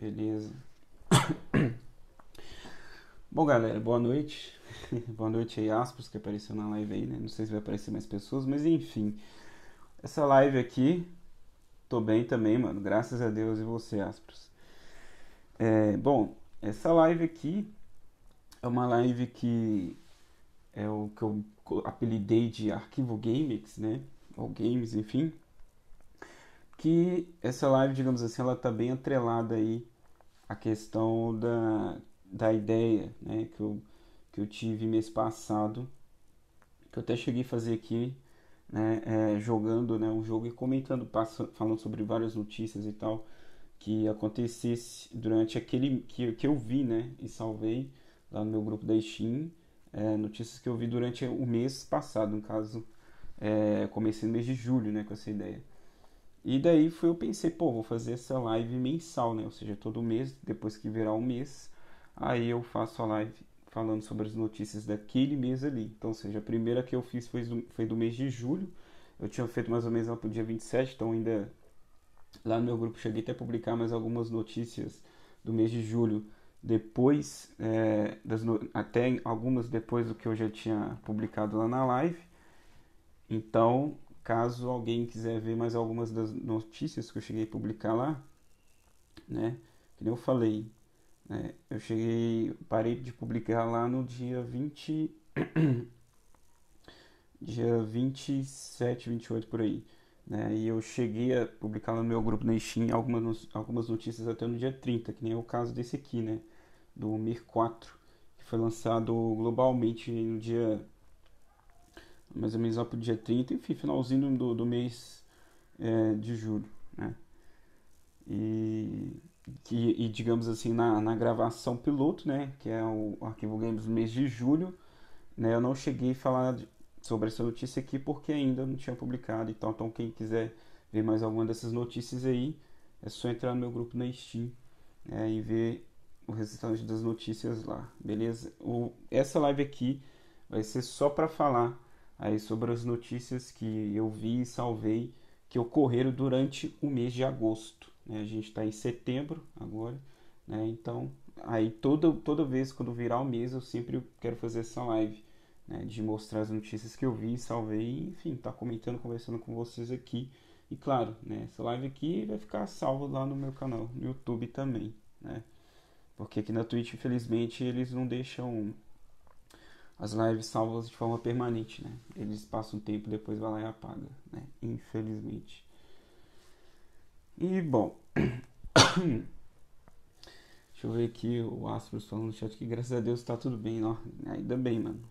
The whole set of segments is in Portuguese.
Beleza. Bom, galera, boa noite. boa noite aí, Aspros, que apareceu na live aí, né? Não sei se vai aparecer mais pessoas, mas enfim. Essa live aqui, tô bem também, mano. Graças a Deus e você, Aspros. É, bom, essa live aqui é uma live que é o que eu apelidei de Arquivo Gamex, né? Ou Games, enfim que essa live, digamos assim, ela está bem atrelada aí à questão da, da ideia né, que, eu, que eu tive mês passado, que eu até cheguei a fazer aqui, né, é, jogando né, um jogo e comentando, passando, falando sobre várias notícias e tal, que acontecesse durante aquele que, que eu vi né, e salvei lá no meu grupo da Steam, é, notícias que eu vi durante o mês passado, no caso, é, comecei no mês de julho né, com essa ideia. E daí foi eu pensei, pô, vou fazer essa live mensal, né? Ou seja, todo mês, depois que virar o um mês, aí eu faço a live falando sobre as notícias daquele mês ali. Então, ou seja, a primeira que eu fiz foi do, foi do mês de julho. Eu tinha feito mais ou menos lá o dia 27, então ainda lá no meu grupo cheguei até a publicar mais algumas notícias do mês de julho depois é, das, até algumas depois do que eu já tinha publicado lá na live então Caso alguém quiser ver mais algumas das notícias que eu cheguei a publicar lá, né? Que eu falei, né? Eu cheguei, parei de publicar lá no dia 20 dia 27, 28 por aí, né? E eu cheguei a publicar no meu grupo na Steam algumas algumas notícias até no dia 30, que nem é o caso desse aqui, né? Do Mir 4, que foi lançado globalmente no dia mais ou menos lá pro dia 30, enfim, finalzinho do, do mês é, de julho, né? E, e, e, digamos assim, na, na gravação piloto, né, que é o Arquivo Games do mês de julho, né, eu não cheguei a falar de, sobre essa notícia aqui porque ainda não tinha publicado e então, tal, então quem quiser ver mais alguma dessas notícias aí, é só entrar no meu grupo na Steam né, e ver o resultado das notícias lá, beleza? O, essa live aqui vai ser só para falar aí sobre as notícias que eu vi e salvei que ocorreram durante o mês de agosto. Né? A gente está em setembro agora, né? então aí toda, toda vez quando virar o mês eu sempre quero fazer essa live né? de mostrar as notícias que eu vi, e salvei, enfim, tá comentando, conversando com vocês aqui. E claro, né, essa live aqui vai ficar salva lá no meu canal, no YouTube também, né? Porque aqui na Twitch, infelizmente, eles não deixam as lives salvas de forma permanente, né? Eles passam um tempo, depois vai lá e apaga, né? Infelizmente. E bom. Deixa eu ver aqui o Aspros falando no chat que graças a Deus tá tudo bem, ó. Ainda bem, mano.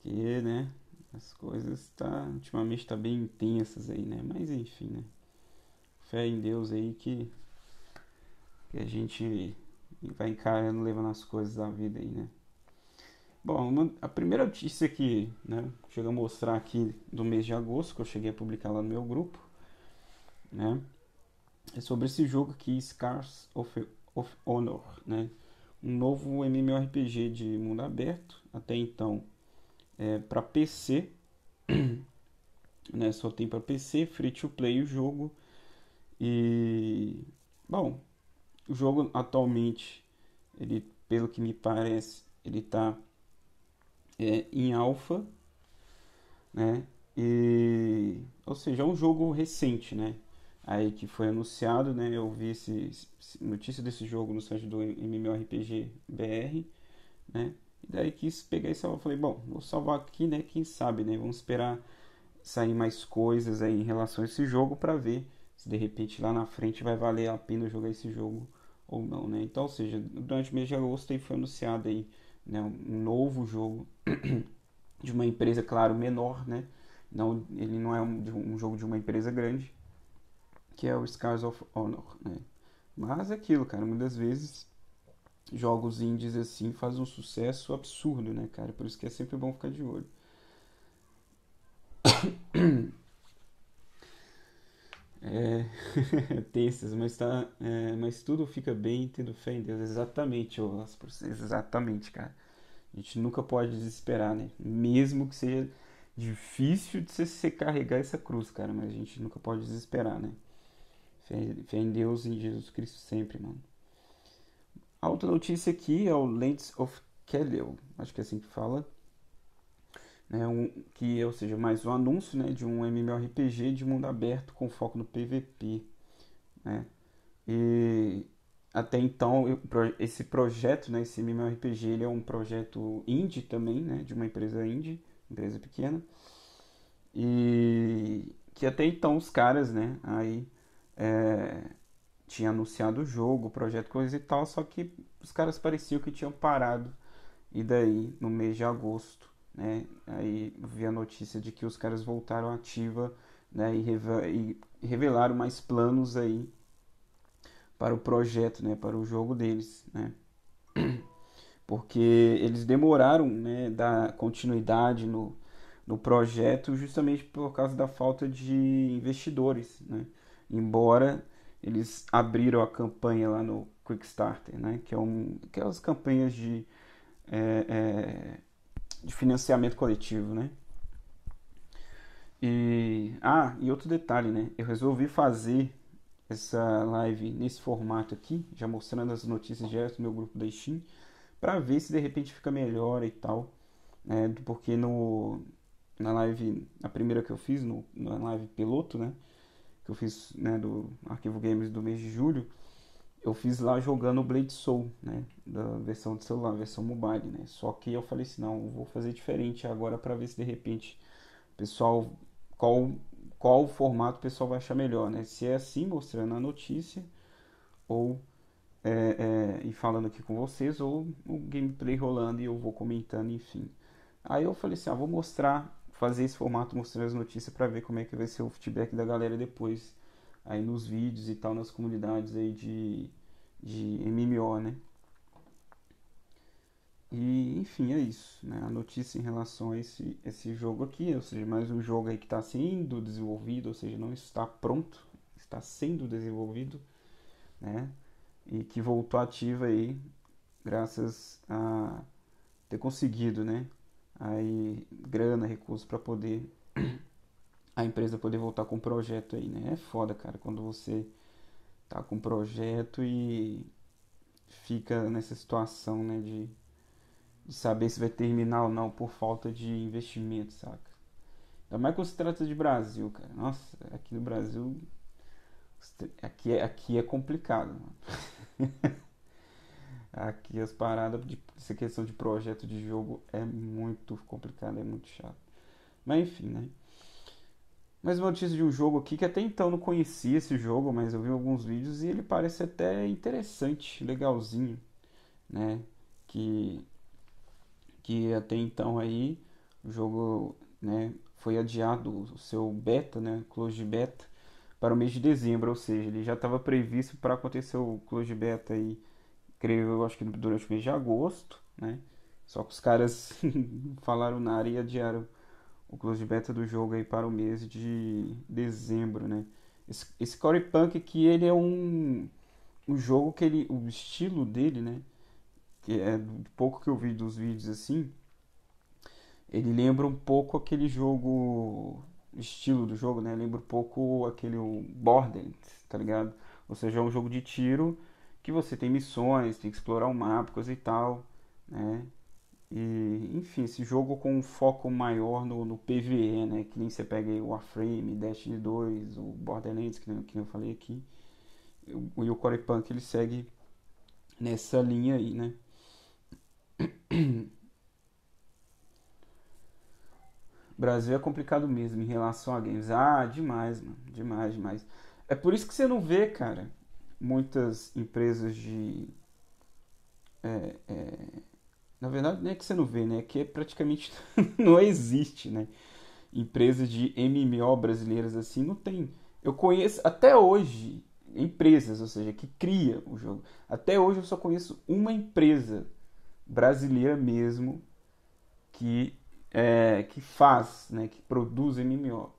Que, né? As coisas tá. Ultimamente tá bem intensas aí, né? Mas enfim, né? Fé em Deus aí que. Que a gente vai encarando, levando as coisas da vida aí, né? Bom, uma, a primeira notícia que né, chega a mostrar aqui do mês de agosto, que eu cheguei a publicar lá no meu grupo, né, é sobre esse jogo aqui, Scars of, of Honor, né, um novo MMORPG de mundo aberto, até então é, para PC, né, só tem para PC, free to play o jogo, e, bom, o jogo atualmente, ele, pelo que me parece, ele está é, em alfa, né? E, ou seja, é um jogo recente, né? Aí que foi anunciado, né? Eu vi esse, esse notícia desse jogo no site do MMORPG BR, né? E daí quis pegar e salvar. Falei, bom, vou salvar aqui, né? Quem sabe, né? Vamos esperar sair mais coisas aí em relação a esse jogo para ver se de repente lá na frente vai valer a pena jogar esse jogo ou não, né? Então, ou seja, durante o mês de agosto aí foi anunciado aí né, um novo jogo de uma empresa, claro, menor, né? Não, ele não é um, um jogo de uma empresa grande, que é o Scars of Honor, né? Mas é aquilo, cara, muitas vezes jogos indies assim fazem um sucesso absurdo, né, cara? Por isso que é sempre bom ficar de olho. é, tensas, mas, tá, é, mas tudo fica bem tendo fé em Deus. Exatamente, Olaspo, exatamente, cara. A gente nunca pode desesperar, né? Mesmo que seja difícil de você carregar essa cruz, cara, mas a gente nunca pode desesperar, né? Fé, fé em Deus e em Jesus Cristo sempre, mano. A outra notícia aqui é o Lens of Kellel, acho que é assim que fala, né, um, que ou seja mais um anúncio né, de um MMORPG de mundo aberto com foco no PVP. Né? E até então eu, esse projeto, né, esse MMORPG, ele é um projeto indie também, né, de uma empresa indie, empresa pequena, e que até então os caras, né, aí é, tinha anunciado o jogo, o projeto, coisa e tal, só que os caras pareciam que tinham parado. E daí, no mês de agosto, né? Aí vi a notícia de que os caras voltaram ativa, né? E, revelaram mais planos aí para o projeto, né? Para o jogo deles, né? Porque eles demoraram, né? Da continuidade no no projeto justamente por causa da falta de investidores, né? Embora eles abriram a campanha lá no Quickstarter, né? Que é um, aquelas campanhas de é, é, de financiamento coletivo, né? E, ah, e outro detalhe, né? Eu resolvi fazer essa live nesse formato aqui, já mostrando as notícias direto do meu grupo da Steam, para ver se de repente fica melhor e tal, né? Porque no na live, a primeira que eu fiz, no, na live piloto, né? Que eu fiz né, do Arquivo Games do mês de julho, eu fiz lá jogando o Blade Soul, né? Da versão de celular, versão mobile, né? Só que eu falei assim, não, vou fazer diferente agora para ver se de repente o pessoal qual qual formato o pessoal vai achar melhor, né? Se é assim mostrando a notícia ou é, é, e falando aqui com vocês ou o gameplay rolando e eu vou comentando, enfim. Aí eu falei assim, ah, vou mostrar, fazer esse formato mostrando as notícias para ver como é que vai ser o feedback da galera depois aí nos vídeos e tal, nas comunidades aí de, de MMO, né? E, enfim, é isso, né? A notícia em relação a esse, esse jogo aqui, ou seja, mais um jogo aí que está sendo desenvolvido, ou seja, não está pronto, está sendo desenvolvido, né? E que voltou ativa aí, graças a ter conseguido, né? Aí, grana, recursos para poder a empresa poder voltar com um projeto aí, né? É foda, cara, quando você tá com um projeto e fica nessa situação, né, de, de saber se vai terminar ou não por falta de investimento, saca? Ainda mais quando se trata de Brasil, cara. Nossa, aqui no Brasil. Aqui é, aqui é complicado, mano. aqui as paradas de essa questão de projeto de jogo é muito complicado, é muito chato. Mas enfim, né? mais uma notícia de um jogo aqui que até então não conhecia esse jogo, mas eu vi alguns vídeos e ele parece até interessante, legalzinho, né? Que que até então aí o jogo, né, foi adiado o seu beta, né, close beta para o mês de dezembro, ou seja, ele já estava previsto para acontecer o close beta aí, creio eu, acho que durante o mês de agosto, né? Só que os caras falaram na área e adiaram o close beta do jogo aí para o mês de dezembro, né? Esse, esse Core Punk aqui, ele é um, um jogo que ele, o estilo dele, né? Que é do pouco que eu vi dos vídeos assim, ele lembra um pouco aquele jogo, estilo do jogo, né? Lembra um pouco aquele Borderlands, tá ligado? Ou seja, é um jogo de tiro que você tem missões, tem que explorar o um mapa, coisa e tal, né? E, enfim, esse jogo com um foco maior no, no PVE, né? Que nem você pega aí o Warframe, Destiny 2, o Borderlands, que nem, que eu falei aqui. O Core Punk, ele segue nessa linha aí, né? Brasil é complicado mesmo em relação a games. Ah, demais, mano. Demais, demais. É por isso que você não vê, cara, muitas empresas de... É, é na verdade, não é que você não vê, né? É que é praticamente não existe, né? Empresas de MMO brasileiras assim não tem. Eu conheço até hoje empresas, ou seja, que cria o jogo. Até hoje eu só conheço uma empresa brasileira mesmo que é, que faz, né, que produz MMO.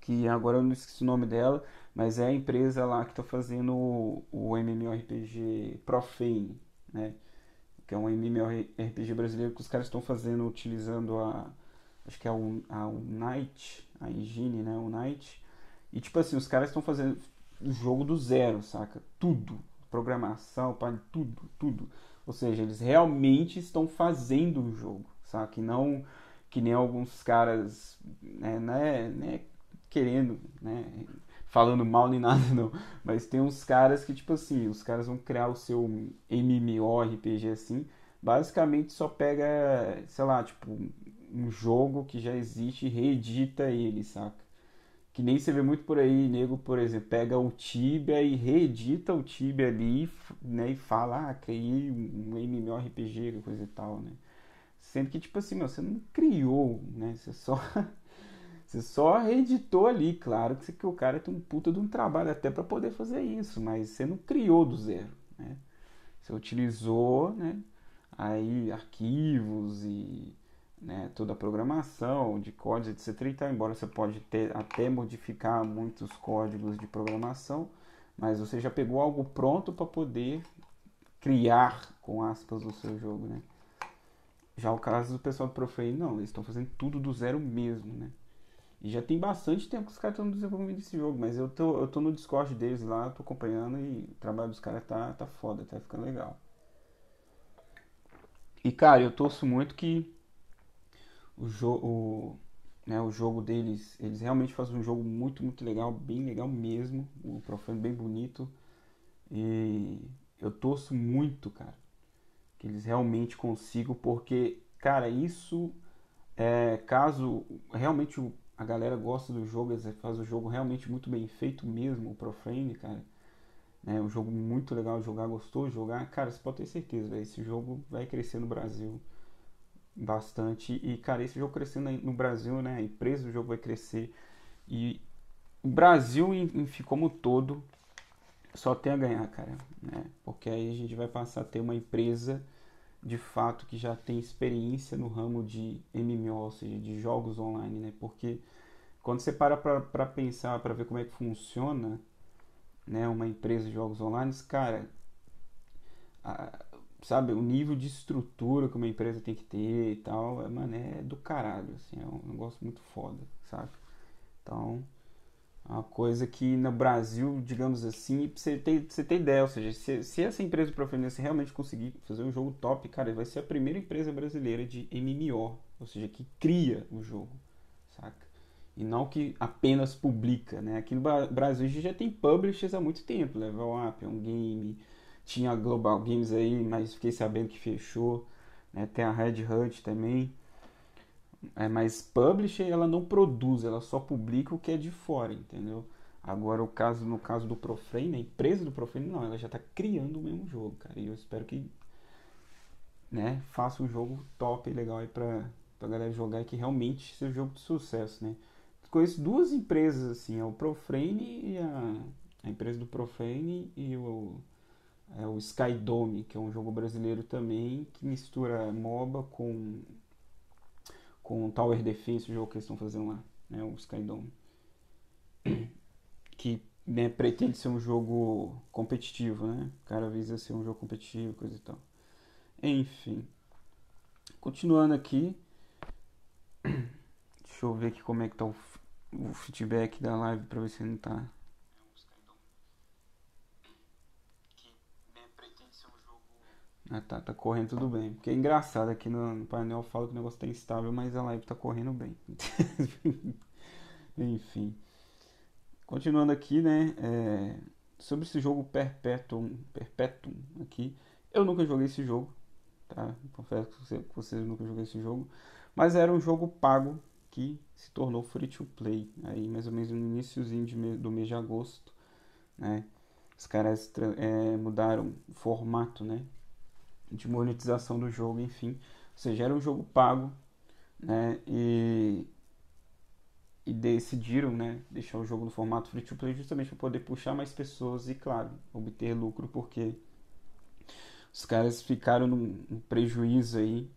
Que agora eu não esqueci o nome dela, mas é a empresa lá que está fazendo o, o MMORPG Profane, né? que é um MMORPG brasileiro que os caras estão fazendo utilizando a acho que é o a Unite, a engine, né, Unite. E tipo assim, os caras estão fazendo o jogo do zero, saca? Tudo, programação, tudo, tudo. Ou seja, eles realmente estão fazendo o jogo, saca? Que não que nem alguns caras, né, né, né querendo, né, falando mal nem nada, não. Mas tem uns caras que, tipo assim, os caras vão criar o seu MMORPG assim. Basicamente só pega, sei lá, tipo, um jogo que já existe e reedita ele, saca? Que nem você vê muito por aí, nego, por exemplo, pega o Tibia e reedita o Tibia ali, né? E fala, ah, criei um MMORPG, coisa e tal, né? Sendo que, tipo assim, meu, você não criou, né? Você só. Você só reeditou ali, claro que o cara tem um puta de um trabalho até para poder fazer isso, mas você não criou do zero, né? Você utilizou, né, aí arquivos e né, toda a programação de códigos, etc. Então, embora você pode ter, até modificar muitos códigos de programação, mas você já pegou algo pronto para poder criar, com aspas, o seu jogo, né? Já o caso do pessoal do Profei, não, eles estão fazendo tudo do zero mesmo, né? E já tem bastante tempo que os caras estão desenvolvendo esse jogo, mas eu tô, eu tô no Discord deles lá, tô acompanhando e o trabalho dos caras tá, tá foda, tá ficando legal. E cara, eu torço muito que o, jogo né, o jogo deles, eles realmente fazem um jogo muito, muito legal, bem legal mesmo. O Profano bem bonito. E eu torço muito, cara, que eles realmente consigam, porque, cara, isso é caso realmente o a galera gosta do jogo, faz o jogo realmente muito bem feito mesmo, o Proframe, cara. É né? um jogo muito legal jogar, gostou de jogar. Cara, você pode ter certeza, véio, esse jogo vai crescer no Brasil bastante. E, cara, esse jogo crescendo no Brasil, né? A empresa do jogo vai crescer. E o Brasil, enfim, como todo, só tem a ganhar, cara. Né? Porque aí a gente vai passar a ter uma empresa de fato que já tem experiência no ramo de MMO, ou seja, de jogos online, né? Porque quando você para para pensar, para ver como é que funciona, né, uma empresa de jogos online, cara, a, sabe, o nível de estrutura que uma empresa tem que ter e tal, é, mano, é do caralho, assim, é um negócio muito foda, sabe? Então, uma coisa que no Brasil, digamos assim, pra você ter, você tem ideia, ou seja, se, se essa empresa do Profinense realmente conseguir fazer um jogo top, cara, vai ser a primeira empresa brasileira de MMO, ou seja, que cria o jogo, saca? E não que apenas publica, né? Aqui no Brasil a gente já tem publishers há muito tempo, Level Up, é um game, tinha a Global Games aí, mas fiquei sabendo que fechou, né? Tem a Red Hunt também é mais publisher, ela não produz, ela só publica o que é de fora, entendeu? Agora o caso, no caso do Profane, a empresa do Profane não, ela já está criando o mesmo jogo, cara. E eu espero que né, faça um jogo top e legal aí para a galera jogar e que realmente seja um jogo de sucesso, né? Conheço duas empresas assim, é o Profane e a, a empresa do Profane e o é o Skydome, que é um jogo brasileiro também, que mistura MOBA com com Tower Defense, o jogo que eles estão fazendo lá, né, o Skydome. Que né, pretende ser um jogo competitivo, né? O cara visa ser um jogo competitivo, coisa e tal. Enfim. Continuando aqui. Deixa eu ver aqui como é que tá o, o feedback da live para ver se não tá Ah tá, tá correndo tudo bem. Porque é engraçado aqui no, painel eu falo que o negócio tá instável, mas a live tá correndo bem. Enfim. Continuando aqui, né? É, sobre esse jogo Perpetuum, Perpetuum aqui. Eu nunca joguei esse jogo, tá? Confesso que vocês você nunca joguei esse jogo. Mas era um jogo pago que se tornou free to play. Aí mais ou menos no iníciozinho me, do mês de agosto, né? Os caras é, mudaram o formato, né? de monetização do jogo, enfim. Ou seja, era um jogo pago, né? E, e decidiram, né, deixar o jogo no formato free to play justamente para poder puxar mais pessoas e, claro, obter lucro, porque os caras ficaram num, prejuízo aí.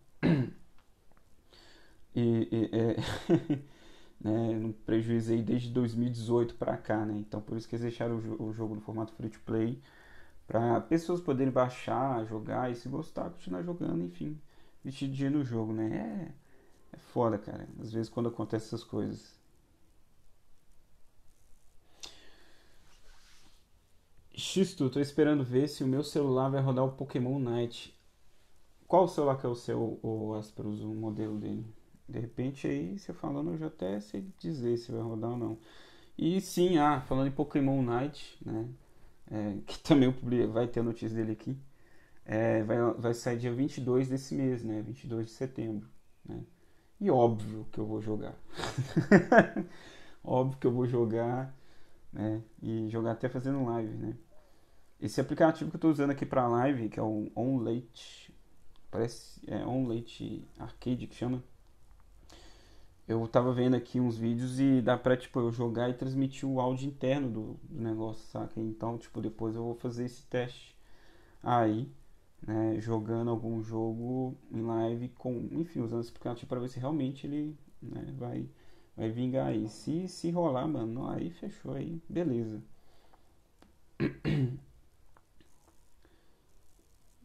e, e é... né, num prejuízo aí desde 2018 para cá, né? Então por isso que eles deixaram o, jogo no formato free to play para pessoas poderem baixar, jogar e se gostar, continuar jogando, enfim, investir dinheiro no jogo, né? É, é foda, cara. Às vezes quando acontecem essas coisas. Xisto, tô esperando ver se o meu celular vai rodar o Pokémon Night. Qual celular que é o seu, o Asperus, o modelo dele? De repente aí, você falando, eu já até sei dizer se vai rodar ou não. E sim, ah, falando em Pokémon Night, né? é, que também eu publico, vai ter a notícia dele aqui, é, vai, vai sair dia 22 desse mês, né? 22 de setembro, né? E óbvio que eu vou jogar. óbvio que eu vou jogar, né? E jogar até fazendo live, né? Esse aplicativo que eu estou usando aqui para live, que é o OnLate, parece é OnLate Arcade que chama, eu tava vendo aqui uns vídeos e dá pra, tipo, eu jogar e transmitir o áudio interno do, do negócio, saca? Então, tipo, depois eu vou fazer esse teste aí, né, jogando algum jogo em live com, enfim, usando esse aplicativo pra ver se realmente ele, né, vai, vai vingar aí. Se, se rolar, mano, aí fechou aí, beleza.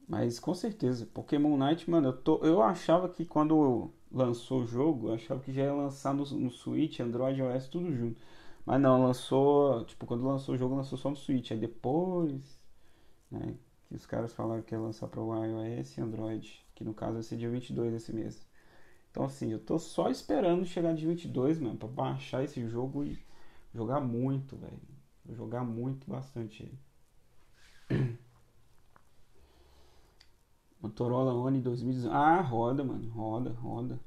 Mas com certeza, Pokémon Night, mano, eu, tô, eu achava que quando lançou o jogo, eu achava que já ia lançar no, no Switch, Android, iOS, tudo junto. Mas não, lançou, tipo, quando lançou o jogo, lançou só no Switch. Aí depois, né, que os caras falaram que ia lançar para o iOS e Android, que no caso vai ser dia 22 esse mês. Então, assim, eu tô só esperando chegar dia 22, mano, pra baixar esse jogo e jogar muito, velho. Jogar muito, bastante ele. Motorola One 2019. Ah, roda, mano. Roda, roda.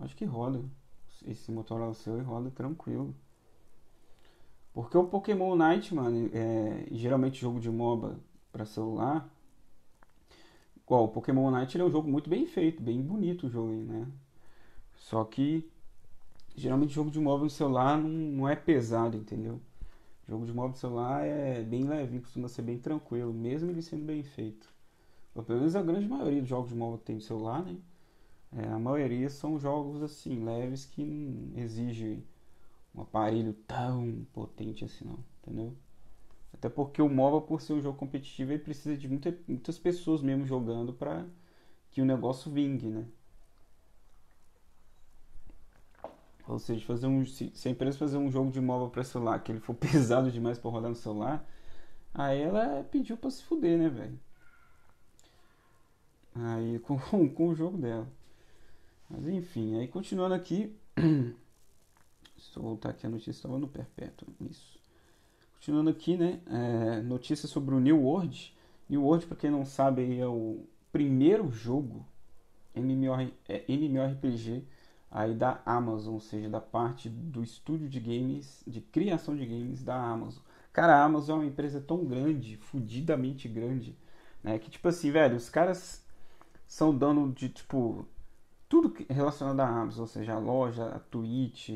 Acho que roda. Esse Motorola seu e roda tranquilo. Porque o Pokémon Night, mano, é, geralmente jogo de MOBA para celular. Qual? O Pokémon Night é um jogo muito bem feito, bem bonito o jogo, né? Só que geralmente jogo de móvel no celular não, não é pesado, entendeu? Jogo de móvel no celular é bem leve, costuma ser bem tranquilo, mesmo ele sendo bem feito ou pelo menos a grande maioria dos jogos de móvel que tem no celular, né? É, a maioria são jogos assim, leves que não exigem um aparelho tão potente assim não, entendeu? Até porque o MOBA, por ser um jogo competitivo, ele precisa de muita, muitas pessoas mesmo jogando para que o negócio vingue, né? Ou seja, fazer um, se, a empresa fazer um jogo de MOBA para celular que ele for pesado demais para rodar no celular, aí ela pediu para se fuder, né, velho? aí com, com o jogo dela. Mas enfim, aí continuando aqui. Deixa eu voltar aqui a notícia, estava no perpétuo. Isso. Continuando aqui, né? É, notícia sobre o New World. New World, para quem não sabe, é o primeiro jogo MMORPG é, aí da Amazon, ou seja, da parte do estúdio de games, de criação de games da Amazon. Cara, a Amazon é uma empresa tão grande, fudidamente grande, né? Que tipo assim, velho, os caras são dando de tipo tudo relacionado à Amazon, ou seja, a loja, a Twitch,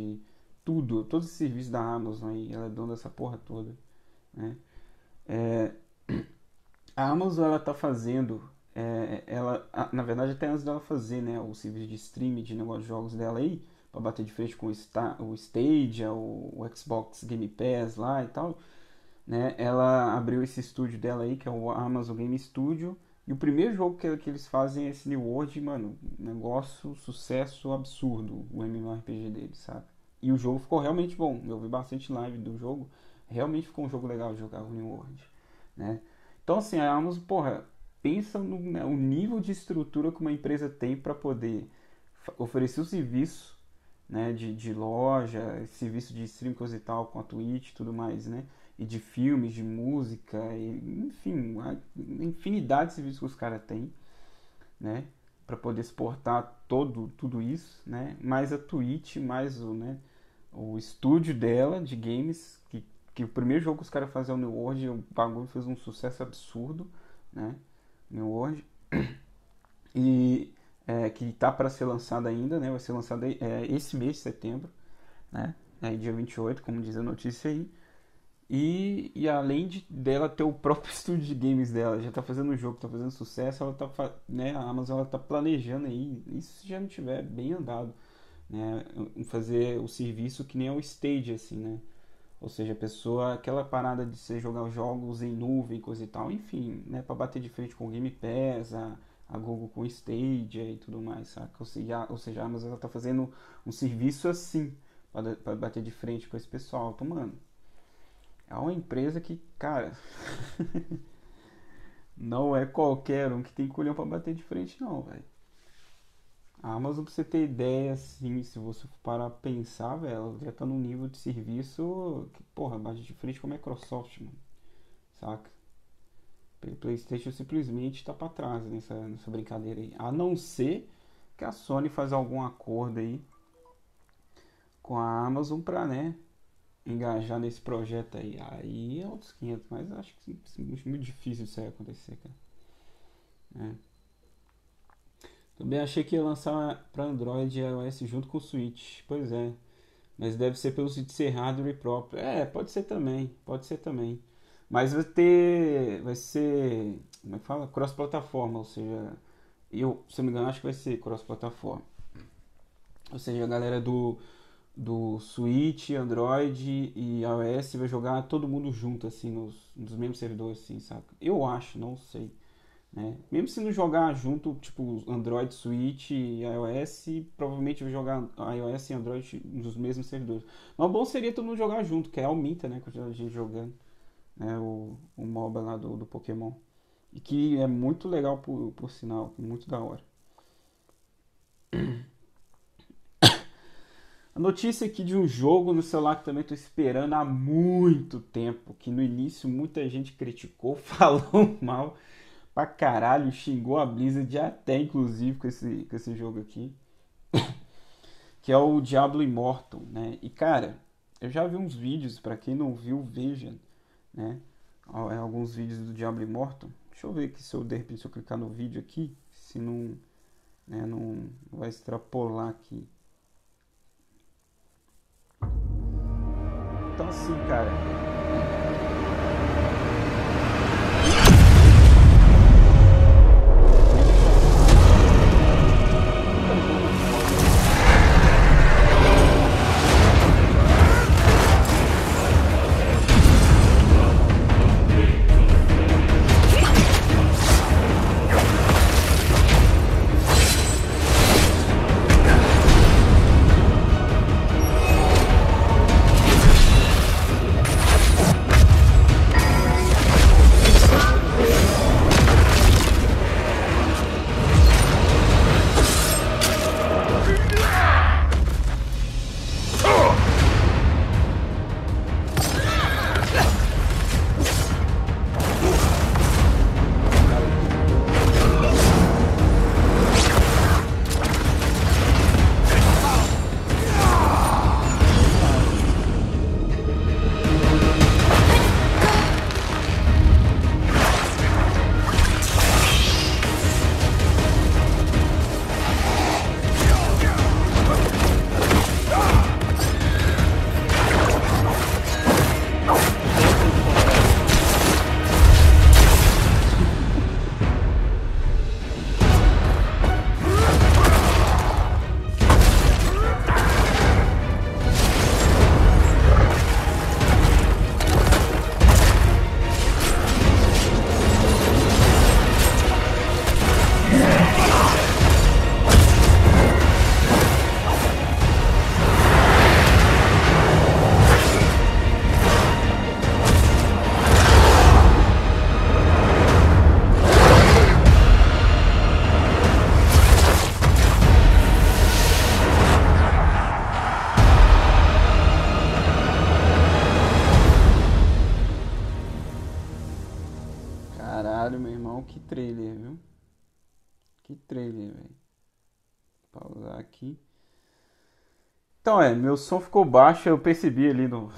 tudo, todos os serviços da Amazon aí, ela é dona dessa porra toda, né? É, a Amazon ela tá fazendo, é, ela, na verdade até antes dela fazer, né, o serviço de streaming de negócio de jogos dela aí, para bater de frente com o, Sta o Stadia, o, o Xbox Game Pass lá e tal, né? Ela abriu esse estúdio dela aí que é o Amazon Game Studio e o primeiro jogo que, que eles fazem é esse New World, mano, negócio, sucesso absurdo, o MMORPG deles, sabe? E o jogo ficou realmente bom. Eu vi bastante live do jogo. Realmente ficou um jogo legal jogar o New World, né? Então, assim, a é Amazon, porra, pensa no né, o nível de estrutura que uma empresa tem para poder oferecer o serviço né, de, de loja, serviço de streaming e tal, com a Twitch e tudo mais, né? e de filmes, de música, e, enfim, uma infinidade de serviços que os caras têm, né? Para poder exportar todo, tudo isso, né? Mais a Twitch, mais o, né, o estúdio dela de games, que, que o primeiro jogo que os caras é o no World, o bagulho fez um sucesso absurdo, né? No World. E é, que tá para ser lançado ainda, né? Vai ser lançado é, esse mês de setembro, né? É, dia 28, como diz a notícia aí. E, e além de, dela ter o próprio estúdio de games dela, já está fazendo o jogo, está fazendo sucesso, ela tá, né, a Amazon ela tá planejando aí, isso já não tiver bem andado, né, fazer o serviço que nem é o stage, assim, né, ou seja, a pessoa, aquela parada de você jogar jogos em nuvem, coisa e tal, enfim, né, para bater de frente com o Game Pass, a, a Google com o Stage e tudo mais, saca? Ou seja, ou seja a Amazon está fazendo um serviço assim para bater de frente com esse pessoal. Então, mano, é uma empresa que, cara, não é qualquer um que tem colhão para bater de frente, não, velho. A Amazon, pra você ter ideia, assim, se você parar pra pensar, velho, ela já tá num nível de serviço que, porra, bate de frente com a Microsoft, mano. Saca? O PlayStation simplesmente tá pra trás nessa, nessa brincadeira aí. A não ser que a Sony faz algum acordo aí com a Amazon pra, né, engajar nesse projeto aí. Aí é outros 500, mas acho que é muito difícil isso aí acontecer, cara. É. Também achei que ia lançar para Android e iOS junto com o Switch. Pois é. Mas deve ser pelo Switch ser hardware próprio. É, pode ser também. Pode ser também. Mas vai ter. Vai ser. Como é que fala? Cross-plataforma. Ou seja, eu, se eu me engano, acho que vai ser cross-plataforma. Ou seja, a galera do do Switch, Android e iOS vai jogar todo mundo junto, assim, nos, nos mesmos servidores, assim, saca? Eu acho, não sei. Né? Mesmo se não jogar junto, tipo, Android, Switch e iOS, provavelmente vai jogar iOS e Android nos mesmos servidores. Mas bom seria todo mundo jogar junto, que aí é aumenta, né, a quantidade de gente jogando, né, o, o MOBA lá do, do Pokémon. E que é muito legal, por, por sinal, muito da hora. Notícia aqui de um jogo no celular que também estou esperando há muito tempo, que no início muita gente criticou, falou mal pra caralho, xingou a Blizzard até inclusive com esse, com esse jogo aqui, que é o Diablo Immortal, né? E cara, eu já vi uns vídeos, para quem não viu, veja, né? É alguns vídeos do Diablo Immortal. Deixa eu ver aqui se eu, de repente, se eu clicar no vídeo aqui, se não, né, não vai extrapolar aqui. Então, assim, cara, Então é, meu som ficou baixo, eu percebi ali no,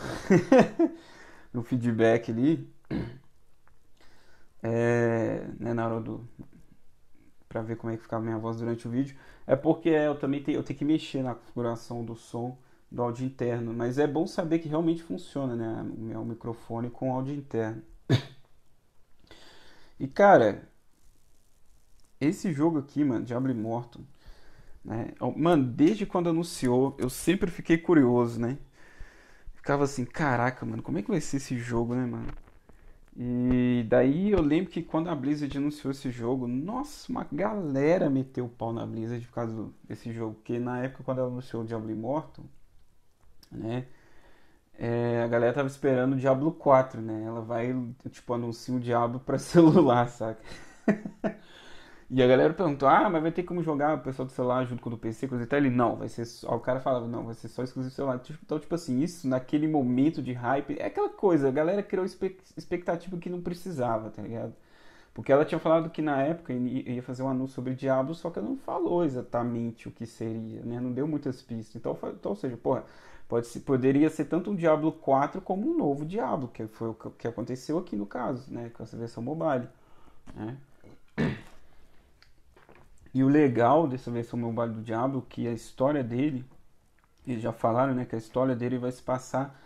no feedback ali. É, né, na hora do. Pra ver como é que ficava a minha voz durante o vídeo. É porque eu também tenho, eu tenho que mexer na configuração do som do áudio interno. Mas é bom saber que realmente funciona, né? O meu microfone com áudio interno. e cara, esse jogo aqui, mano, Diablo Immortal. Né? Mano, desde quando anunciou, eu sempre fiquei curioso, né? Ficava assim, caraca, mano, como é que vai ser esse jogo, né, mano? E daí eu lembro que quando a Blizzard anunciou esse jogo, nossa, uma galera meteu o pau na Blizzard por causa desse jogo. Porque na época quando ela anunciou o Diablo Immortal, né? É, a galera tava esperando o Diablo 4, né? Ela vai, tipo, anuncia o Diablo pra celular, saca? E a galera perguntou: ah, mas vai ter como jogar o pessoal do celular junto com o do PC, coisa e tal. Ele, não, vai ser. Só... O cara falava: não, vai ser só exclusivo celular. Tipo, então, tipo assim, isso naquele momento de hype, é aquela coisa, a galera criou expectativa que não precisava, tá ligado? Porque ela tinha falado que na época ia fazer um anúncio sobre Diablo, só que ela não falou exatamente o que seria, né? Não deu muitas pistas. Então, então ou seja, porra, pode se poderia ser tanto um Diablo 4 como um novo Diablo, que foi o que aconteceu aqui no caso, né? Com essa versão mobile, né? E o legal dessa versão Meu Baile do Diablo, que a história dele, eles já falaram, né, que a história dele vai se passar,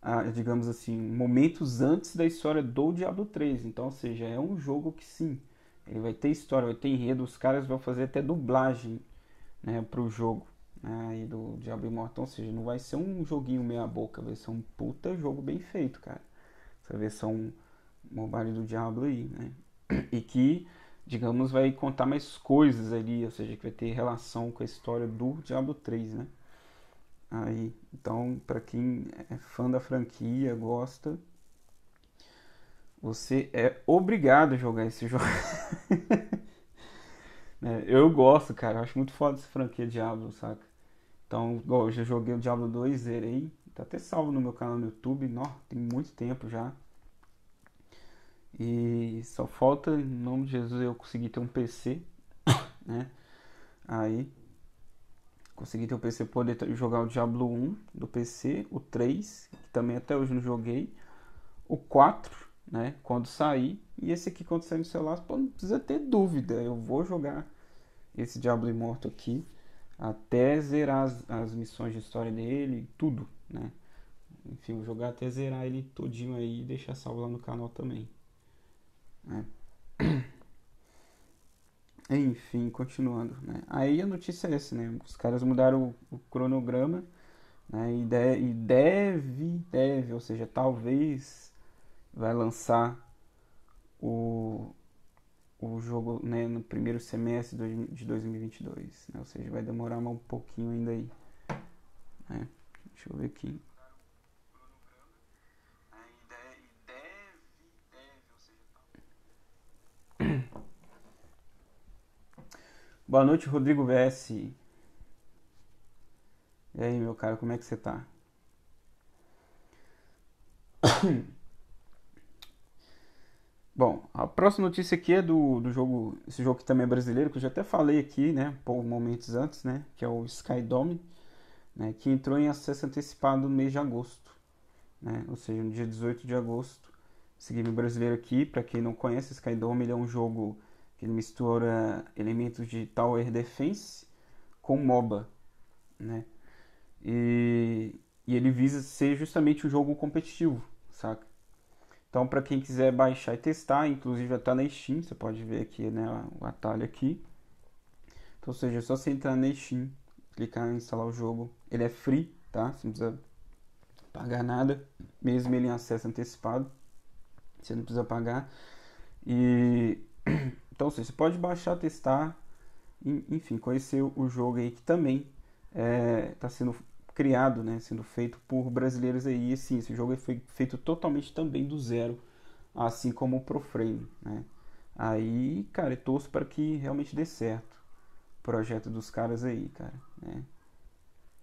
a, ah, digamos assim, momentos antes da história do Diablo 3. Então, ou seja, é um jogo que sim, ele vai ter história, vai ter enredo, os caras vão fazer até dublagem, né, pro jogo. Né, do Diablo Immortal, ou seja, não vai ser um joguinho meia boca, vai ser um puta jogo bem feito, cara. Essa versão mobile do Diablo aí, né? E que digamos, vai contar mais coisas ali, ou seja, que vai ter relação com a história do Diablo 3, né? Aí, então, para quem é fã da franquia, gosta, você é obrigado a jogar esse jogo. é, eu gosto, cara, eu acho muito foda essa franquia Diablo, saca? Então, igual, eu já joguei o Diablo 2, zerei, tá até salvo no meu canal no YouTube, nó, tem muito tempo já. E só falta, em nome de Jesus, eu conseguir ter um PC, né? Aí, consegui ter um PC poder jogar o Diablo 1 do PC, o 3, que também até hoje não joguei, o 4, né? Quando sair, e esse aqui quando sair no celular, pô, não precisa ter dúvida, eu vou jogar esse Diablo Imorto aqui até zerar as, as missões de história dele, tudo, né? Enfim, vou jogar até zerar ele todinho aí e deixar salvo lá no canal também. Né? Enfim, continuando. Né? Aí a notícia é essa, né? Os caras mudaram o, o cronograma né? e, de, e deve, deve, ou seja, talvez vai lançar o, o jogo né, no primeiro semestre de 2022. Né? Ou seja, vai demorar um pouquinho ainda aí. Né? Deixa eu ver aqui. Boa noite, Rodrigo VS. E aí, meu cara, como é que você tá? Bom, a próxima notícia aqui é do, do jogo, esse jogo que também é brasileiro, que eu já até falei aqui, né, poucos momentos antes, né, que é o Skydome, né, que entrou em acesso antecipado no mês de agosto, né, ou seja, no dia 18 de agosto. Esse game brasileiro aqui, para quem não conhece, Skydome ele é um jogo ele mistura elementos de Tower Defense com MOBA, né? E, e ele visa ser justamente um jogo competitivo, saca? Então, para quem quiser baixar e testar, inclusive até na Steam, você pode ver aqui né, o atalho aqui. Então, ou seja, é só você entrar na Steam, clicar em instalar o jogo. Ele é free, tá? Você não precisa pagar nada, mesmo ele em acesso antecipado. Você não precisa pagar. E Então, você pode baixar, testar, enfim, conhecer o jogo aí que também está é, tá sendo criado, né, sendo feito por brasileiros aí. E sim, esse jogo é foi feito totalmente também do zero, assim como o Proframe, né. Aí, cara, eu torço para que realmente dê certo o projeto dos caras aí, cara, né.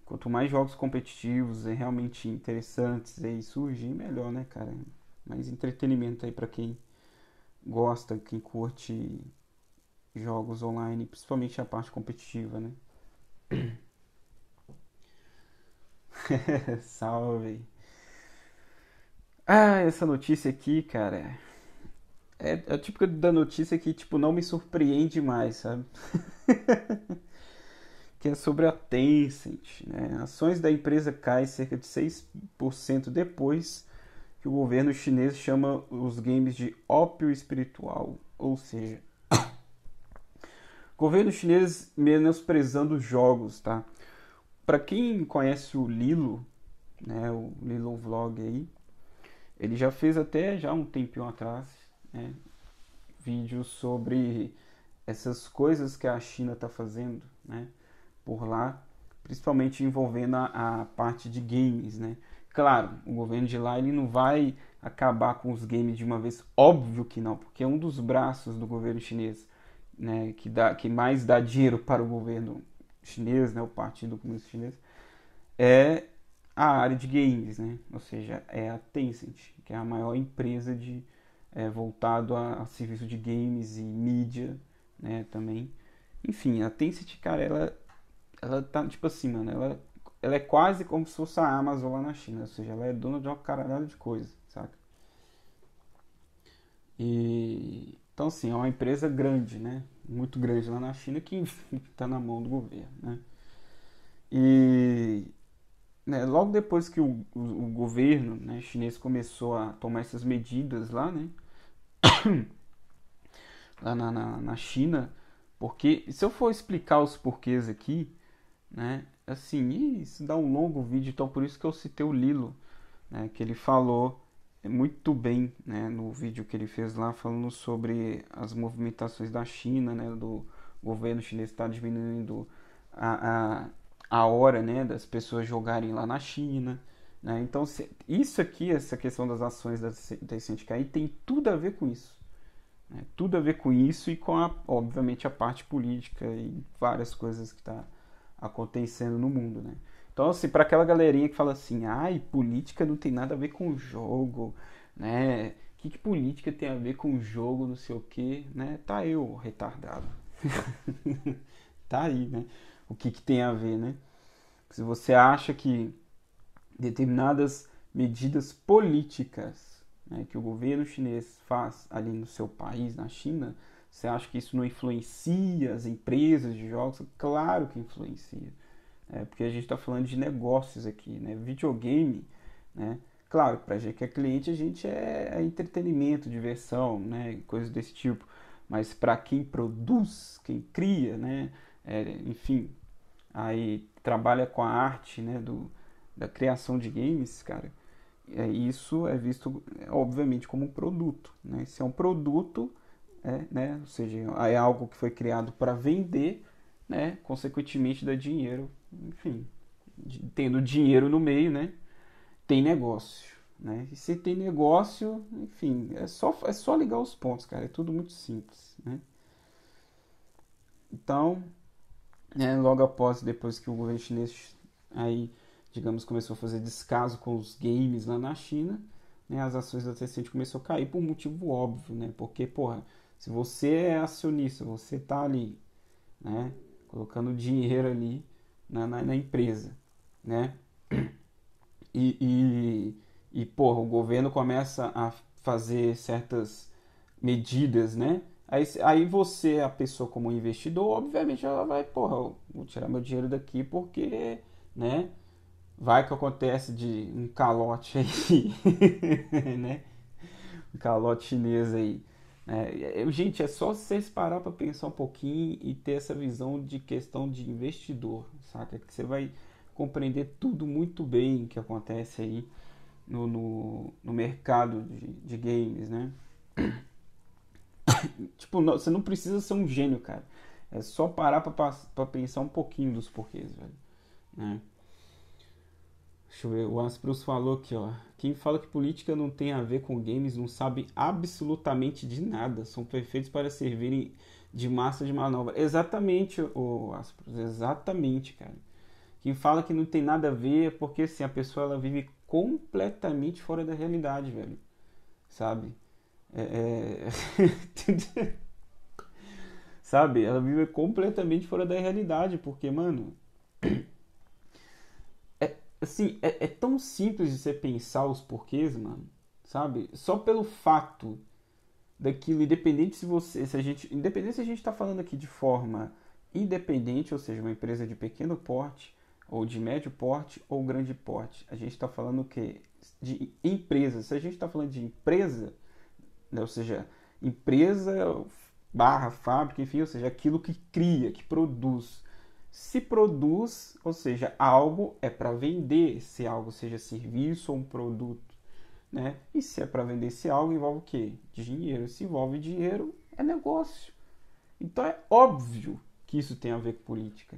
Quanto mais jogos competitivos e realmente interessantes aí surgir, melhor, né, cara? Mais entretenimento aí para quem gosta, quem curte jogos online, principalmente a parte competitiva, né? Salve! Ah, essa notícia aqui, cara. É a é típica da notícia que, tipo, não me surpreende mais, sabe? que é sobre a Tencent, né? Ações da empresa caem cerca de 6% depois que o governo chinês chama os games de ópio espiritual, ou seja, governo chinês menosprezando os jogos, tá? Para quem conhece o Lilo, né, o Lilo Vlog aí, ele já fez até já um tempinho atrás, né, vídeos sobre essas coisas que a China está fazendo, né, por lá, principalmente envolvendo a, a parte de games, né? Claro, o governo de lá ele não vai acabar com os games de uma vez, óbvio que não, porque é um dos braços do governo chinês, né, que dá que mais dá dinheiro para o governo chinês, né, o Partido Comunista Chinês, é a área de games, né? Ou seja, é a Tencent, que é a maior empresa de é, voltado a, a serviço de games e mídia, né, também. Enfim, a Tencent, cara, ela ela tá tipo assim, mano, ela ela é quase como se fosse a Amazon lá na China, ou seja, ela é dona de uma caralhada de coisa, saca? E então assim, é uma empresa grande, né? Muito grande lá na China que está na mão do governo, né? E né, logo depois que o, o, o governo né, chinês começou a tomar essas medidas lá, né? lá na, na, na China, porque se eu for explicar os porquês aqui, né? assim, isso dá um longo vídeo, então por isso que eu citei o Lilo, né, que ele falou muito bem né, no vídeo que ele fez lá, falando sobre as movimentações da China, né, do governo chinês está diminuindo a, a, a hora né, das pessoas jogarem lá na China. Né? Então, se, isso aqui, essa questão das ações da, da SNDKI, tem tudo a ver com isso. Né? Tudo a ver com isso e com, a, obviamente, a parte política e várias coisas que está acontecendo no mundo, né? Então, assim, para aquela galerinha que fala assim, ai, política não tem nada a ver com jogo, né? O que, que política tem a ver com jogo, não sei o quê, né? Tá eu, retardado. tá aí, né? O que, que tem a ver, né? Se você acha que determinadas medidas políticas né, que o governo chinês faz ali no seu país, na China, você acha que isso não influencia as empresas de jogos? Claro que influencia. É, porque a gente está falando de negócios aqui, né? Videogame, né? Claro, para a gente que é cliente, a gente é, é entretenimento, diversão, né? Coisas desse tipo. Mas para quem produz, quem cria, né? É, enfim, aí trabalha com a arte, né? Do, da criação de games, cara. É, isso é visto, obviamente, como um produto, né? Se é um produto é, né? Ou seja, é algo que foi criado para vender, né? Consequentemente dá dinheiro, enfim, tendo dinheiro no meio, né? Tem negócio, né? E se tem negócio, enfim, é só é só ligar os pontos, cara. É tudo muito simples, né? Então, né, logo após, depois que o governo chinês aí, digamos, começou a fazer descaso com os games lá na China, né, as ações da Tencent começou a cair por um motivo óbvio, né? Porque, porra, se você é acionista, você está ali, né? Colocando dinheiro ali na, na, na empresa, né? E, e, e, porra, o governo começa a fazer certas medidas, né? Aí, aí você, é a pessoa como investidor, obviamente ela vai, porra, vou tirar meu dinheiro daqui porque, né? Vai que acontece de um calote aí, né? Um calote chinês aí. É, é, gente, é só vocês parar para pensar um pouquinho e ter essa visão de questão de investidor, saca? Que você vai compreender tudo muito bem que acontece aí no, no, no mercado de, de, games, né? tipo, não, você não precisa ser um gênio, cara. É só parar para pensar um pouquinho dos porquês, velho. Né? Deixa eu ver, o Asprus falou aqui, ó. Quem fala que política não tem a ver com games não sabe absolutamente de nada. São perfeitos para servirem de massa de manobra. Exatamente, o Asprus, exatamente, cara. Quem fala que não tem nada a ver é porque assim, a pessoa ela vive completamente fora da realidade, velho. Sabe? É, é... sabe? Ela vive completamente fora da realidade, porque, mano assim, é, é, tão simples de você pensar os porquês, mano, sabe? Só pelo fato daquilo, independente se você, se a gente, independente se a gente tá falando aqui de forma independente, ou seja, uma empresa de pequeno porte, ou de médio porte, ou grande porte, a gente está falando o quê? De empresa. Se a gente está falando de empresa, né, ou seja, empresa barra fábrica, enfim, ou seja, aquilo que cria, que produz, se produz, ou seja, algo é para vender, se algo seja serviço ou um produto, né? E se é para vender esse algo, envolve o quê? Dinheiro. Se envolve dinheiro, é negócio. Então é óbvio que isso tem a ver com política,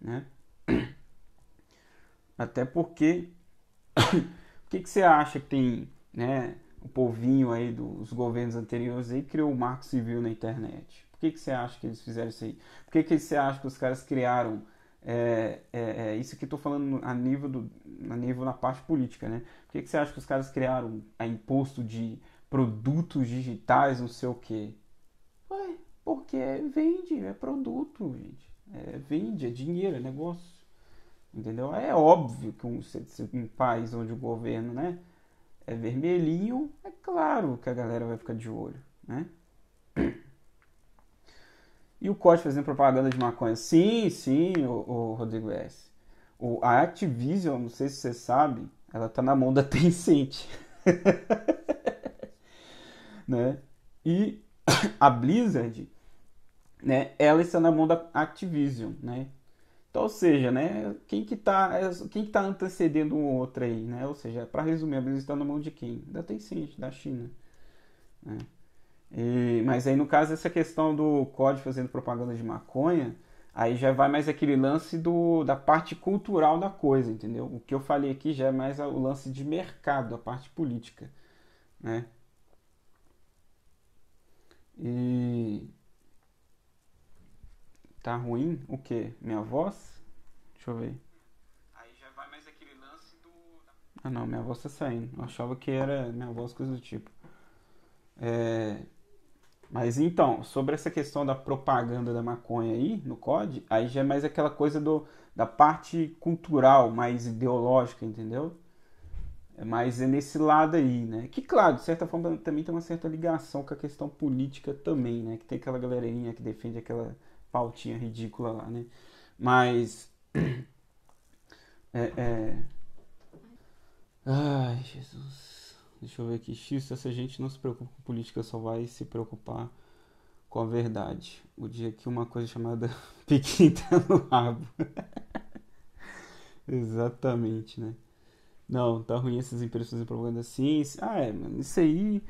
né? Até porque o que, que você acha que tem, né? O povinho aí dos governos anteriores aí criou o marco civil na internet. Por que, que você acha que eles fizeram isso aí? Por que, que você acha que os caras criaram é, é, é, isso aqui estou falando a nível, do, a nível na parte política, né? Por que, que você acha que os caras criaram a é, imposto de produtos digitais, não sei o quê? Ué, porque vende, é produto, gente. É, vende, é dinheiro, é negócio. Entendeu? É óbvio que um, um país onde o governo né, é vermelhinho, é claro que a galera vai ficar de olho, né? E o COD fazendo propaganda de maconha. Sim, sim, o, o Rodrigo S. O, a Activision, não sei se você sabe, ela tá na mão da Tencent. né? E a Blizzard, né, ela está na mão da Activision, né? Então, ou seja, né, quem que tá, quem que tá antecedendo um outro aí, né? Ou seja, para resumir, a Blizzard está na mão de quem? Da Tencent, da China, né? E, mas aí, no caso, essa questão do código fazendo propaganda de maconha, aí já vai mais aquele lance do, da parte cultural da coisa, entendeu? O que eu falei aqui já é mais o lance de mercado, a parte política, né? E... Tá ruim? O quê? Minha voz? Deixa eu ver. Ah não, minha voz tá saindo. Eu achava que era minha voz, coisa do tipo. É... Mas então, sobre essa questão da propaganda da maconha aí no COD, aí já é mais aquela coisa do, da parte cultural, mais ideológica, entendeu? É mais é nesse lado aí, né? Que claro, de certa forma também tem uma certa ligação com a questão política também, né? Que tem aquela galerinha que defende aquela pautinha ridícula lá, né? Mas. É, é... Ai, Jesus. Deixa eu ver aqui. X, se essa gente não se preocupa com política, só vai se preocupar com a verdade. O dia que uma coisa chamada piquita no rabo. Exatamente, né? Não, tá ruim essas impressões fazendo propaganda assim. Ah, é, mano, isso aí.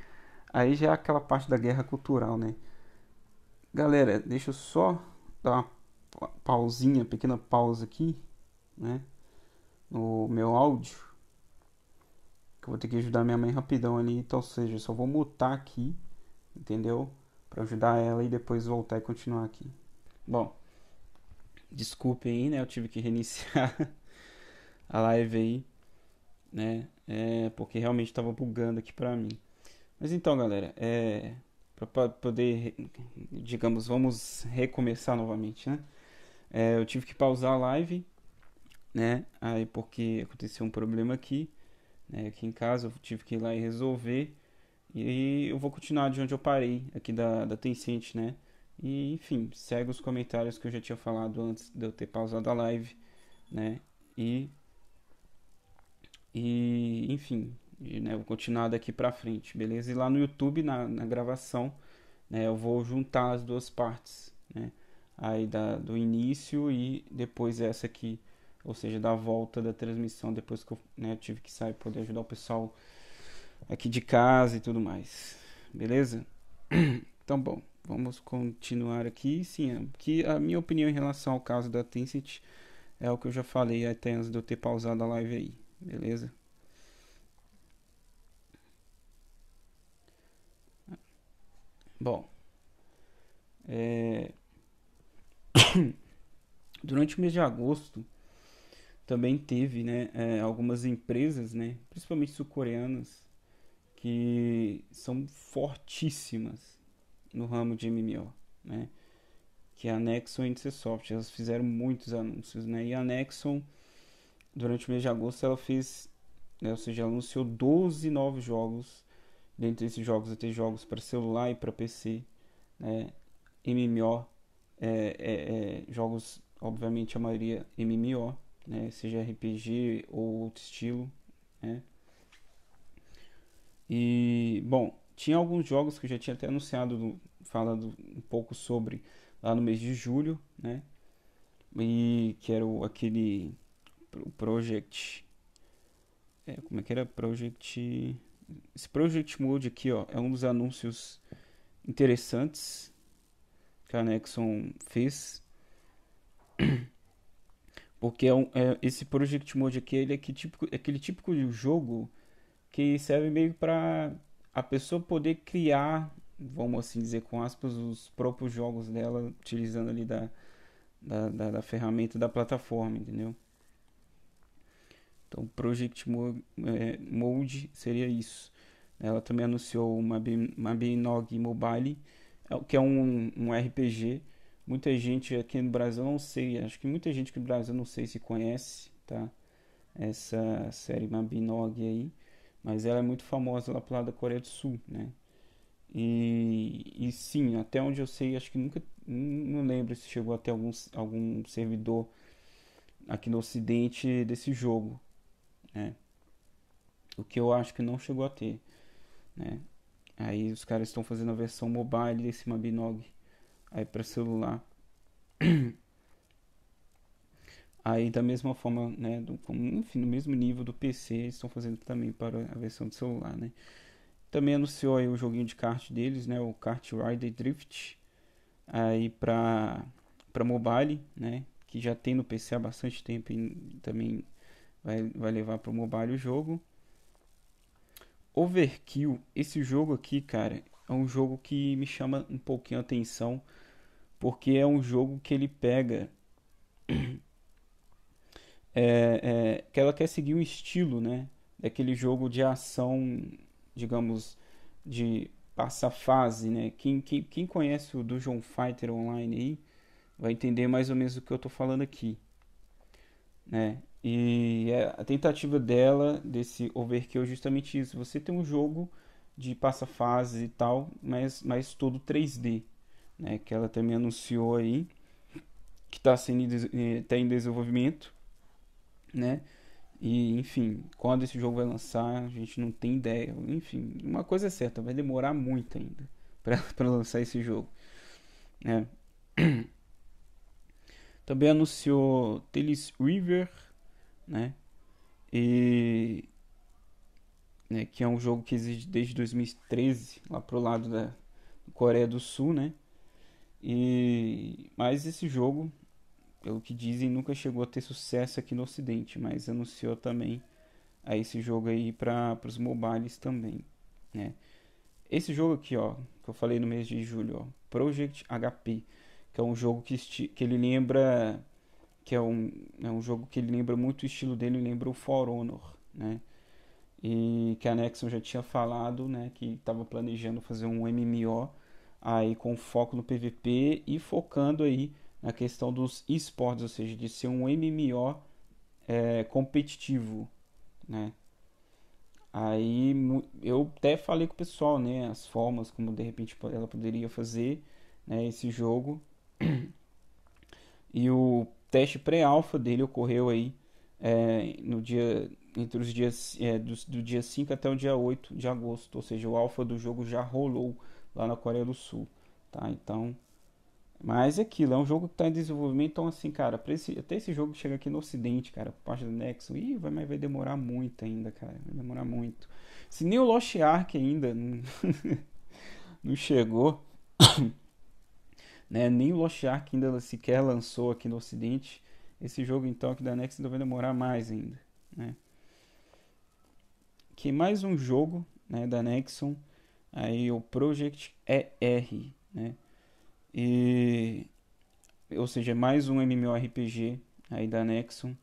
Aí já é aquela parte da guerra cultural, né? Galera, deixa eu só dar uma pausinha, pequena pausa aqui, né? No meu áudio que eu vou ter que ajudar minha mãe rapidão ali. Então, ou seja, só vou mutar aqui, entendeu? Para ajudar ela e depois voltar e continuar aqui. Bom, desculpe aí, né? Eu tive que reiniciar a live aí, né? É, porque realmente estava bugando aqui para mim. Mas então, galera, é, para poder, digamos, vamos recomeçar novamente, né? É, eu tive que pausar a live, né? Aí porque aconteceu um problema aqui. Né? Aqui em casa eu tive que ir lá e resolver. E eu vou continuar de onde eu parei, aqui da, da Tencent, né? E, enfim, segue os comentários que eu já tinha falado antes de eu ter pausado a live, né? E, e enfim, e, né, vou continuar daqui pra frente, beleza? E lá no YouTube, na, na gravação, né, eu vou juntar as duas partes, né? Aí da, do início e depois essa aqui ou seja, da volta da transmissão depois que eu né, tive que sair poder ajudar o pessoal aqui de casa e tudo mais. Beleza? Então, bom, vamos continuar aqui. Sim, é, que a minha opinião em relação ao caso da Tencent é o que eu já falei até antes de eu ter pausado a live aí. Beleza? Bom, é... durante o mês de agosto, também teve né, é, algumas empresas, né, principalmente sul-coreanas, que são fortíssimas no ramo de MMO, né, que é a Nexon e a NC Elas fizeram muitos anúncios, né, e a Nexon, durante o mês de agosto, ela fez, né, ou seja, anunciou 12 novos jogos. Dentre esses jogos, até jogos para celular e para PC, né, MMO, é, é, é, jogos, obviamente, a maioria MMO, né? seja RPG ou outro estilo. Né? E, bom, tinha alguns jogos que eu já tinha até anunciado, falando um pouco sobre lá no mês de julho, né? E que era o, aquele o Project. É, como é que era? Project. Esse Project Mode aqui, ó, é um dos anúncios interessantes que a Nexon fez. Porque é, um, é esse Project Mode aqui ele é que típico, é aquele típico jogo que serve meio para a pessoa poder criar, vamos assim dizer com aspas, os próprios jogos dela, utilizando ali da, da, da, da ferramenta da plataforma, entendeu? Então, Project é, Mode, seria isso. Ela também anunciou uma Mabinogi Mobile, é, que é um, um RPG Muita gente aqui no Brasil, não sei, acho que muita gente aqui no Brasil não sei se conhece, tá? Essa série Mabinog aí, mas ela é muito famosa lá pro lado da Coreia do Sul, né? E, e sim, até onde eu sei, acho que nunca, não lembro se chegou até algum, algum servidor aqui no ocidente desse jogo, né? O que eu acho que não chegou a ter, né? Aí os caras estão fazendo a versão mobile desse Mabinog aí para celular. Aí da mesma forma, né, do, enfim, no mesmo nível do PC, eles estão fazendo também para a versão do celular, né. Também anunciou aí o joguinho de kart deles, né, o Kart Rider Drift, aí para para mobile, né, que já tem no PC há bastante tempo e também vai, vai levar para o mobile o jogo. Overkill, esse jogo aqui, cara, é um jogo que me chama um pouquinho a atenção, porque é um jogo que ele pega. É, é, que ela quer seguir um estilo, né? Daquele jogo de ação, digamos, de passa fase, né? Quem, quem, quem conhece o John Fighter Online aí vai entender mais ou menos o que eu tô falando aqui, né? E é, a tentativa dela, desse Overkill, é justamente isso. Você tem um jogo de passa-fase e tal, mas, mas todo 3D, né? Que ela também anunciou aí, que está sendo é, tá em desenvolvimento, né? E enfim, quando esse jogo vai lançar, a gente não tem ideia. Enfim, uma coisa é certa, vai demorar muito ainda para lançar esse jogo, né? Também anunciou Telis River, né? E né, que é um jogo que existe desde 2013, lá pro lado da Coreia do Sul, né? E mas esse jogo, pelo que dizem, nunca chegou a ter sucesso aqui no ocidente, mas anunciou também a esse jogo aí para os mobiles também, né? Esse jogo aqui, ó, que eu falei no mês de julho, ó, Project HP, que é um jogo que, que ele lembra que é um, é um jogo que ele lembra muito o estilo dele, lembra o For Honor, né? e que a Nexon já tinha falado, né, que estava planejando fazer um MMO aí com foco no PVP e focando aí na questão dos esportes, ou seja, de ser um MMO é, competitivo, né? Aí eu até falei com o pessoal, né, as formas como de repente ela poderia fazer, né, esse jogo. E o teste pré-alfa dele ocorreu aí é, no dia entre os dias é, do, do, dia 5 até o dia 8 de agosto, ou seja, o alfa do jogo já rolou lá na Coreia do Sul, tá? Então, mas é aquilo, é um jogo que está em desenvolvimento, então assim, cara, esse, até esse jogo chega aqui no ocidente, cara, por parte do Nexo, e vai, vai demorar muito ainda, cara, vai demorar muito. Se nem o Lost Ark ainda não, não chegou, né, nem o Lost Ark ainda sequer lançou aqui no ocidente, esse jogo então aqui da Nexo ainda vai demorar mais ainda, né? que mais um jogo né, da Nexon, aí o Project ER, né? E, ou seja, mais um MMORPG aí da Nexon.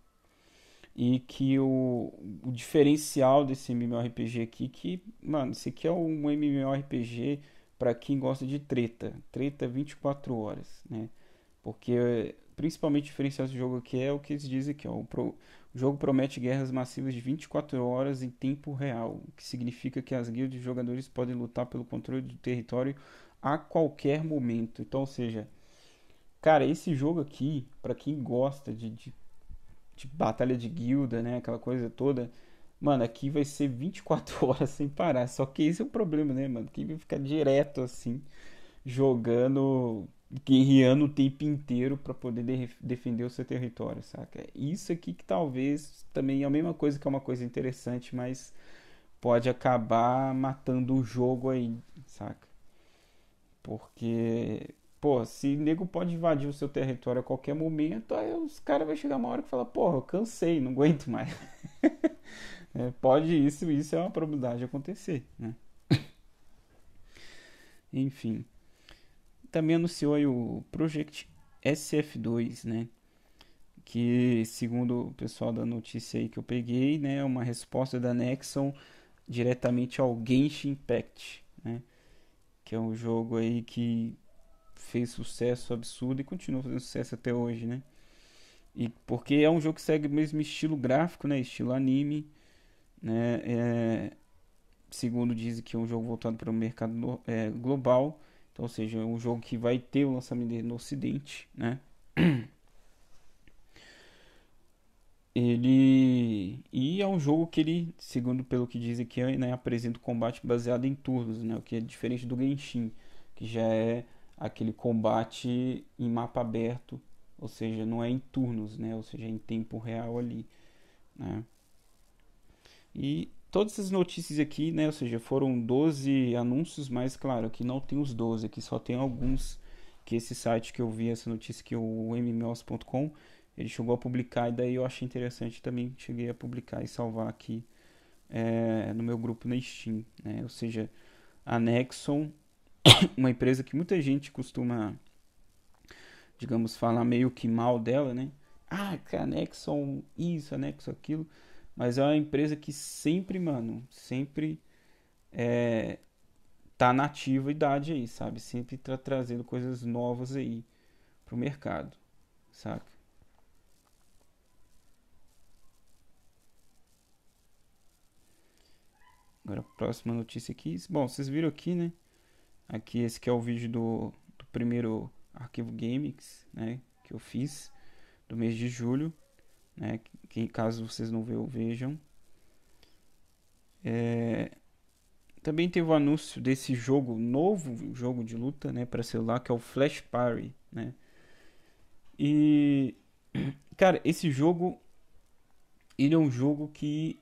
E que o, o diferencial desse MMORPG aqui, que, mano, esse aqui é um MMORPG para quem gosta de treta. Treta 24 horas, né? Porque principalmente diferencial desse jogo aqui é o que eles dizem aqui, ó. É o, pro, o jogo promete guerras massivas de 24 horas em tempo real, o que significa que as guildas de jogadores podem lutar pelo controle do território a qualquer momento. Então, ou seja, cara, esse jogo aqui, para quem gosta de, de, de, batalha de guilda, né, aquela coisa toda, mano, aqui vai ser 24 horas sem parar. Só que esse é o problema, né, mano? Quem vai ficar direto assim jogando guerreando o tempo inteiro para poder de defender o seu território, saca? Isso aqui que talvez também é a mesma coisa que é uma coisa interessante, mas pode acabar matando o jogo aí, saca? Porque, pô, se nego pode invadir o seu território a qualquer momento, aí os caras vão chegar uma hora que fala, porra, eu cansei, não aguento mais. é, pode isso, isso é uma probabilidade de acontecer, né? Enfim também anunciou o Project SF2, né? Que, segundo o pessoal da notícia aí que eu peguei, né, é uma resposta da Nexon diretamente ao Genshin Impact, né? Que é um jogo aí que fez sucesso absurdo e continua fazendo sucesso até hoje, né? E porque é um jogo que segue o mesmo estilo gráfico, né? Estilo anime, né? É... Segundo dizem que é um jogo voltado para o mercado é, global então, ou seja, é um jogo que vai ter o lançamento dele no ocidente, né? Ele e é um jogo que ele, segundo pelo que diz aqui, né, apresenta um combate baseado em turnos, né, o que é diferente do Genshin, que já é aquele combate em mapa aberto, ou seja, não é em turnos, né, ou seja, é em tempo real ali, né? E todas essas notícias aqui, né? Ou seja, foram 12 anúncios, mas claro, aqui não tem os 12, aqui só tem alguns que esse site que eu vi essa notícia que é o mmos.com, ele chegou a publicar e daí eu achei interessante também, cheguei a publicar e salvar aqui é, no meu grupo na Steam, né? Ou seja, a Nexon, uma empresa que muita gente costuma digamos falar meio que mal dela, né? Ah, que a Nexon isso, a Nexon aquilo. Mas é uma empresa que sempre, mano, sempre é, tá na atividade aí, sabe? Sempre tá trazendo coisas novas aí pro mercado, saca? Agora a próxima notícia aqui. Bom, vocês viram aqui, né? Aqui esse que é o vídeo do, do primeiro arquivo Gamex, né? Que eu fiz do mês de julho né? Que caso vocês não vejam, É... Também teve o anúncio desse jogo novo, jogo de luta, né, para celular, que é o Flash Party, né? E cara, esse jogo ele é um jogo que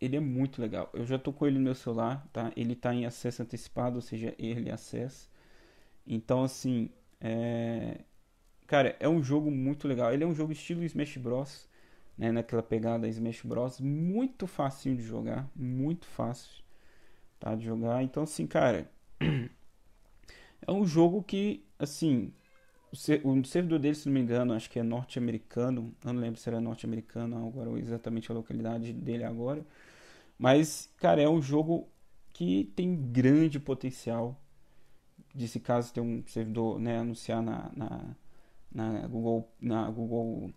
ele é muito legal. Eu já tô com ele no meu celular, tá? Ele tá em acesso antecipado, ou seja, early access. Então assim, é... Cara, é um jogo muito legal. Ele é um jogo estilo Smash Bros. Né, naquela pegada Smash Bros. Muito facinho de jogar. Muito fácil tá, de jogar. Então, assim, cara. é um jogo que, assim. O servidor dele, se não me engano, acho que é norte-americano. não lembro se era norte-americano agora ou exatamente a localidade dele agora. Mas, cara, é um jogo que tem grande potencial de se caso ter um servidor né, anunciar na, na, na Google, na Google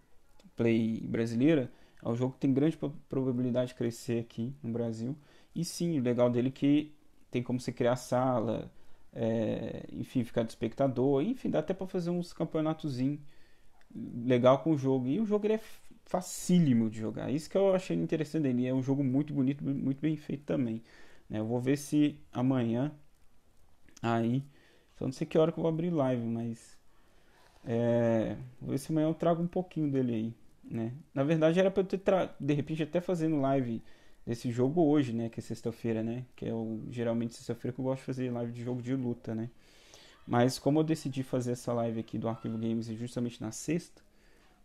Play brasileira, é um jogo que tem grande probabilidade de crescer aqui no Brasil. E sim, o legal dele é que tem como você criar sala, é, enfim, ficar de espectador, enfim, dá até para fazer uns campeonatozinho legal com o jogo. E o jogo ele é facílimo de jogar. Isso que eu achei interessante dele. É um jogo muito bonito, muito bem feito também. Né? Eu vou ver se amanhã aí, só não sei que hora que eu vou abrir live, mas é, vou ver se amanhã eu trago um pouquinho dele aí, né? Na verdade era para eu ter tra... de repente até fazendo live desse jogo hoje, né, que é sexta-feira, né? Que é o geralmente sexta-feira que eu gosto de fazer live de jogo de luta, né? Mas como eu decidi fazer essa live aqui do Arquivo Games justamente na sexta,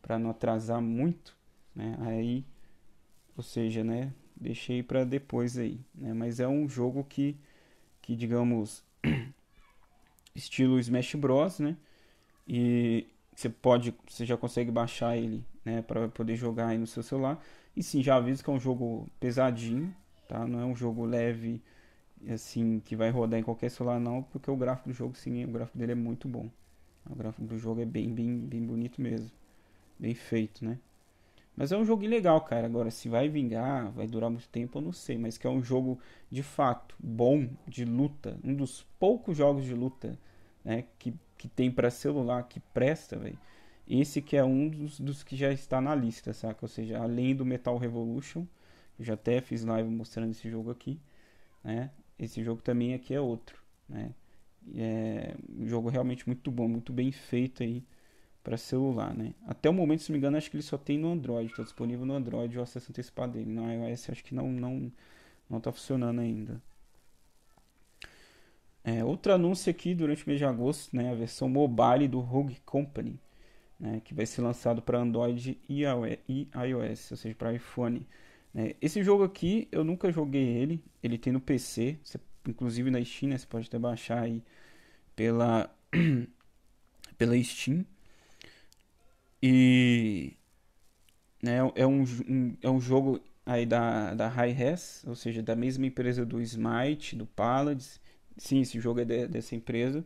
para não atrasar muito, né? Aí, ou seja, né, deixei para depois aí, né? Mas é um jogo que que digamos estilo Smash Bros, né? e você pode, você já consegue baixar ele, né, para poder jogar aí no seu celular. E sim, já aviso que é um jogo pesadinho, tá? Não é um jogo leve assim que vai rodar em qualquer celular não, porque o gráfico do jogo sim, o gráfico dele é muito bom. O gráfico do jogo é bem bem bem bonito mesmo. Bem feito, né? Mas é um jogo legal, cara. Agora, se vai vingar, vai durar muito tempo, eu não sei. Mas que é um jogo, de fato, bom de luta. Um dos poucos jogos de luta né, que que tem para celular que presta, velho, esse que é um dos, dos, que já está na lista, saca? Ou seja, além do Metal Revolution, eu já até fiz live mostrando esse jogo aqui, né? Esse jogo também aqui é outro, né? É um jogo realmente muito bom, muito bem feito aí para celular, né? Até o momento, se não me engano, acho que ele só tem no Android, está disponível no Android o acesso antecipado dele. Na iOS acho que não não não tá funcionando ainda. É, outro anúncio aqui durante o mês de agosto, né, a versão mobile do Rogue Company, né, que vai ser lançado para Android e iOS, ou seja, para iPhone. Né. Esse jogo aqui eu nunca joguei ele, ele tem no PC, você, inclusive na Steam, né, você pode até baixar aí pela, pela Steam. E né, é, é, um, um é um jogo aí da, da Hi-Res, ou seja, da mesma empresa do Smite, do Paladins sim, esse jogo é de, dessa empresa.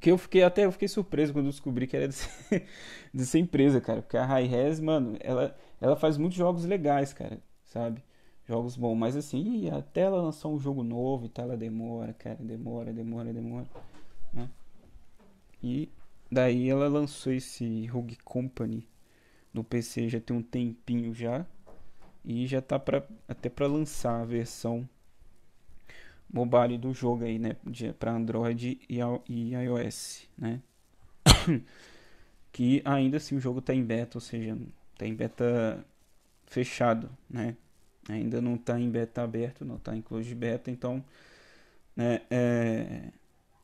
Que eu fiquei até eu fiquei surpreso quando descobri que era dessa empresa, cara. Porque a hi rez mano, ela, ela faz muitos jogos legais, cara, sabe? Jogos bons, mas assim, até ela lançar um jogo novo e tal, ela demora, cara, demora, demora, demora. Né? E daí ela lançou esse Rogue Company no PC já tem um tempinho já. E já tá pra, até para lançar a versão mobile do jogo aí, né, para Android e, e iOS, né? que ainda assim o jogo está em beta, ou seja, está em beta fechado, né? Ainda não está em beta aberto, não está em close beta, então, né, é,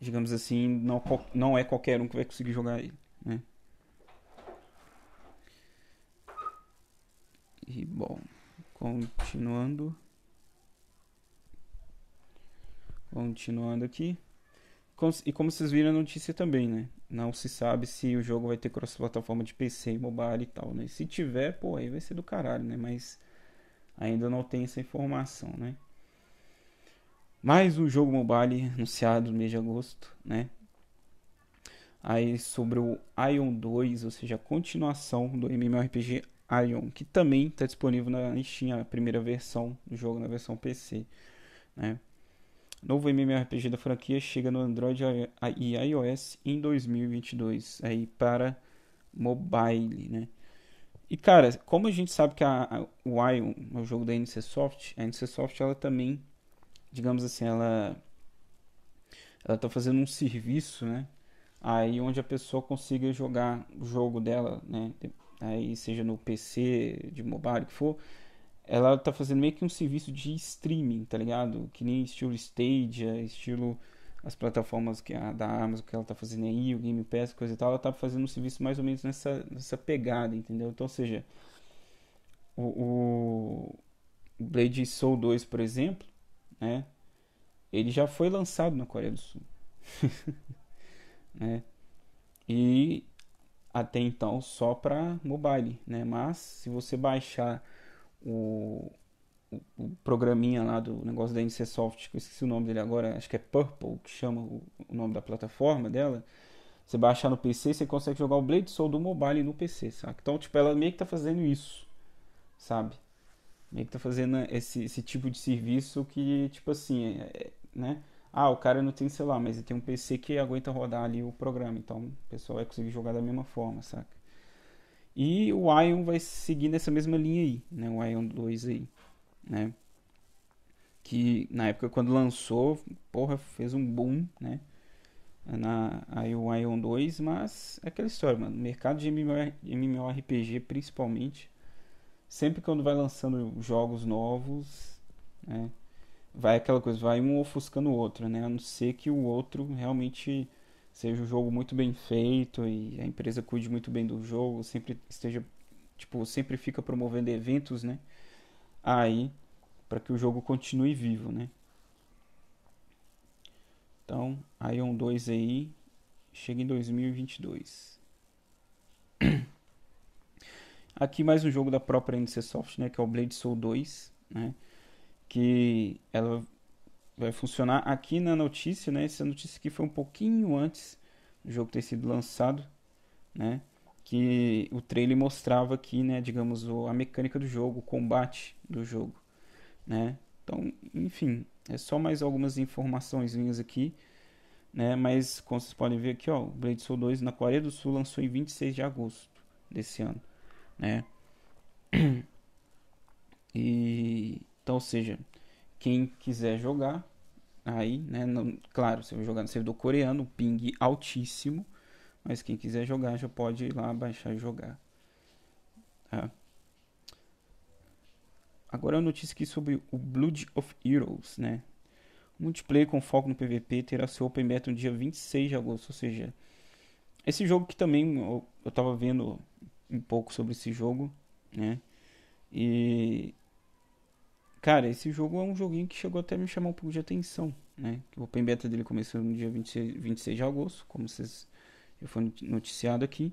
digamos assim, não, não é qualquer um que vai conseguir jogar ele, né? E bom, continuando. Continuando aqui. E como vocês viram a notícia também, né? Não se sabe se o jogo vai ter cross-plataforma de PC, mobile e tal, né? Se tiver, pô, aí vai ser do caralho, né? Mas ainda não tem essa informação, né? Mais um jogo mobile anunciado no mês de agosto, né? Aí sobre o Ion 2, ou seja, a continuação do MMORPG Ion, que também está disponível na Steam, a primeira versão do jogo na versão PC, né? Novo MMORPG da franquia chega no Android e iOS em 2022, aí para mobile, né? E cara, como a gente sabe que a, Wild, o é o jogo da NCSoft, a NCSoft ela também, digamos assim, ela ela tá fazendo um serviço, né? Aí onde a pessoa consiga jogar o jogo dela, né? Aí seja no PC, de mobile, que for, ela tá fazendo meio que um serviço de streaming, tá ligado? Que nem estilo Stadia, estilo as plataformas que a, da Amazon que ela tá fazendo aí, o Game Pass, coisa e tal, ela tá fazendo um serviço mais ou menos nessa, nessa pegada, entendeu? Então, ou seja, o, o Blade Soul 2, por exemplo, né? Ele já foi lançado na Coreia do Sul, né? E até então só para mobile, né? Mas se você baixar o, o, o programinha lá do negócio da NC Soft, que eu esqueci o nome dele agora, acho que é Purple, que chama o, o nome da plataforma dela. Você baixar no PC, você consegue jogar o Blade Soul do mobile no PC, sabe? Então, tipo, ela meio que tá fazendo isso, sabe? Meio que tá fazendo esse, esse tipo de serviço que, tipo assim, é, é né? Ah, o cara não tem celular, mas ele tem um PC que aguenta rodar ali o programa, então o pessoal vai conseguir jogar da mesma forma, saca? E o Ion vai seguir nessa mesma linha aí, né? O Ion 2 aí, né? Que na época quando lançou, porra, fez um boom, né? Na, aí o Ion 2, mas é aquela história, mano. mercado de MMORPG, principalmente, sempre quando vai lançando jogos novos, né? Vai aquela coisa, vai um ofuscando o outro, né? A não ser que o outro realmente seja o jogo muito bem feito e a empresa cuide muito bem do jogo, sempre esteja tipo, sempre fica promovendo eventos, né? Aí para que o jogo continue vivo, né? Então, Ion 2 aí chega em 2022. Aqui mais um jogo da própria NC Soft, né, que é o Blade Soul 2, né? Que ela vai funcionar aqui na notícia, né? Essa notícia aqui foi um pouquinho antes do jogo ter sido lançado, né? Que o trailer mostrava aqui, né? Digamos a mecânica do jogo, o combate do jogo, né? Então, enfim, é só mais algumas informações aqui, né? Mas como vocês podem ver aqui, ó, o Blade Soul 2 na Coreia do Sul lançou em 26 de agosto desse ano, né? E então, ou seja, quem quiser jogar Aí, né, não, claro, você vai jogar no servidor coreano, ping altíssimo, mas quem quiser jogar já pode ir lá baixar e jogar. Tá? Agora a notícia aqui sobre o Blood of Heroes, né? O multiplayer com foco no PVP terá seu Open Beta no dia 26 de agosto, ou seja, esse jogo que também eu, eu tava vendo um pouco sobre esse jogo, né? E Cara, esse jogo é um joguinho que chegou até a me chamar um pouco de atenção, né? O Open Beta dele começou no dia 26, 26 de agosto, como vocês já foi noticiado aqui.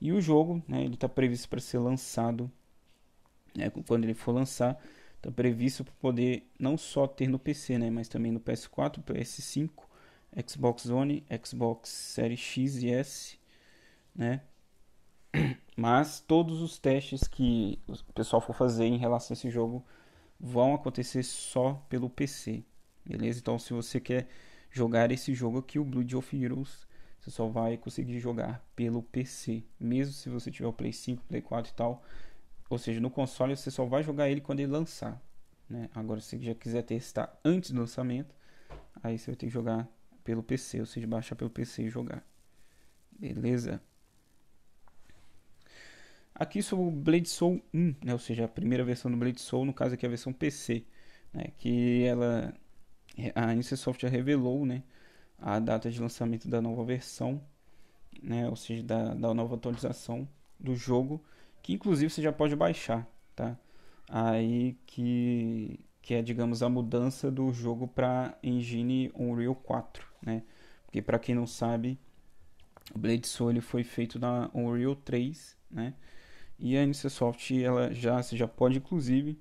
E o jogo, né, ele está previsto para ser lançado, né, quando ele for lançar, está previsto para poder não só ter no PC, né, mas também no PS4, PS5, Xbox One, Xbox Series X e S, né? Mas todos os testes que o pessoal for fazer em relação a esse jogo vão acontecer só pelo PC, beleza? Então, se você quer jogar esse jogo aqui, o Blood of Heroes, você só vai conseguir jogar pelo PC, mesmo se você tiver o Play 5, Play 4 e tal. Ou seja, no console você só vai jogar ele quando ele lançar. Né? Agora, se você já quiser testar antes do lançamento, aí você vai ter que jogar pelo PC, ou seja, baixar pelo PC e jogar. Beleza? Aqui sobre o Blade Soul 1, né? ou seja, a primeira versão do Blade Soul, no caso aqui é a versão PC, né? que ela, a NC já revelou né? a data de lançamento da nova versão, né? ou seja, da, da nova atualização do jogo, que inclusive você já pode baixar, tá? Aí que, que é, digamos, a mudança do jogo para Engine Unreal 4, né? Porque para quem não sabe, o Blade Soul ele foi feito na Unreal 3, né? E a NCSoft ela já, você já pode, inclusive,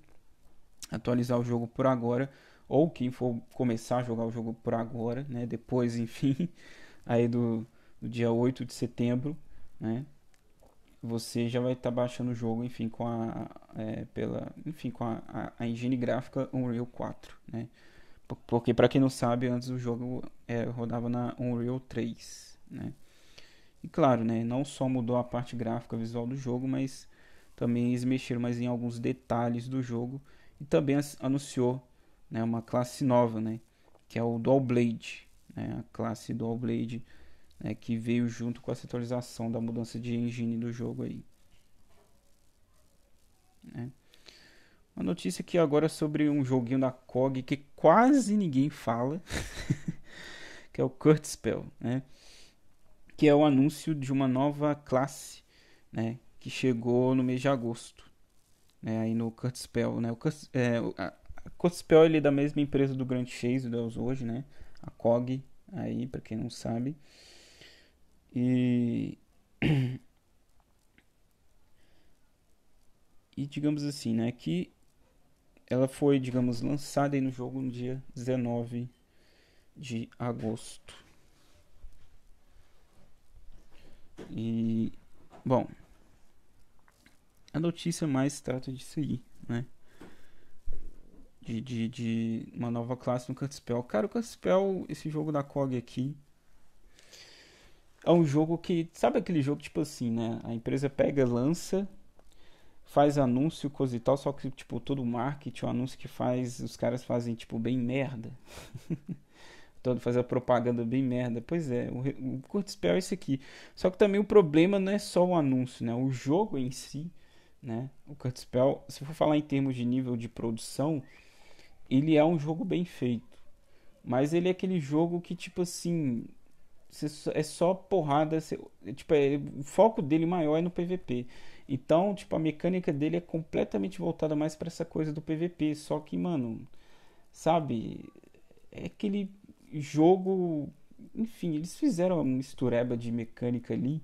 atualizar o jogo por agora, ou quem for começar a jogar o jogo por agora, né, depois, enfim, aí do, do dia 8 de setembro, né, você já vai estar tá baixando o jogo, enfim, com a, é, pela, enfim, com a, a, a engine gráfica Unreal 4, né, porque para quem não sabe, antes o jogo é, rodava na Unreal 3, né, e claro, né, não só mudou a parte gráfica visual do jogo, mas também eles mexeram mais em alguns detalhes do jogo e também anunciou né, uma classe nova, né, que é o Dual Blade, né, a classe Dual Blade né, que veio junto com essa atualização da mudança de engine do jogo aí. Né. Uma notícia aqui agora sobre um joguinho da COG que quase ninguém fala, que é o Spell né? que é o anúncio de uma nova classe, né, que chegou no mês de agosto, né, aí no Kurtzpell, né, o Kurtz, é, a, ele é da mesma empresa do Grand Chase, do Deus hoje, né, a COG, aí para quem não sabe, e e digamos assim, né, que ela foi, digamos, lançada aí no jogo no dia 19 de agosto. E, bom, a notícia mais trata disso aí, né? De, de, de uma nova classe no Cutspell. Cara, o Cutspell, esse jogo da COG aqui, é um jogo que, sabe aquele jogo tipo assim, né? A empresa pega, lança, faz anúncio, coisa e tal, só que, tipo, todo o marketing, o anúncio que faz, os caras fazem, tipo, bem merda. todo, fazer a propaganda bem merda. Pois é, o, o Curtis Spell é esse aqui. Só que também o problema não é só o anúncio, né? O jogo em si, né? O Curtis Spell, se for falar em termos de nível de produção, ele é um jogo bem feito. Mas ele é aquele jogo que, tipo assim, é só porrada. Você, é, tipo, é, o foco dele maior é no PVP. Então, tipo, a mecânica dele é completamente voltada mais para essa coisa do PVP. Só que, mano, sabe? É aquele jogo. Enfim, eles fizeram uma mistureba de mecânica ali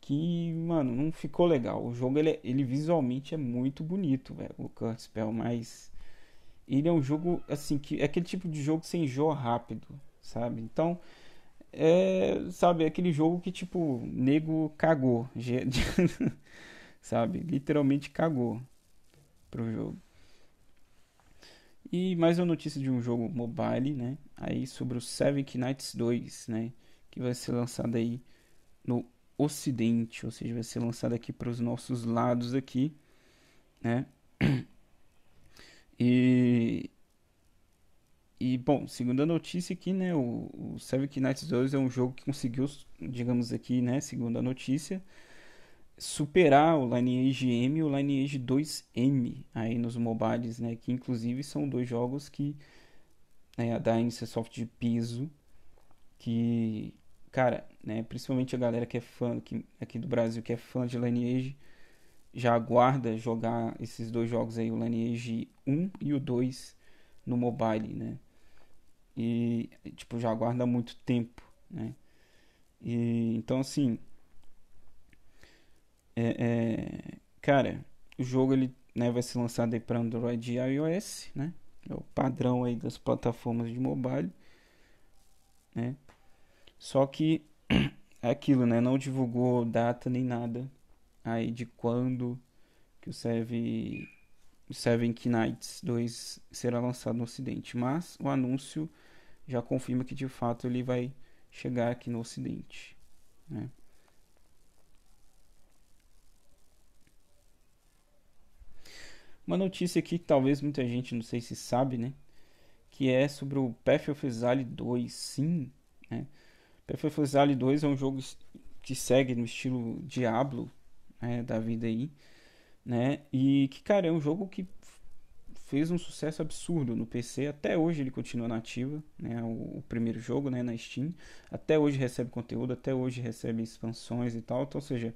que, mano, não ficou legal. O jogo, ele, é, ele visualmente é muito bonito, velho, o Spell mas ele é um jogo, assim, que é aquele tipo de jogo sem você enjoa rápido, sabe? Então, é, sabe, é aquele jogo que, tipo, nego cagou, sabe? Literalmente cagou pro jogo. E mais uma notícia de um jogo mobile, né? aí sobre o Seven Knights 2, né? Que vai ser lançado aí no Ocidente, ou seja, vai ser lançado aqui para os nossos lados aqui, né? E e bom, segunda notícia aqui, né? O, o Knights 2 é um jogo que conseguiu, digamos aqui, né? segunda notícia, superar o Lineage M e o Lineage 2M aí nos mobiles, né? Que inclusive são dois jogos que né, da Incersoft de piso, que, cara, né, principalmente a galera que é fã que, aqui do Brasil, que é fã de Lineage, já aguarda jogar esses dois jogos aí, o Lineage 1 e o 2 no mobile, né? E, tipo, já aguarda há muito tempo, né? E, então, assim, é, é, cara, o jogo ele né, vai ser lançado aí para Android e iOS, né? É o padrão aí das plataformas de mobile, né? Só que é aquilo, né? Não divulgou data nem nada aí de quando que o serve Seven Knights 2 será lançado no ocidente, mas o anúncio já confirma que de fato ele vai chegar aqui no ocidente, né? Uma notícia aqui que talvez muita gente não sei se sabe, né? Que é sobre o Path of Exile 2, sim, né? Path of Exile 2 é um jogo que segue no estilo Diablo né? da vida aí, né? E que, cara, é um jogo que fez um sucesso absurdo no PC. Até hoje ele continua nativa, né? O, o, primeiro jogo, né? Na Steam. Até hoje recebe conteúdo, até hoje recebe expansões e tal. Então, ou seja,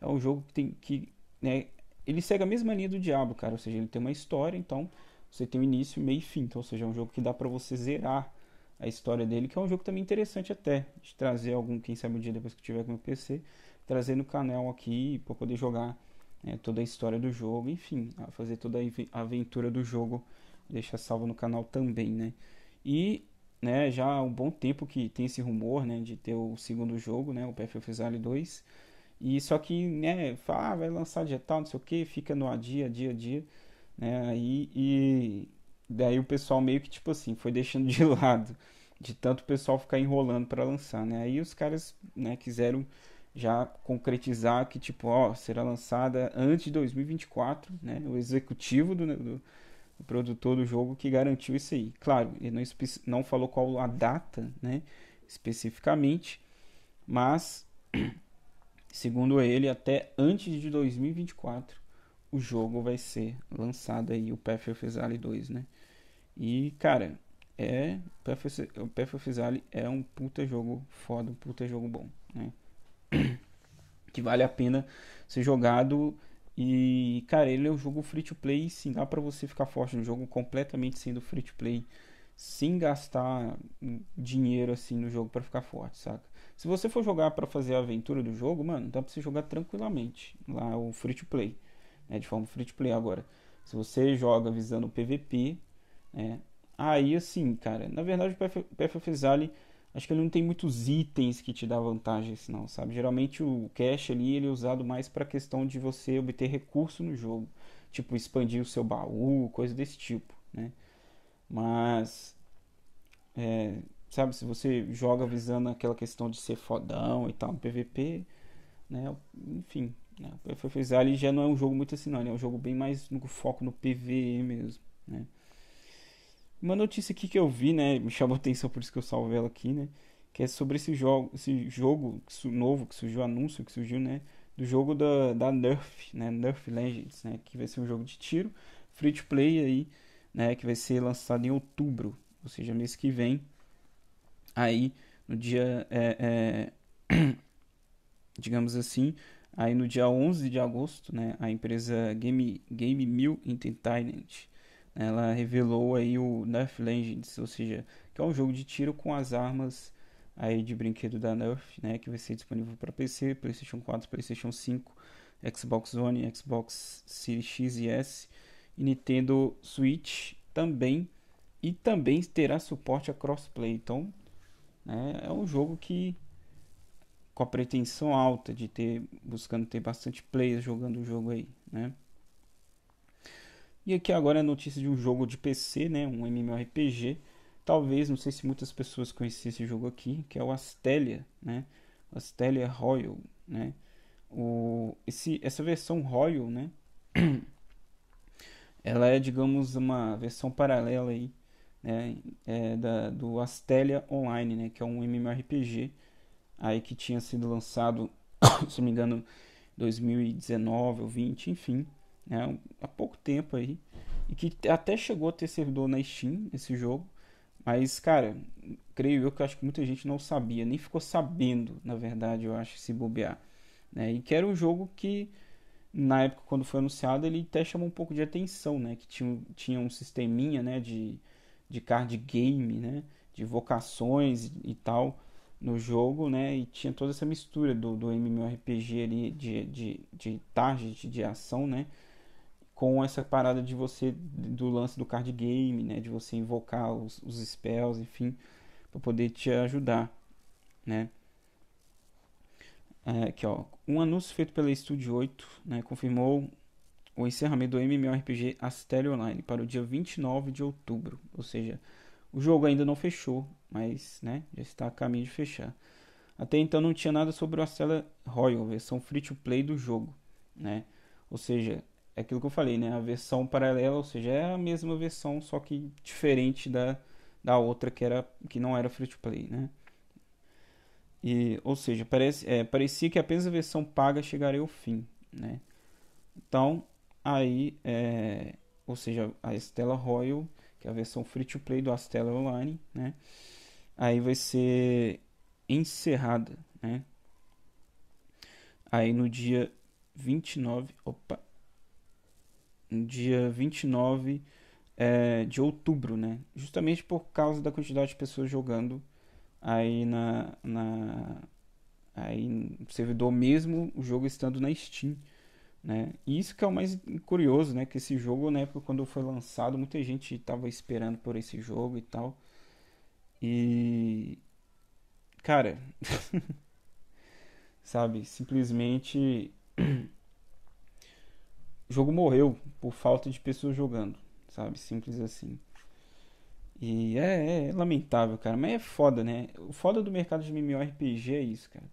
é um jogo que tem que, né? ele segue a mesma linha do diabo, cara. Ou seja, ele tem uma história, então você tem o início, meio e fim. Então, ou seja, é um jogo que dá para você zerar a história dele, que é um jogo também interessante até de trazer algum, quem sabe um dia depois que eu tiver com meu PC, trazer no canal aqui para poder jogar né, toda a história do jogo, enfim, fazer toda a aventura do jogo, deixar salvo no canal também, né? E né, já há um bom tempo que tem esse rumor, né, de ter o segundo jogo, né, o Path of Exile 2 e só que, né, fala, ah, vai lançar digital, não sei o que, fica no a dia, dia, dia, né, e, e daí o pessoal meio que, tipo assim, foi deixando de lado, de tanto o pessoal ficar enrolando para lançar, né, aí os caras, né, quiseram já concretizar que, tipo, ó, será lançada antes de 2024, né, o executivo do, do, do produtor do jogo que garantiu isso aí. Claro, ele não, não falou qual a data, né, especificamente, mas Segundo ele, até antes de 2024 o jogo vai ser lançado aí, o Path of Exile 2, né? E, cara, é o Path of Exile é um puta jogo foda, um puta jogo bom, né? que vale a pena ser jogado e, cara, ele é um jogo free to play, sim, dá para você ficar forte no jogo completamente sendo free to play, sem gastar dinheiro assim no jogo para ficar forte, saca? Se você for jogar para fazer a aventura do jogo, mano, dá para você jogar tranquilamente lá o free to play, né, de forma free to play agora. Se você joga visando o PVP, né, aí assim, cara, na verdade o PFF Zali, acho que ele não tem muitos itens que te dá vantagens, não, sabe? Geralmente o cash ali ele é usado mais para questão de você obter recurso no jogo, tipo expandir o seu baú, coisa desse tipo, né? Mas é, sabe, se você joga visando aquela questão de ser fodão e tal no PVP, né? Enfim, né? o ali já não é um jogo muito assim, não. Ele é um jogo bem mais no foco no PVE mesmo, né? Uma notícia aqui que eu vi, né? Me chamou atenção, por isso que eu salvei ela aqui, né? Que é sobre esse jogo, esse jogo novo que surgiu, anúncio que surgiu, né? Do jogo da, da Nerf, né? Nerf Legends, né? Que vai ser um jogo de tiro, free to play aí, né? Que vai ser lançado em outubro, ou seja, mês que vem. Aí, no dia. É, é, digamos assim, aí no dia 11 de agosto, né, a empresa Game, Game Mill Entertainment né, ela revelou aí o Nerf Legends, ou seja, que é um jogo de tiro com as armas aí de brinquedo da Nerf, né, que vai ser disponível para PC, PlayStation 4, PlayStation 5, Xbox One, Xbox Series X e S e Nintendo Switch também e também terá suporte a crossplay. Então, né? É um jogo que com a pretensão alta de ter buscando ter bastante players jogando o jogo aí, né? E aqui agora é notícia de um jogo de PC, né, um MMORPG. Talvez, não sei se muitas pessoas conhecem esse jogo aqui, que é o Astelia, né? Astelia Royal, né? O esse essa versão Royal, né? Ela é, digamos, uma versão paralela aí né, é, da, do Astelia Online, né, que é um MMORPG aí que tinha sido lançado, se não me engano, 2019 ou 20, enfim, né, há pouco tempo aí, e que até chegou a ter servidor na Steam, esse jogo, mas, cara, creio eu que acho que muita gente não sabia, nem ficou sabendo, na verdade, eu acho, se bobear, né, e que era um jogo que, na época, quando foi anunciado, ele até chamou um pouco de atenção, né, que tinha, tinha um sisteminha, né, de de card game, né? De vocações e tal no jogo, né? E tinha toda essa mistura do, do MMORPG ali de, de, de target, de ação, né? Com essa parada de você, do lance do card game, né? De você invocar os, os spells, enfim, para poder te ajudar, né? É, aqui, ó. Um anúncio feito pela Studio 8 né, confirmou o encerramento do MMORPG Astério Online para o dia 29 de outubro. Ou seja, o jogo ainda não fechou, mas né, já está a caminho de fechar. Até então não tinha nada sobre o Astela Royal, versão free to play do jogo. Né? Ou seja, é aquilo que eu falei, né? a versão paralela, ou seja, é a mesma versão, só que diferente da, da outra que, era, que não era free to play. Né? E, ou seja, parece, é, parecia que apenas a versão paga chegaria ao fim. Né? Então, Aí, é, ou seja, a Stella Royal, que é a versão free to play do Astella Online, né? Aí vai ser encerrada, né? Aí no dia 29, opa, no dia 29 é, de outubro, né? Justamente por causa da quantidade de pessoas jogando aí na, na aí no servidor mesmo, o jogo estando na Steam. Né? E isso que é o mais curioso, né? Que esse jogo, na época quando foi lançado, muita gente estava esperando por esse jogo e tal. E cara, sabe, simplesmente o jogo morreu por falta de pessoas jogando, sabe? Simples assim. E é, é, é lamentável, cara, mas é foda, né? O foda do mercado de MMORPG é isso, cara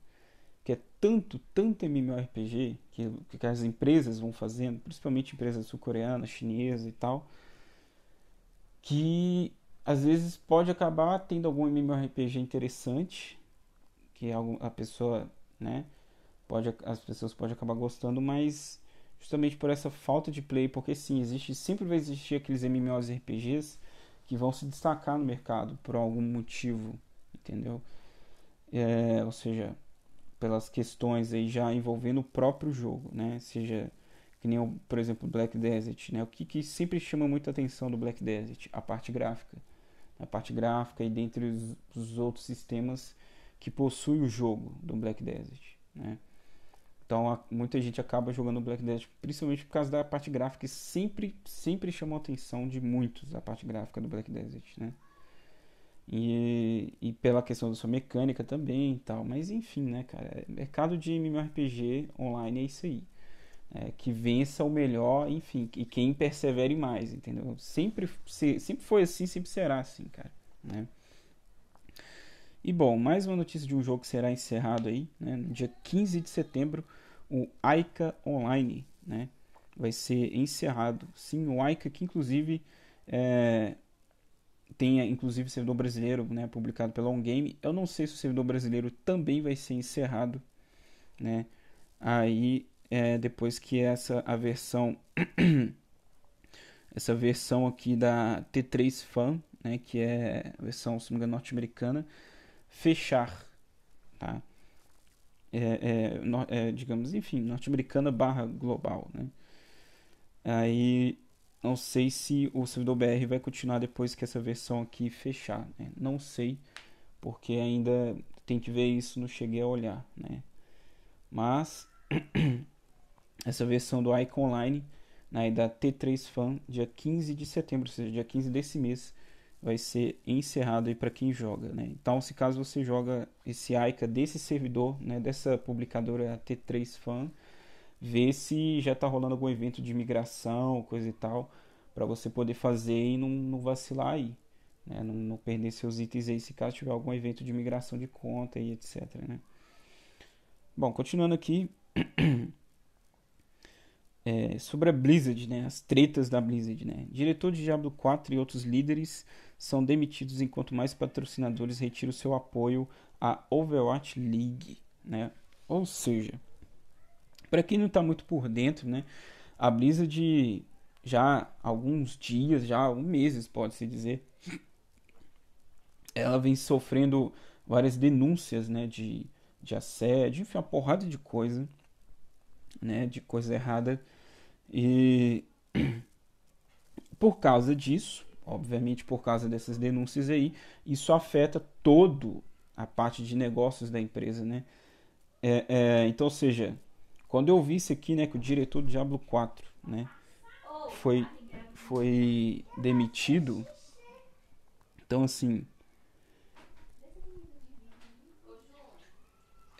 que é tanto, tanto MMORPG que, que as empresas vão fazendo, principalmente empresas sul-coreanas, chinesas e tal, que às vezes pode acabar tendo algum MMORPG interessante, que é a pessoa, né, pode, as pessoas podem acabar gostando, mas justamente por essa falta de play, porque sim, existe, sempre vai existir aqueles MMORPGs que vão se destacar no mercado por algum motivo, entendeu? É, ou seja, pelas questões aí já envolvendo o próprio jogo, né? Seja que nem, o, por exemplo, Black Desert, né? O que, que sempre chama muita atenção do Black Desert? A parte gráfica. A parte gráfica e dentre os, os outros sistemas que possui o jogo do Black Desert, né? Então, a, muita gente acaba jogando o Black Desert, principalmente por causa da parte gráfica, que sempre, sempre chamou a atenção de muitos a parte gráfica do Black Desert, né? E, e pela questão da sua mecânica também e tal. Mas enfim, né, cara? É, mercado de MMORPG online é isso aí. É, que vença o melhor, enfim, e quem persevere mais, entendeu? Sempre, se, sempre foi assim, sempre será assim, cara, né? E bom, mais uma notícia de um jogo que será encerrado aí, né? No dia 15 de setembro, o Aika Online, né? Vai ser encerrado. Sim, o Aika, que inclusive é, tenha inclusive servidor brasileiro né, publicado pela OnGame. Eu não sei se o servidor brasileiro também vai ser encerrado, né? Aí é, depois que essa a versão essa versão aqui da T3 Fan, né, que é a versão se norte-americana, fechar, tá? É, é, é, digamos, enfim, norte-americana barra global, né? Aí não sei se o servidor BR vai continuar depois que essa versão aqui fechar. Né? Não sei, porque ainda tem que ver isso, não cheguei a olhar. Né? Mas essa versão do Icon Online né, da T3 Fan, dia 15 de setembro, ou seja, dia 15 desse mês, vai ser encerrado aí para quem joga. Né? Então, se caso você joga esse ICA desse servidor, né, dessa publicadora T3 Fan, ver se já tá rolando algum evento de migração, coisa e tal, para você poder fazer e não, não vacilar aí, né? Não, não, perder seus itens aí se caso tiver algum evento de migração de conta e etc, né? Bom, continuando aqui, é, sobre a Blizzard, né? As tretas da Blizzard, né? Diretor de Diablo 4 e outros líderes são demitidos enquanto mais patrocinadores retiram seu apoio à Overwatch League, né? Ou seja, para quem não está muito por dentro, né, a Blizzard já alguns dias, já um meses, pode-se dizer, ela vem sofrendo várias denúncias, né, de, de assédio, enfim, uma porrada de coisa, né, de coisa errada. E por causa disso, obviamente por causa dessas denúncias aí, isso afeta todo a parte de negócios da empresa, né? É, é, então, ou seja, quando eu vi isso aqui, né, que o diretor do Diablo 4, né, foi foi demitido. Então assim,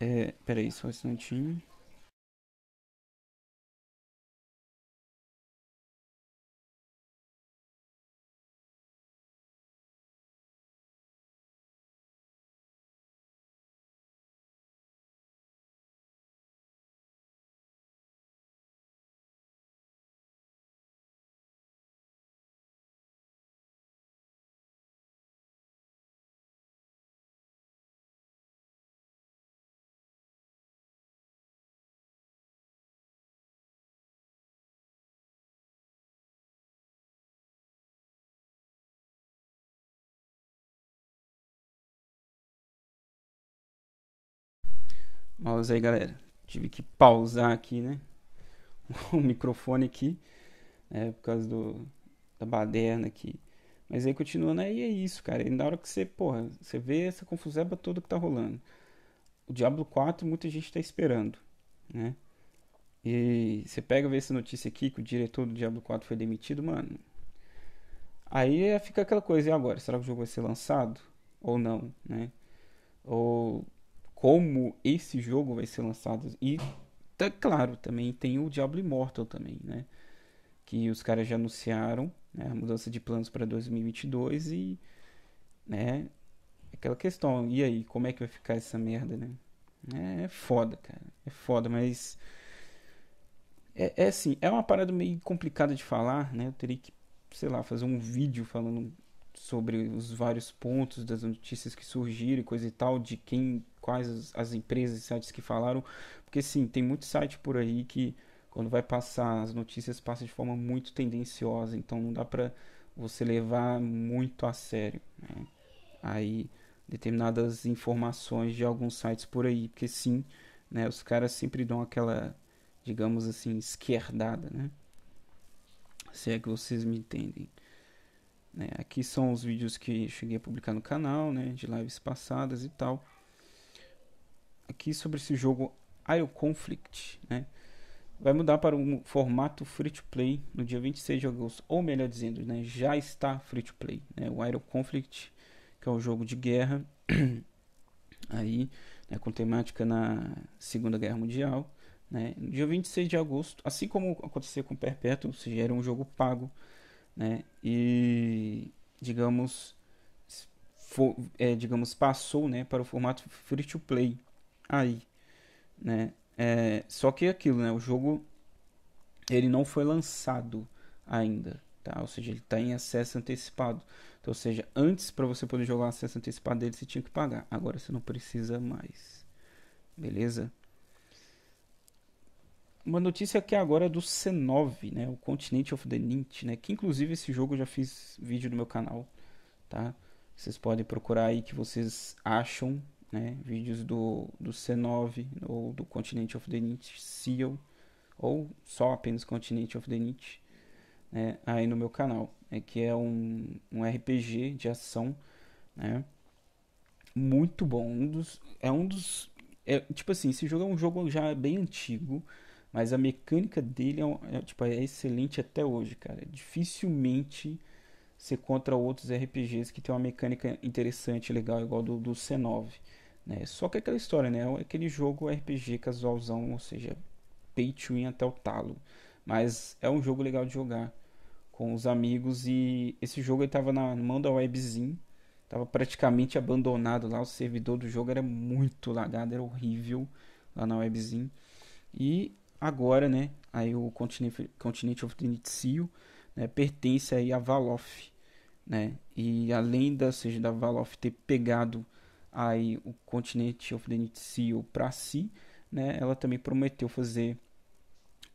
é, peraí, só um instantinho. Mas aí, galera, tive que pausar aqui, né? O microfone aqui, né? Por causa do, da baderna aqui. Mas aí continuando, aí é isso, cara. E na hora que você, porra, você vê essa confusão toda que tá rolando. O Diablo 4 muita gente tá esperando, né? E você pega ver essa notícia aqui que o diretor do Diablo 4 foi demitido, mano. Aí fica aquela coisa, e agora? Será que o jogo vai ser lançado? Ou não, né? Ou como esse jogo vai ser lançado. E, tá claro, também tem o Diablo Immortal também, né? Que os caras já anunciaram né? a mudança de planos para 2022 e, né? Aquela questão, e aí, como é que vai ficar essa merda, né? É, foda, cara. É foda, mas... É, é assim, é uma parada meio complicada de falar, né? Eu teria que, sei lá, fazer um vídeo falando sobre os vários pontos das notícias que surgiram e coisa e tal, de quem quais as, empresas e sites que falaram, porque sim, tem muito site por aí que quando vai passar as notícias passa de forma muito tendenciosa, então não dá para você levar muito a sério. Né? Aí determinadas informações de alguns sites por aí, porque sim, né, os caras sempre dão aquela, digamos assim, esquerdada, né? Se é que vocês me entendem. Né? Aqui são os vídeos que cheguei a publicar no canal, né, de lives passadas e tal aqui sobre esse jogo Io Conflict, né? Vai mudar para um formato free to play no dia 26 de agosto, ou melhor dizendo, né, já está free to play, né? O Iron Conflict, que é um jogo de guerra aí, né, com temática na Segunda Guerra Mundial, né? No dia 26 de agosto, assim como acontecia com Perpétuo, ou seja, era um jogo pago, né? E digamos For, é, digamos, passou né, para o formato free to play aí, né? É, só que é aquilo, né? O jogo ele não foi lançado ainda, tá? Ou seja, ele está em acesso antecipado. Então, ou seja, antes para você poder jogar o acesso antecipado dele, você tinha que pagar. Agora você não precisa mais. Beleza? Uma notícia aqui agora é do C9, né? O Continent of the Ninth, né? Que inclusive esse jogo eu já fiz vídeo no meu canal, tá? Vocês podem procurar aí que vocês acham né? Vídeos do, do C9 ou do Continent of the Nietzsche Seal ou só apenas Continent of the Nietzsche né? aí no meu canal. É que é um, um RPG de ação, né? Muito bom. Um dos, é um dos. É, tipo assim, esse jogo é um jogo já bem antigo mas a mecânica dele é, é, tipo, é excelente até hoje, cara. Dificilmente você contra outros RPGs que tem uma mecânica interessante, legal, igual do, do C9. Né? Só que é aquela história, né? É aquele jogo RPG casualzão, ou seja, pay to win até o talo. Mas é um jogo legal de jogar com os amigos e esse jogo estava na mão da webzinho, estava praticamente abandonado lá, o servidor do jogo era muito lagado, era horrível lá na webzinho. E agora, né, aí o Continent, of the né, pertence aí a Valof, né? E além da, seja, da Valof ter pegado aí o continente of the Night Seal para si, né? Ela também prometeu fazer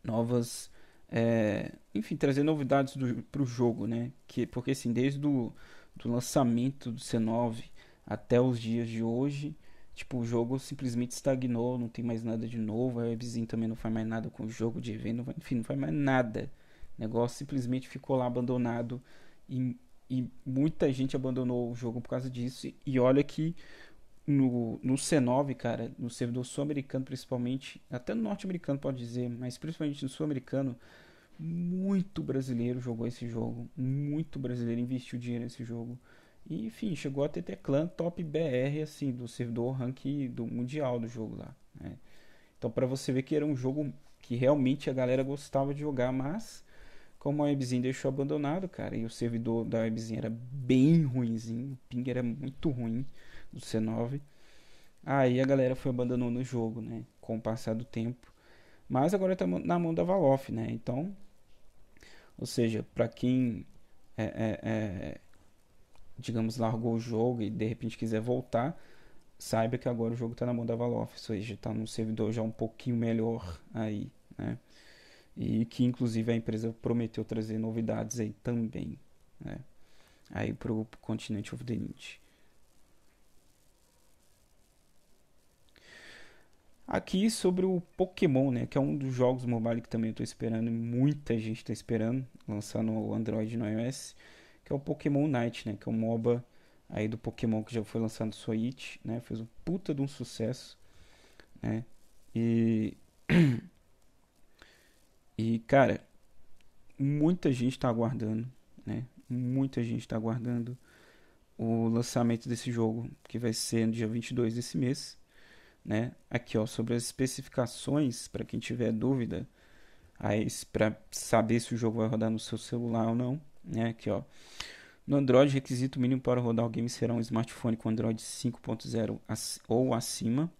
novas, é, enfim, trazer novidades para o jogo, né? Que porque assim, desde do, do lançamento do C9 até os dias de hoje, tipo o jogo simplesmente estagnou, não tem mais nada de novo. A Webzin também não faz mais nada com o jogo de evento, não enfim, não faz mais nada. O negócio simplesmente ficou lá abandonado e, e muita gente abandonou o jogo por causa disso. e olha que no, no C9, cara, no servidor sul-americano principalmente, até no norte-americano pode dizer, mas principalmente no sul-americano, muito brasileiro jogou esse jogo, muito brasileiro investiu dinheiro nesse jogo. E, enfim, chegou a ter teclã top BR, assim, do servidor rank do mundial do jogo lá, né? Então, para você ver que era um jogo que realmente a galera gostava de jogar, mas como a webzinha deixou abandonado, cara, e o servidor da webzinha era bem ruimzinho, o ping era muito ruim, do C9. Aí a galera foi abandonando o jogo, né? Com o passar do tempo. Mas agora está na mão da Valoff, né? Então, ou seja, para quem, é, é, é, digamos, largou o jogo e de repente quiser voltar, saiba que agora o jogo está na mão da Valoff, ou seja, está num servidor já um pouquinho melhor aí, né? E que inclusive a empresa prometeu trazer novidades aí também, né? Aí para o Continente of the Ninja. aqui sobre o Pokémon, né? Que é um dos jogos mobile que também eu tô esperando, muita gente tá esperando, lançar no Android e no iOS, que é o Pokémon Night, né? Que é um MOBA aí do Pokémon que já foi lançado no Switch, né? Fez um puta de um sucesso, né? E E cara, muita gente tá aguardando, né? Muita gente tá aguardando o lançamento desse jogo, que vai ser no dia 22 desse mês né? Aqui, ó, sobre as especificações, para quem tiver dúvida, aí para saber se o jogo vai rodar no seu celular ou não, né? Aqui, ó. No Android, requisito mínimo para rodar o game será um smartphone com Android 5.0 ou acima.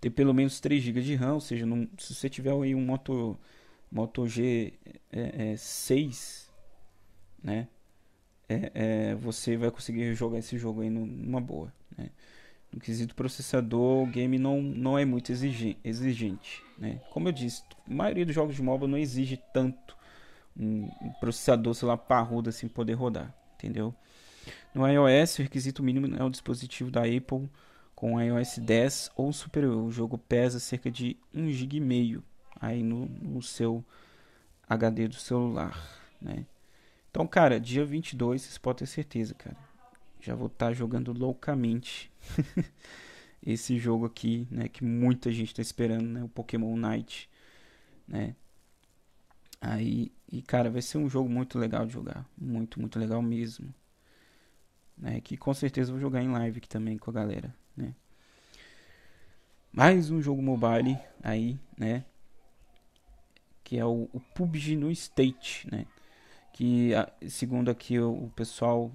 Ter pelo menos 3 GB de RAM, ou seja, num, se você tiver aí um Moto, Moto G é, é, 6, né? É, é, você vai conseguir jogar esse jogo aí numa boa, né? no quesito processador, o game não, não é muito exigente. Né? Como eu disse, a maioria dos jogos de mobile não exige tanto um processador, sei lá, parrudo assim poder rodar, entendeu? No iOS, o requisito mínimo é o dispositivo da Apple com iOS 10 ou superior. O jogo pesa cerca de 1,5 GB aí no, no seu HD do celular, né? Então, cara, dia 22, vocês podem ter certeza, cara já vou estar tá jogando loucamente esse jogo aqui, né, que muita gente está esperando, né, o Pokémon Night, né? Aí, e cara, vai ser um jogo muito legal de jogar, muito, muito legal mesmo. Né, que com certeza vou jogar em live aqui também com a galera, né? Mais um jogo mobile aí, né? Que é o, o PUBG no State, né? Que segundo aqui o pessoal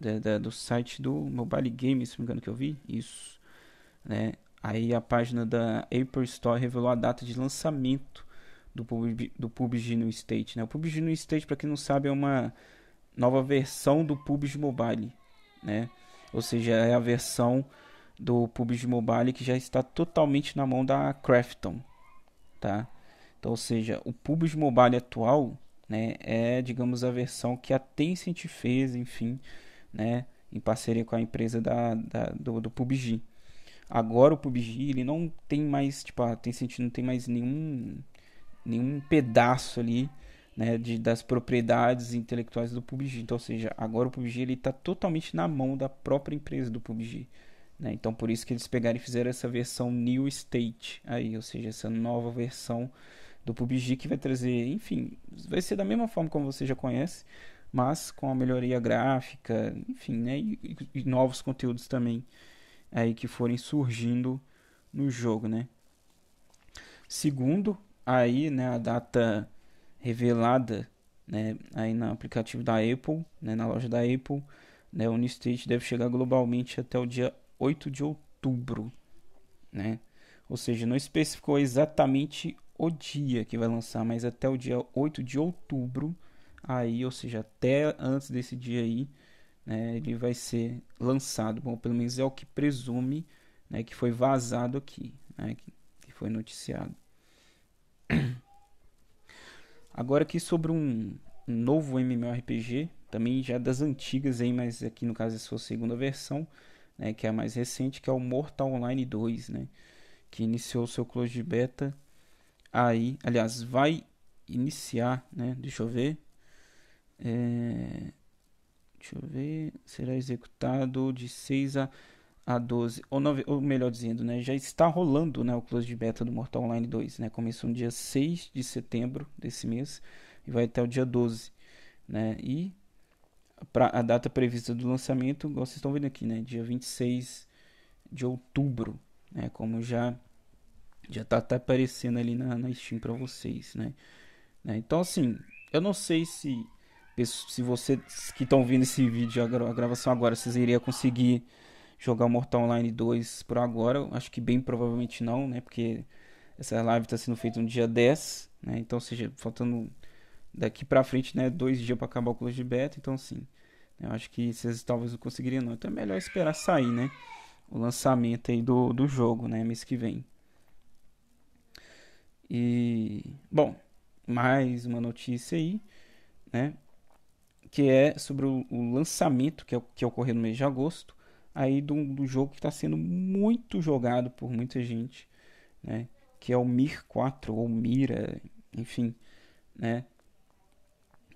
da, da, do site do Mobile Game, se não me engano que eu vi, isso, né? Aí a página da Apple Store revelou a data de lançamento do PUBG, do PUBG no State, né? O PUBG no State, para quem não sabe, é uma nova versão do PUBG Mobile, né? Ou seja, é a versão do PUBG Mobile que já está totalmente na mão da Crafton, tá? Então, ou seja, o PUBG Mobile atual, né, é, digamos, a versão que a Tencent fez, enfim, né? Em parceria com a empresa da, da do, do, PUBG. Agora o PUBG ele não tem mais, tipo, ah, tem sentido, não tem mais nenhum nenhum pedaço ali, né, de, das propriedades intelectuais do PUBG. Então, ou seja, agora o PUBG ele está totalmente na mão da própria empresa do PUBG. Né? Então, por isso que eles pegaram e fizeram essa versão New State aí, ou seja, essa nova versão do PUBG que vai trazer, enfim, vai ser da mesma forma como você já conhece, mas com a melhoria gráfica, enfim, né, e, e novos conteúdos também aí que forem surgindo no jogo, né. Segundo, aí, né, a data revelada, né, aí no aplicativo da Apple, né, na loja da Apple, né, o Unistate deve chegar globalmente até o dia 8 de outubro, né? Ou seja, não especificou exatamente o dia que vai lançar, mas até o dia 8 de outubro aí, ou seja, até antes desse dia aí, né, ele vai ser lançado. Bom, pelo menos é o que presume né, que foi vazado aqui, né, que, que foi noticiado. Agora aqui sobre um, um novo MMORPG, também já das antigas aí, mas aqui no caso é sua segunda versão, né, que é a mais recente, que é o Mortal Online 2, né, que iniciou seu close de beta aí, aliás, vai iniciar, né, deixa eu ver, é, deixa eu ver. Será executado de 6 a, a 12. Ou, ou melhor dizendo, né, já está rolando né, o close de beta do Mortal Online 2. Né, começou no dia 6 de setembro desse mês e vai até o dia 12. Né, e pra, a data prevista do lançamento, igual vocês estão vendo aqui, né, dia 26 de outubro. Né, como já já tá, tá aparecendo ali na, na Steam para vocês, né? né? Então, assim, eu não sei se se vocês que estão vendo esse vídeo, a gravação agora, vocês iriam conseguir jogar Mortal Online 2 por agora? Acho que bem provavelmente não, né? Porque essa live está sendo feita no dia 10, né? Então, ou seja, faltando daqui pra frente, né? Dois dias para acabar o close de beta, então sim. Né? Eu acho que vocês talvez não conseguiriam não. Então é melhor esperar sair, né? O lançamento aí do, do jogo, né? Mês que vem. E... Bom, mais uma notícia aí, né? que é sobre o, o lançamento que, é, que ocorreu no mês de agosto, aí do, do jogo que está sendo muito jogado por muita gente, né? Que é o Mir 4 ou Mira, enfim, né?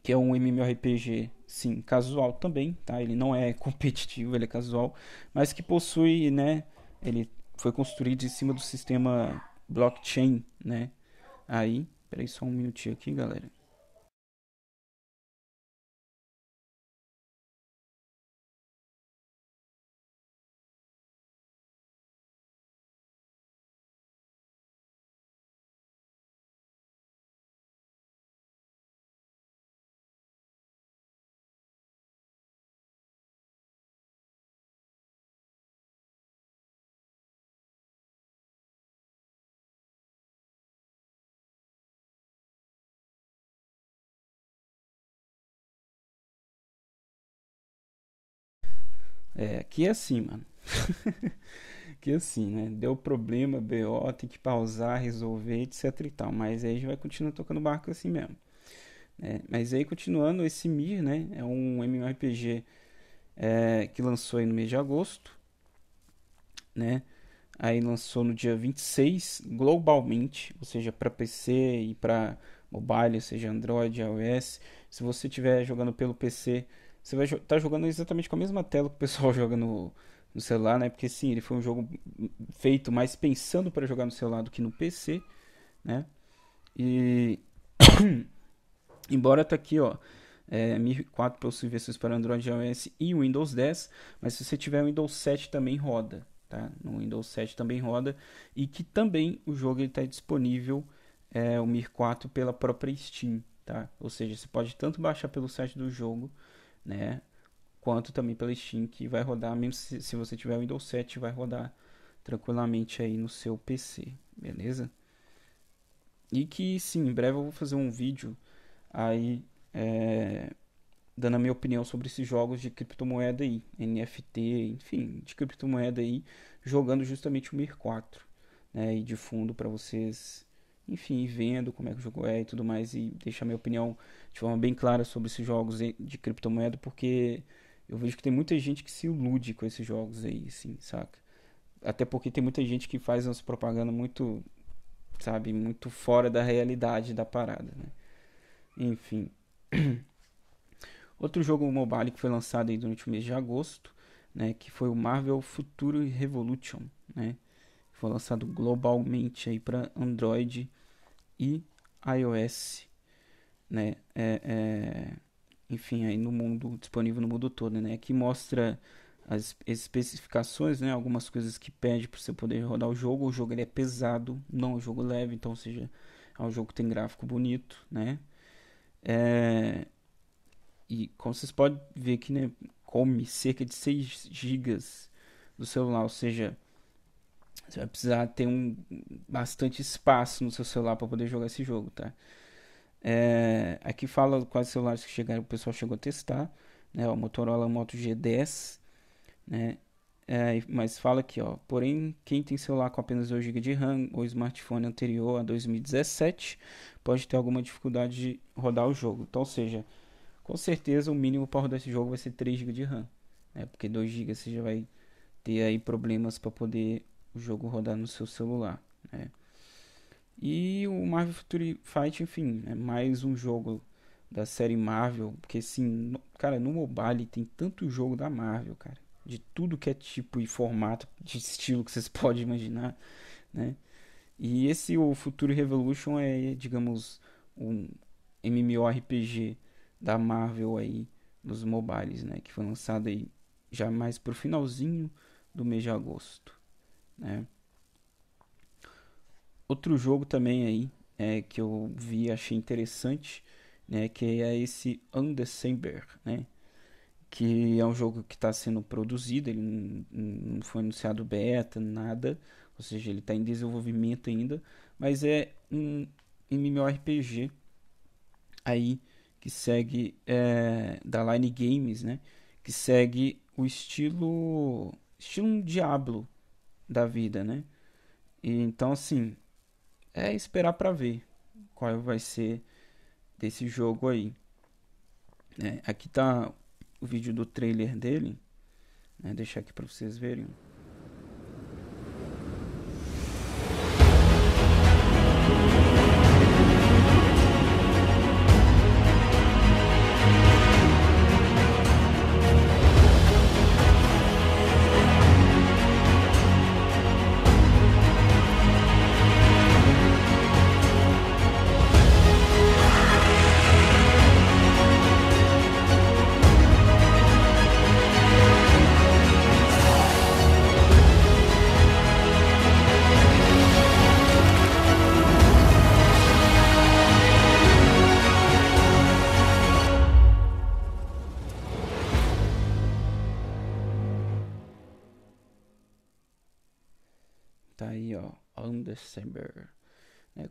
Que é um MMORPG, sim, casual também, tá? Ele não é competitivo, ele é casual, mas que possui, né? Ele foi construído em cima do sistema blockchain, né? Aí, peraí só um minutinho aqui, galera. É, aqui é assim, mano. que é assim, né? Deu problema, BO, tem que pausar, resolver, etc e tal. Mas aí a gente vai continuar tocando barco assim mesmo. É, mas aí continuando, esse Mir, né? É um MMORPG é, que lançou aí no mês de agosto, né? Aí lançou no dia 26 globalmente, ou seja, para PC e para mobile, ou seja, Android, iOS. Se você estiver jogando pelo PC, você vai estar tá jogando exatamente com a mesma tela que o pessoal joga no, no celular, né? Porque sim, ele foi um jogo feito mais pensando para jogar no celular do que no PC, né? E embora tá aqui, ó, é, M4 possui versões para Android, iOS e Windows 10, mas se você tiver o Windows 7 também roda, tá? No Windows 7 também roda e que também o jogo está disponível é, o Mir 4 pela própria Steam, tá? Ou seja, você pode tanto baixar pelo site do jogo né? Quanto também pela Steam, que vai rodar, mesmo se, se você tiver o Windows 7, vai rodar tranquilamente aí no seu PC, beleza? E que sim, em breve eu vou fazer um vídeo aí é, dando a minha opinião sobre esses jogos de criptomoeda aí, NFT, enfim, de criptomoeda aí, jogando justamente o Mir 4, né? E de fundo para vocês enfim, vendo como é que o jogo é e tudo mais, e deixar minha opinião de forma bem clara sobre esses jogos de criptomoeda, porque eu vejo que tem muita gente que se ilude com esses jogos aí, assim, saca? Até porque tem muita gente que faz umas propaganda muito, sabe, muito fora da realidade da parada, né? Enfim. Outro jogo mobile que foi lançado aí durante o mês de agosto, né, que foi o Marvel Future Revolution, né? foi lançado globalmente aí para Android e iOS, né? É, é, enfim, aí no mundo disponível no mundo todo, né? Que mostra as especificações, né? Algumas coisas que pede para você poder rodar o jogo. O jogo ele é pesado, não é um jogo leve, então, ou seja, é um jogo que tem gráfico bonito, né? É... E como vocês podem ver aqui, né? Come cerca de 6 GB do celular, ou seja, você vai precisar ter um bastante espaço no seu celular para poder jogar esse jogo, tá? É, aqui fala quais celulares que chegaram, o pessoal chegou a testar, né? O Motorola Moto G10, né? É, mas fala aqui, ó. Porém, quem tem celular com apenas 2 GB de RAM ou smartphone anterior a 2017 pode ter alguma dificuldade de rodar o jogo. Então, ou seja, com certeza o mínimo para rodar esse jogo vai ser 3 GB de RAM, né? Porque 2 GB você já vai ter aí problemas para poder o jogo rodar no seu celular, né? E o Marvel Future Fight, enfim, é mais um jogo da série Marvel, porque assim, cara, no mobile tem tanto jogo da Marvel, cara, de tudo que é tipo e formato, de estilo que vocês podem imaginar, né? E esse o Future Revolution é, digamos, um MMORPG da Marvel aí nos mobiles, né, que foi lançado aí já mais pro finalzinho do mês de agosto. Né? Outro jogo também aí é, que eu vi achei interessante, né, que é esse Undecember, né, que é um jogo que está sendo produzido, ele não, foi anunciado beta, nada, ou seja, ele está em desenvolvimento ainda, mas é um MMORPG aí que segue é, da Line Games, né, que segue o estilo estilo um Diablo, da vida, né? E, então, assim, é esperar para ver qual vai ser desse jogo aí. É, aqui tá o vídeo do trailer dele. Né? Deixar aqui para vocês verem.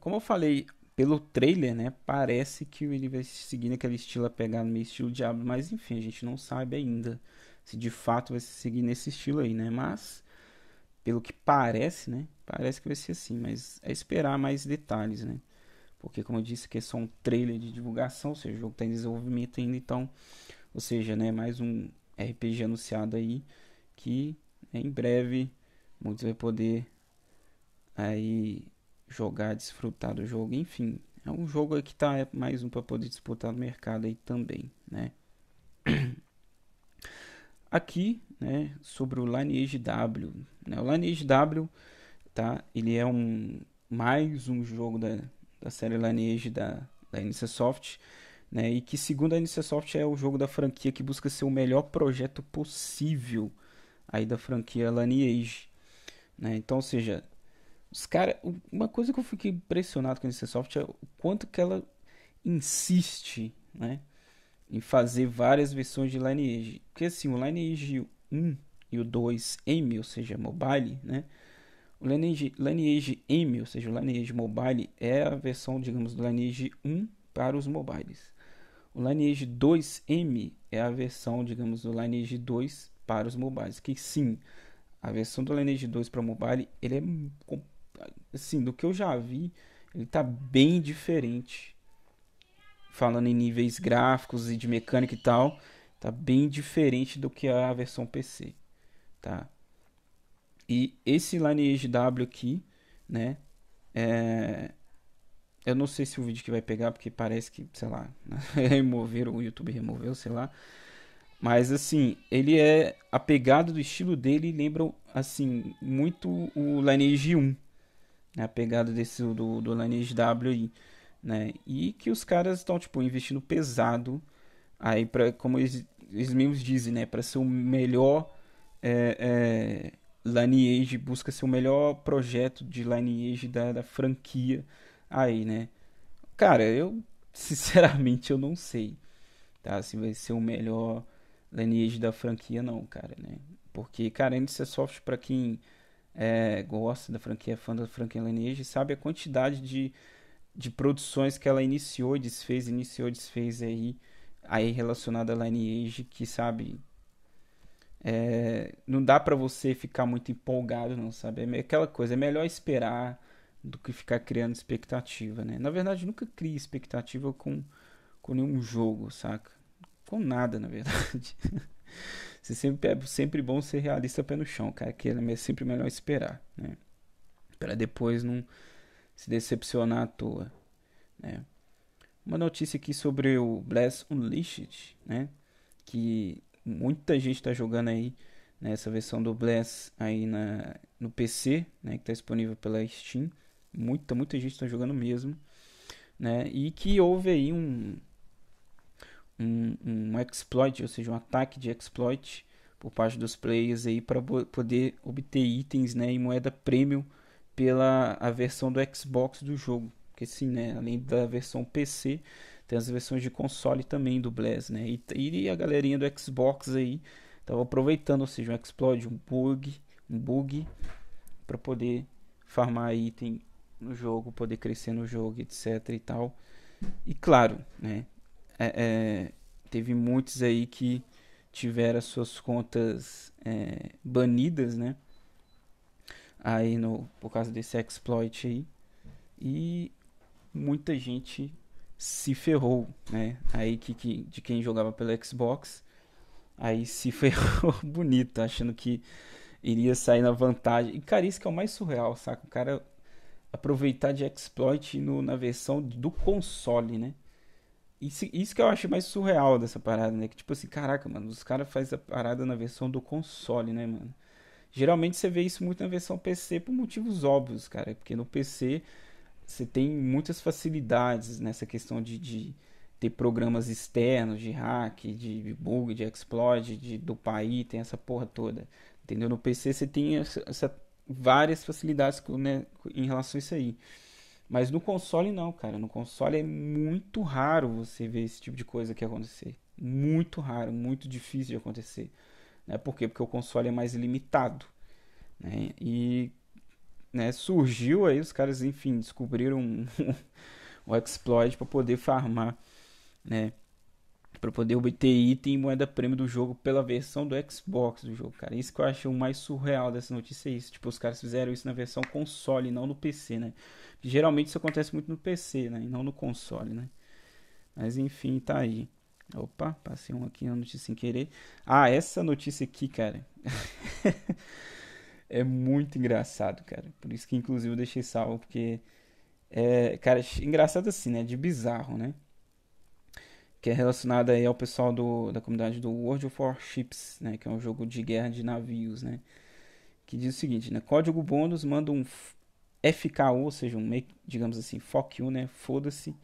como eu falei pelo trailer, né? Parece que ele vai seguir naquele estilo a pegar meio estilo Diablo, mas enfim, a gente não sabe ainda se de fato vai seguir nesse estilo aí, né? Mas pelo que parece, né? Parece que vai ser assim, mas é esperar mais detalhes, né? Porque como eu disse que é só um trailer de divulgação, ou seja, o jogo está em desenvolvimento ainda, então, ou seja, né, mais um RPG anunciado aí que né, em breve muitos vai poder aí jogar, desfrutar do jogo, enfim. É um jogo aí que tá mais um para poder disputar no mercado aí também, né? Aqui, né, sobre o Lineage W, né? O Lineage W, tá? Ele é um mais um jogo da, da série Lineage da da NCSoft, né? E que segundo a NCSoft é o jogo da franquia que busca ser o melhor projeto possível aí da franquia Lineage, né? Então, ou seja, os cara, uma coisa que eu fiquei impressionado com esse software é o quanto que ela insiste, né, em fazer várias versões de Lineage. Porque assim, o Lineage 1 e o 2 M, ou seja, mobile, né? O Lineage, Lineage M, ou seja, o Lineage Mobile é a versão, digamos, do Lineage 1 para os mobiles. O Lineage 2M é a versão, digamos, do Lineage 2 para os mobiles, que sim, a versão do Lineage 2 para mobile, ele é assim, do que eu já vi, ele tá bem diferente. Falando em níveis gráficos e de mecânica e tal, tá bem diferente do que a versão PC, tá? E esse Lineage W aqui, né, é... Eu não sei se o vídeo que vai pegar, porque parece que, sei lá, removeram, o YouTube removeu, sei lá. Mas, assim, ele é... A pegada do estilo dele lembra, assim, muito o Lineage 1, né? A pegada desse do, do Lineage W né? E que os caras estão, tipo, investindo pesado aí para como eles, eles mesmos dizem, né? Para ser o melhor é, é, Lineage, busca ser o melhor projeto de Lineage da, da franquia aí, né? Cara, eu sinceramente eu não sei, tá? Se vai ser o melhor Lineage da franquia não, cara, né? Porque, cara, a NC Soft, para quem é, gosta da franquia, é fã da franquia Lineage, sabe a quantidade de, de produções que ela iniciou, desfez, iniciou, desfez aí, aí relacionada à Lineage, que sabe. É, não dá para você ficar muito empolgado, não, sabe? É aquela coisa, é melhor esperar do que ficar criando expectativa, né? Na verdade, nunca crie expectativa com, com nenhum jogo, saca? Com nada, na verdade. Você sempre, é sempre bom ser realista pé no chão, cara, que é sempre melhor esperar, né? Para depois não se decepcionar à toa, né? Uma notícia aqui sobre o Bless Unleashed, né? Que muita gente está jogando aí nessa né? versão do Bless aí na, no PC, né? Que está disponível pela Steam. Muita, muita gente está jogando mesmo, né? E que houve aí um um, um exploit, ou seja, um ataque de exploit por parte dos players aí para poder obter itens, né, e moeda premium pela a versão do Xbox do jogo, porque sim, né, além da versão PC, tem as versões de console também do Blast, né? E, e a galerinha do Xbox aí estava aproveitando, ou seja, um exploit, um bug, um bug para poder farmar item no jogo, poder crescer no jogo, etc e tal. E claro, né? É, é, teve muitos aí que tiveram suas contas é, banidas, né? Aí no, por causa desse exploit aí. E muita gente se ferrou, né? Aí que, que de quem jogava pelo Xbox, aí se ferrou bonito, achando que iria sair na vantagem. E cara, isso que é o mais surreal, saca? O cara aproveitar de exploit no, na versão do console, né? Isso, isso que eu acho mais surreal dessa parada, né? Que tipo assim, caraca, mano, os caras fazem a parada na versão do console, né, mano? Geralmente você vê isso muito na versão PC por motivos óbvios, cara. Porque no PC você tem muitas facilidades nessa questão de, de ter programas externos, de hack, de bug, de exploit, de dupar item, essa porra toda. Entendeu? No PC você tem essa, essa várias facilidades né, em relação a isso aí. Mas no console não, cara. No console é muito raro você ver esse tipo de coisa que acontecer. Muito raro, muito difícil de acontecer. Né? Por quê? Porque o console é mais limitado. Né? E né, surgiu aí, os caras, enfim, descobriram um, exploit para poder farmar, né? Para poder obter item e moeda prêmio do jogo pela versão do Xbox do jogo, cara. Isso que eu acho o mais surreal dessa notícia é isso. Tipo, os caras fizeram isso na versão console, não no PC, né? geralmente isso acontece muito no PC, né? E não no console, né? Mas enfim, tá aí. Opa, passei um aqui na notícia sem querer. Ah, essa notícia aqui, cara. é muito engraçado, cara. Por isso que, inclusive, eu deixei salvo, porque. É, cara, engraçado assim, né? De bizarro, né? Que é relacionado aí ao pessoal do, da comunidade do World of Warships, né? Que é um jogo de guerra de navios, né? Que diz o seguinte, né? Código bônus manda um FKU, ou seja, um make, digamos assim, fuck you, né? Foda-se,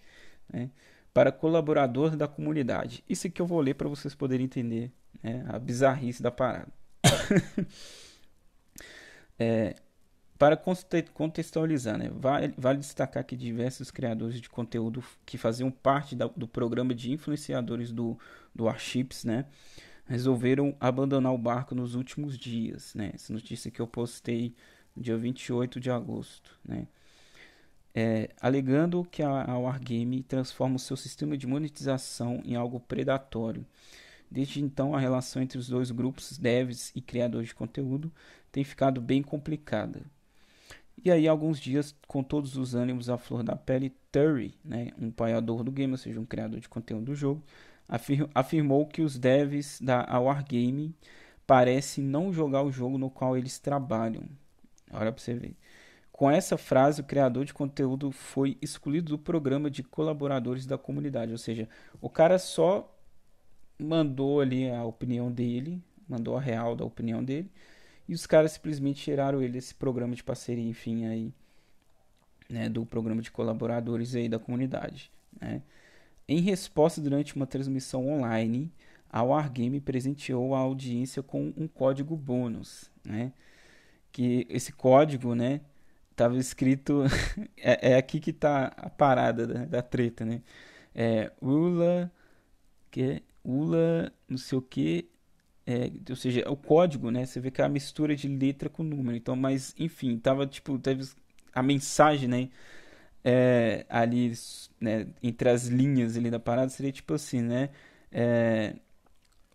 né? Para colaborador da comunidade. Isso aqui eu vou ler para vocês poderem entender né? a bizarrice da parada. é, para contextualizar, né? vale, vale, destacar que diversos criadores de conteúdo que faziam parte da, do programa de influenciadores do, do Archips, né? resolveram abandonar o barco nos últimos dias. Né? Essa notícia que eu postei dia 28 de agosto, né? É, alegando que a, a Wargame transforma o seu sistema de monetização em algo predatório. Desde então, a relação entre os dois grupos, devs e criadores de conteúdo, tem ficado bem complicada. E aí, alguns dias, com todos os ânimos à flor da pele, Terry, né, um paiador do game, ou seja, um criador de conteúdo do jogo, afir afirmou que os devs da Wargame parecem não jogar o jogo no qual eles trabalham. Olha para você ver. Com essa frase, o criador de conteúdo foi excluído do programa de colaboradores da comunidade. Ou seja, o cara só mandou ali a opinião dele, mandou a real da opinião dele, e os caras simplesmente tiraram ele desse programa de parceria, enfim, aí, né, do programa de colaboradores aí da comunidade, né? Em resposta, durante uma transmissão online, a Wargame presenteou a audiência com um código bônus, né? que esse código, né, tava escrito, é, é, aqui que tá a parada da, da, treta, né, é ULA, que é ULA, não sei o que, é, ou seja, é o código, né, você vê que é a mistura de letra com número, então, mas, enfim, tava, tipo, teve a mensagem, né, é, ali, né, entre as linhas ali da parada, seria tipo assim, né, é,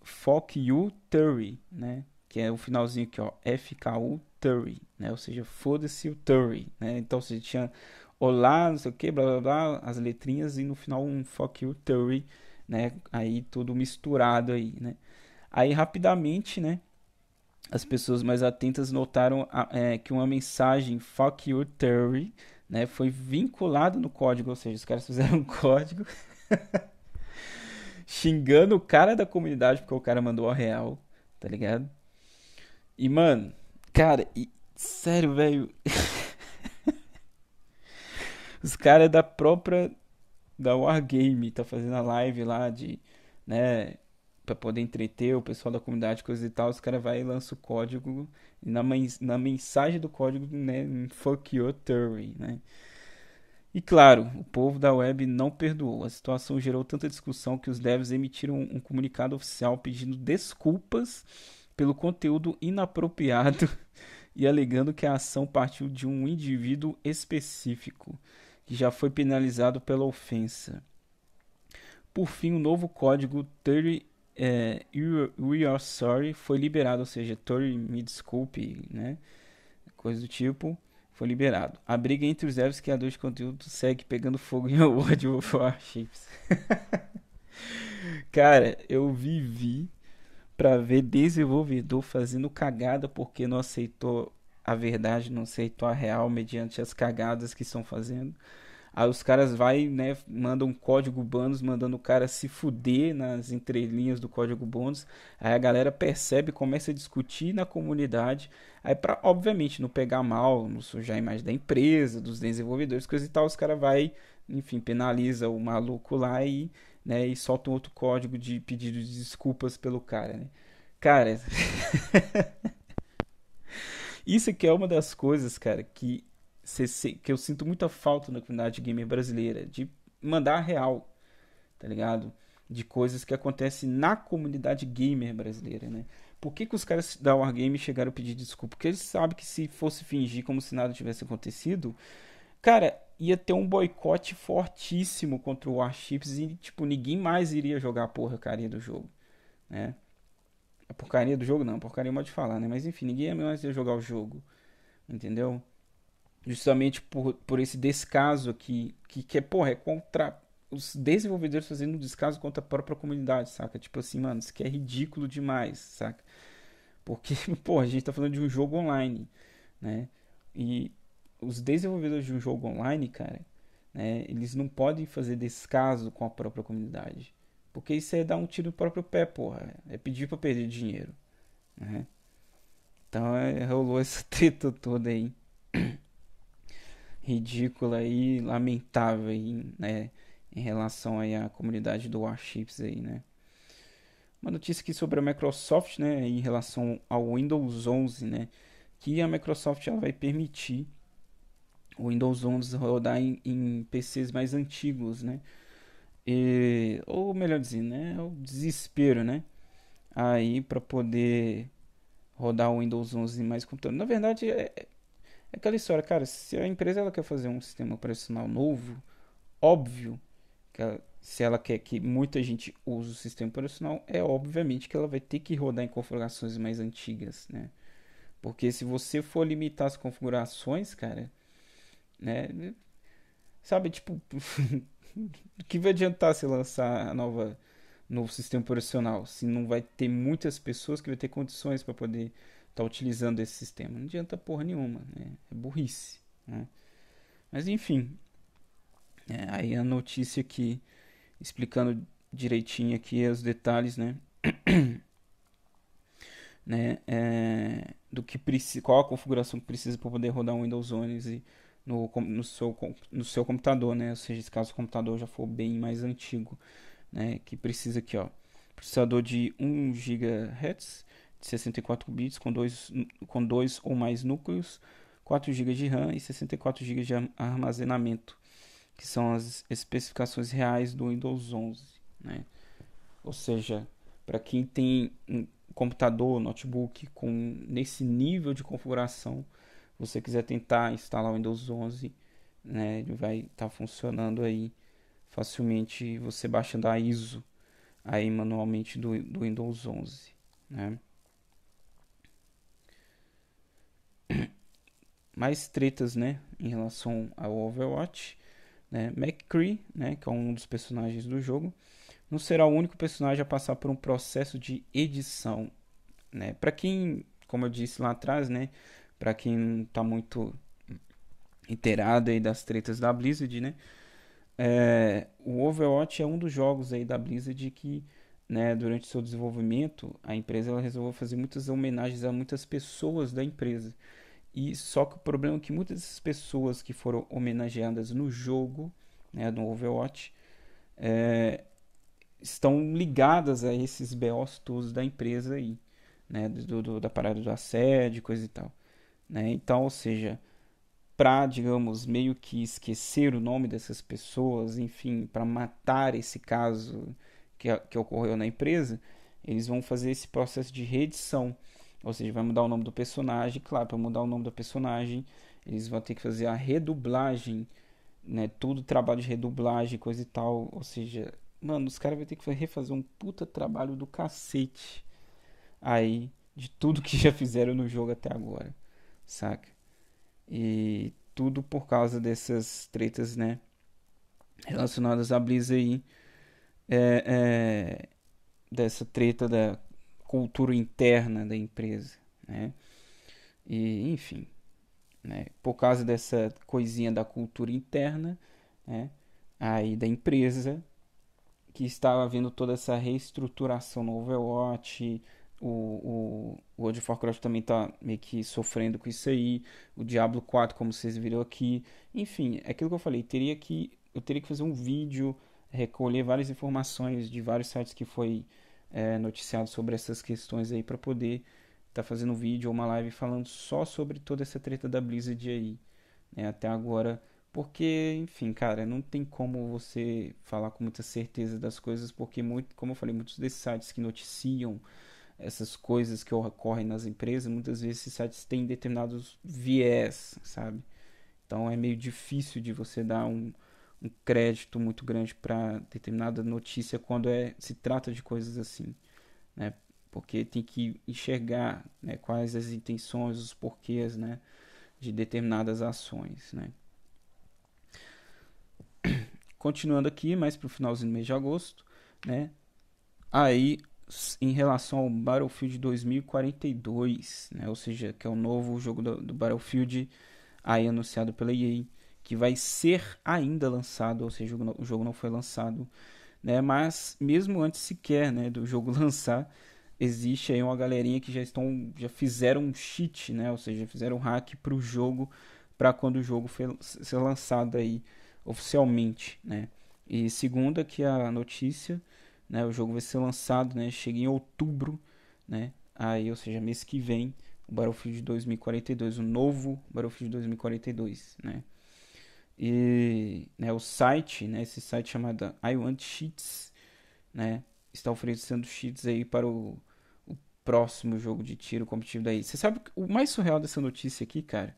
Fuck You Terry, né, que é o finalzinho aqui, ó, FKU Turry, né? Ou seja, foda-se o Turry, né? Então você tinha olá, não sei o que, blá blá blá, as letrinhas e no final um fuck you Turry, né? Aí tudo misturado aí, né? Aí rapidamente, né? As pessoas mais atentas notaram é, que uma mensagem fuck you Turry, né? Foi vinculada no código, ou seja, os caras fizeram um código xingando o cara da comunidade porque o cara mandou a real, tá ligado? E, mano, Cara, e, sério, velho. Os caras é da própria da Wargame tá fazendo a live lá de, né, para poder entreter o pessoal da comunidade, coisa e tal, os caras vai e lança o código e na, mens na mensagem do código, né, fuck your theory, né? E claro, o povo da web não perdoou. A situação gerou tanta discussão que os devs emitiram um comunicado oficial pedindo desculpas pelo conteúdo inapropriado e alegando que a ação partiu de um indivíduo específico que já foi penalizado pela ofensa. Por fim, o novo código 30 é, We Are Sorry foi liberado, ou seja, Tori me desculpe, né? Coisa do tipo, foi liberado. A briga entre os devs e criadores de conteúdo segue pegando fogo em World of Warships. Cara, eu vivi para ver desenvolvedor fazendo cagada porque não aceitou a verdade, não aceitou a real mediante as cagadas que estão fazendo. Aí os caras vai, né, mandam um código bônus, mandando o cara se fuder nas entrelinhas do código bônus. Aí a galera percebe, começa a discutir na comunidade. Aí para obviamente não pegar mal, não sujar a imagem da empresa, dos desenvolvedores, coisa e tal, os caras vai, enfim, penaliza o maluco lá e né, e solta um outro código de pedido de desculpas pelo cara, né? Cara, isso aqui é uma das coisas, cara, que, que eu sinto muita falta na comunidade gamer brasileira, de mandar real, tá ligado? De coisas que acontecem na comunidade gamer brasileira, né? Por que, que os caras da Wargame chegaram a pedir desculpa? Porque eles sabem que se fosse fingir como se nada tivesse acontecido, cara, ia ter um boicote fortíssimo contra o Warships e, tipo, ninguém mais iria jogar a porcaria do jogo, né? A porcaria do jogo não, porcaria é modo de falar, né? Mas enfim, ninguém mais ia jogar o jogo, entendeu? Justamente por, por esse descaso aqui, que, que é, porra, é contra os desenvolvedores fazendo um descaso contra a própria comunidade, saca? Tipo assim, mano, isso aqui é ridículo demais, saca? Porque, porra, a gente tá falando de um jogo online, né? E os desenvolvedores de um jogo online, cara, né, eles não podem fazer descaso com a própria comunidade. Porque isso é dar um tiro no próprio pé, porra. É pedir pra perder dinheiro. Né? Então é, rolou essa treta toda aí. Ridícula e lamentável aí, né? Em relação aí à comunidade do Warships aí, né? Uma notícia aqui sobre a Microsoft, né? Em relação ao Windows 11, né? Que a Microsoft ela vai permitir o Windows 11 rodar em, em PCs mais antigos, né? E, ou melhor dizendo, né, o desespero, né? Aí para poder rodar o Windows 11 em mais computador. Na verdade, é, é, é, aquela história, cara, se a empresa ela quer fazer um sistema operacional novo, óbvio que ela, se ela quer que muita gente use o sistema operacional, é obviamente que ela vai ter que rodar em configurações mais antigas, né? Porque se você for limitar as configurações, cara, né? Sabe, tipo, que vai adiantar se lançar a nova novo sistema operacional se não vai ter muitas pessoas que vai ter condições para poder estar tá utilizando esse sistema? Não adianta porra nenhuma, né? É burrice, né? Mas enfim, é, aí a notícia aqui explicando direitinho aqui os detalhes, né? né? É, do que precisa, qual a configuração que precisa para poder rodar um Windows 11 e no, no, seu, no seu computador, né? Ou seja, caso o computador já for bem mais antigo, né? Que precisa aqui, ó, processador de 1 GHz de 64 bits com dois, com dois ou mais núcleos, 4 GB de RAM e 64 GB de armazenamento, que são as especificações reais do Windows 11, né? Ou seja, para quem tem um computador, notebook com nesse nível de configuração, você quiser tentar instalar o Windows 11, né, ele vai estar tá funcionando aí facilmente você baixando a ISO aí manualmente do, do Windows 11, né? Mais tretas, né, em relação ao Overwatch, né? McCree, né, que é um dos personagens do jogo, não será o único personagem a passar por um processo de edição, né? Para quem, como eu disse lá atrás, né, para quem não tá muito inteirado aí das tretas da Blizzard, né? É, o Overwatch é um dos jogos aí da Blizzard que, né, durante seu desenvolvimento, a empresa ela resolveu fazer muitas homenagens a muitas pessoas da empresa. E só que o problema é que muitas dessas pessoas que foram homenageadas no jogo, né, Do Overwatch, é, estão ligadas a esses BOs todos da empresa aí, né, do, do da parada do assédio, coisa e tal. Né? Então, ou seja, para, digamos, meio que esquecer o nome dessas pessoas, enfim, para matar esse caso que, que ocorreu na empresa, eles vão fazer esse processo de reedição. Ou seja, vai mudar o nome do personagem, claro, para mudar o nome do personagem, eles vão ter que fazer a redublagem, né? Todo trabalho de redublagem, coisa e tal. Ou seja, mano, os caras vão ter que refazer um puta trabalho do cacete aí de tudo que já fizeram no jogo até agora saca? E tudo por causa dessas tretas, né? Relacionadas à blizzard aí. É, é, dessa treta da cultura interna da empresa, né? E, enfim, né? por causa dessa coisinha da cultura interna, né? Aí da empresa, que estava havendo toda essa reestruturação no Overwatch, o, o World of Warcraft também tá meio que sofrendo com isso aí. O Diablo 4, como vocês viram aqui. Enfim, é aquilo que eu falei. Teria que, eu teria que fazer um vídeo, recolher várias informações de vários sites que foi é, noticiado sobre essas questões aí para poder estar tá fazendo um vídeo ou uma live falando só sobre toda essa treta da Blizzard aí. Né? Até agora. Porque, enfim, cara, não tem como você falar com muita certeza das coisas, porque, muito, como eu falei, muitos desses sites que noticiam essas coisas que ocorrem nas empresas, muitas vezes esses sites têm determinados viés, sabe? Então é meio difícil de você dar um, um crédito muito grande para determinada notícia quando é, se trata de coisas assim, né? Porque tem que enxergar né, quais as intenções, os porquês, né? De determinadas ações, né? Continuando aqui, mais para o finalzinho do mês de agosto, né? Aí em relação ao Battlefield 2042, né? ou seja, que é o novo jogo do, do Battlefield aí anunciado pela EA, que vai ser ainda lançado, ou seja, o jogo não, o jogo não foi lançado, né? mas mesmo antes sequer né, do jogo lançar, existe aí uma galerinha que já estão já fizeram um cheat, né? Ou seja, fizeram um hack para o jogo para quando o jogo for, ser lançado aí oficialmente, né? E segunda que a notícia né? O jogo vai ser lançado, né? Chega em outubro, né? Aí, ou seja, mês que vem, o Battlefield 2042, o novo Battlefield 2042, né? E né, o site, né, esse site chamado I Want Cheats, né, está oferecendo cheats aí para o, o próximo jogo de tiro competitivo daí. Você sabe o mais surreal dessa notícia aqui, cara?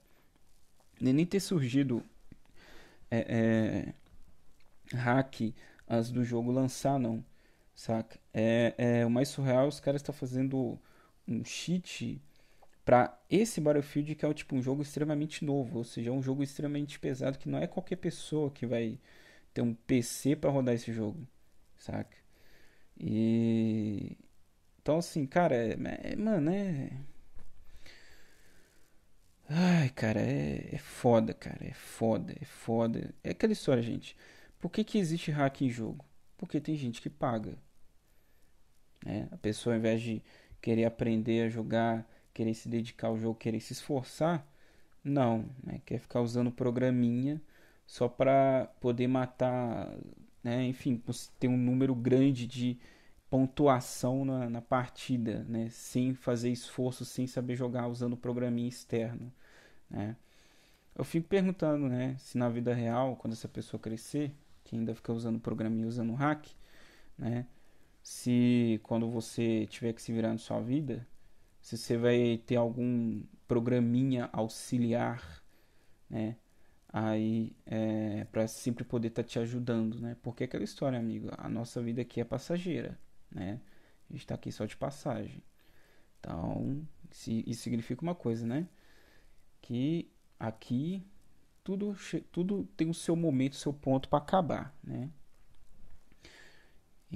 Nem ter surgido é, é, hack antes do jogo lançar, não saca? É, é o mais surreal, os caras estão tá fazendo um cheat para esse Battlefield que é tipo um jogo extremamente novo, ou seja, é um jogo extremamente pesado que não é qualquer pessoa que vai ter um PC para rodar esse jogo, saca? E então assim, cara, é, é, é, mano, é Ai, cara, é, é foda, cara, é foda, é foda. É aquela história, gente. Por que que existe hack em jogo? Porque tem gente que paga. Né? A pessoa, ao invés de querer aprender a jogar, querer se dedicar ao jogo, querer se esforçar, não, né? quer ficar usando programinha só para poder matar, né? enfim, ter um número grande de pontuação na, na partida, né? sem fazer esforço, sem saber jogar usando programinha externo. Né? Eu fico perguntando né, se na vida real, quando essa pessoa crescer, que ainda fica usando programinha, usando hack, né, se quando você tiver que se virar na sua vida, se você vai ter algum programinha auxiliar, né? Aí, é, para sempre poder estar tá te ajudando, né? Porque é aquela história, amigo, a nossa vida aqui é passageira, né? A gente tá aqui só de passagem. Então, isso significa uma coisa, né? Que aqui tudo, tudo tem o seu momento, o seu ponto para acabar, né?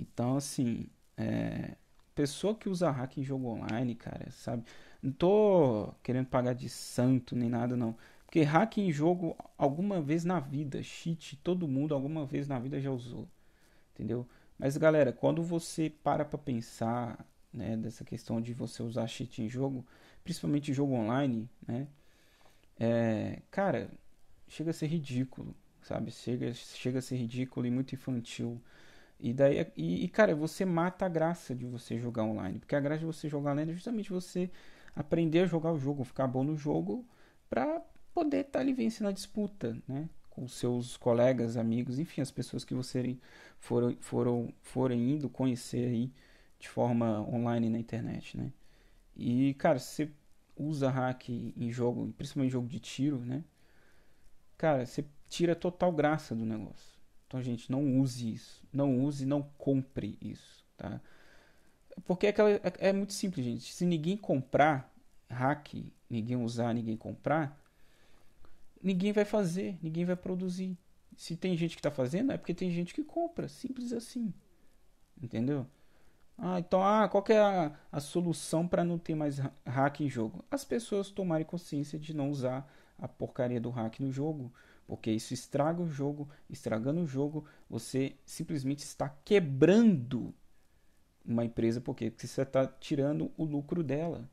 Então, assim, é, pessoa que usa hack em jogo online, cara, sabe? Não tô querendo pagar de santo nem nada, não. Porque hack em jogo, alguma vez na vida, cheat, todo mundo alguma vez na vida já usou, entendeu? Mas, galera, quando você para pra pensar, né, dessa questão de você usar cheat em jogo, principalmente em jogo online, né? É, cara, chega a ser ridículo, sabe? Chega, chega a ser ridículo e muito infantil. E daí, e, e, cara, você mata a graça de você jogar online. Porque a graça de você jogar online é justamente você aprender a jogar o jogo, ficar bom no jogo, pra poder estar tá ali vencendo a disputa, né? Com seus colegas, amigos, enfim, as pessoas que você foram, foram, forem indo conhecer aí de forma online na internet, né? E, cara, se você usa hack em jogo, principalmente em jogo de tiro, né? Cara, você tira total graça do negócio. Então, gente, não use isso. Não use, não compre isso, tá? Porque é, aquela, é, é muito simples, gente. Se ninguém comprar hack, ninguém usar, ninguém comprar, ninguém vai fazer, ninguém vai produzir. Se tem gente que está fazendo, é porque tem gente que compra. Simples assim. Entendeu? Ah, então, ah, qual é a, a solução para não ter mais hack em jogo? As pessoas tomarem consciência de não usar a porcaria do hack no jogo porque isso estraga o jogo. Estragando o jogo, você simplesmente está quebrando uma empresa, porque você está tirando o lucro dela.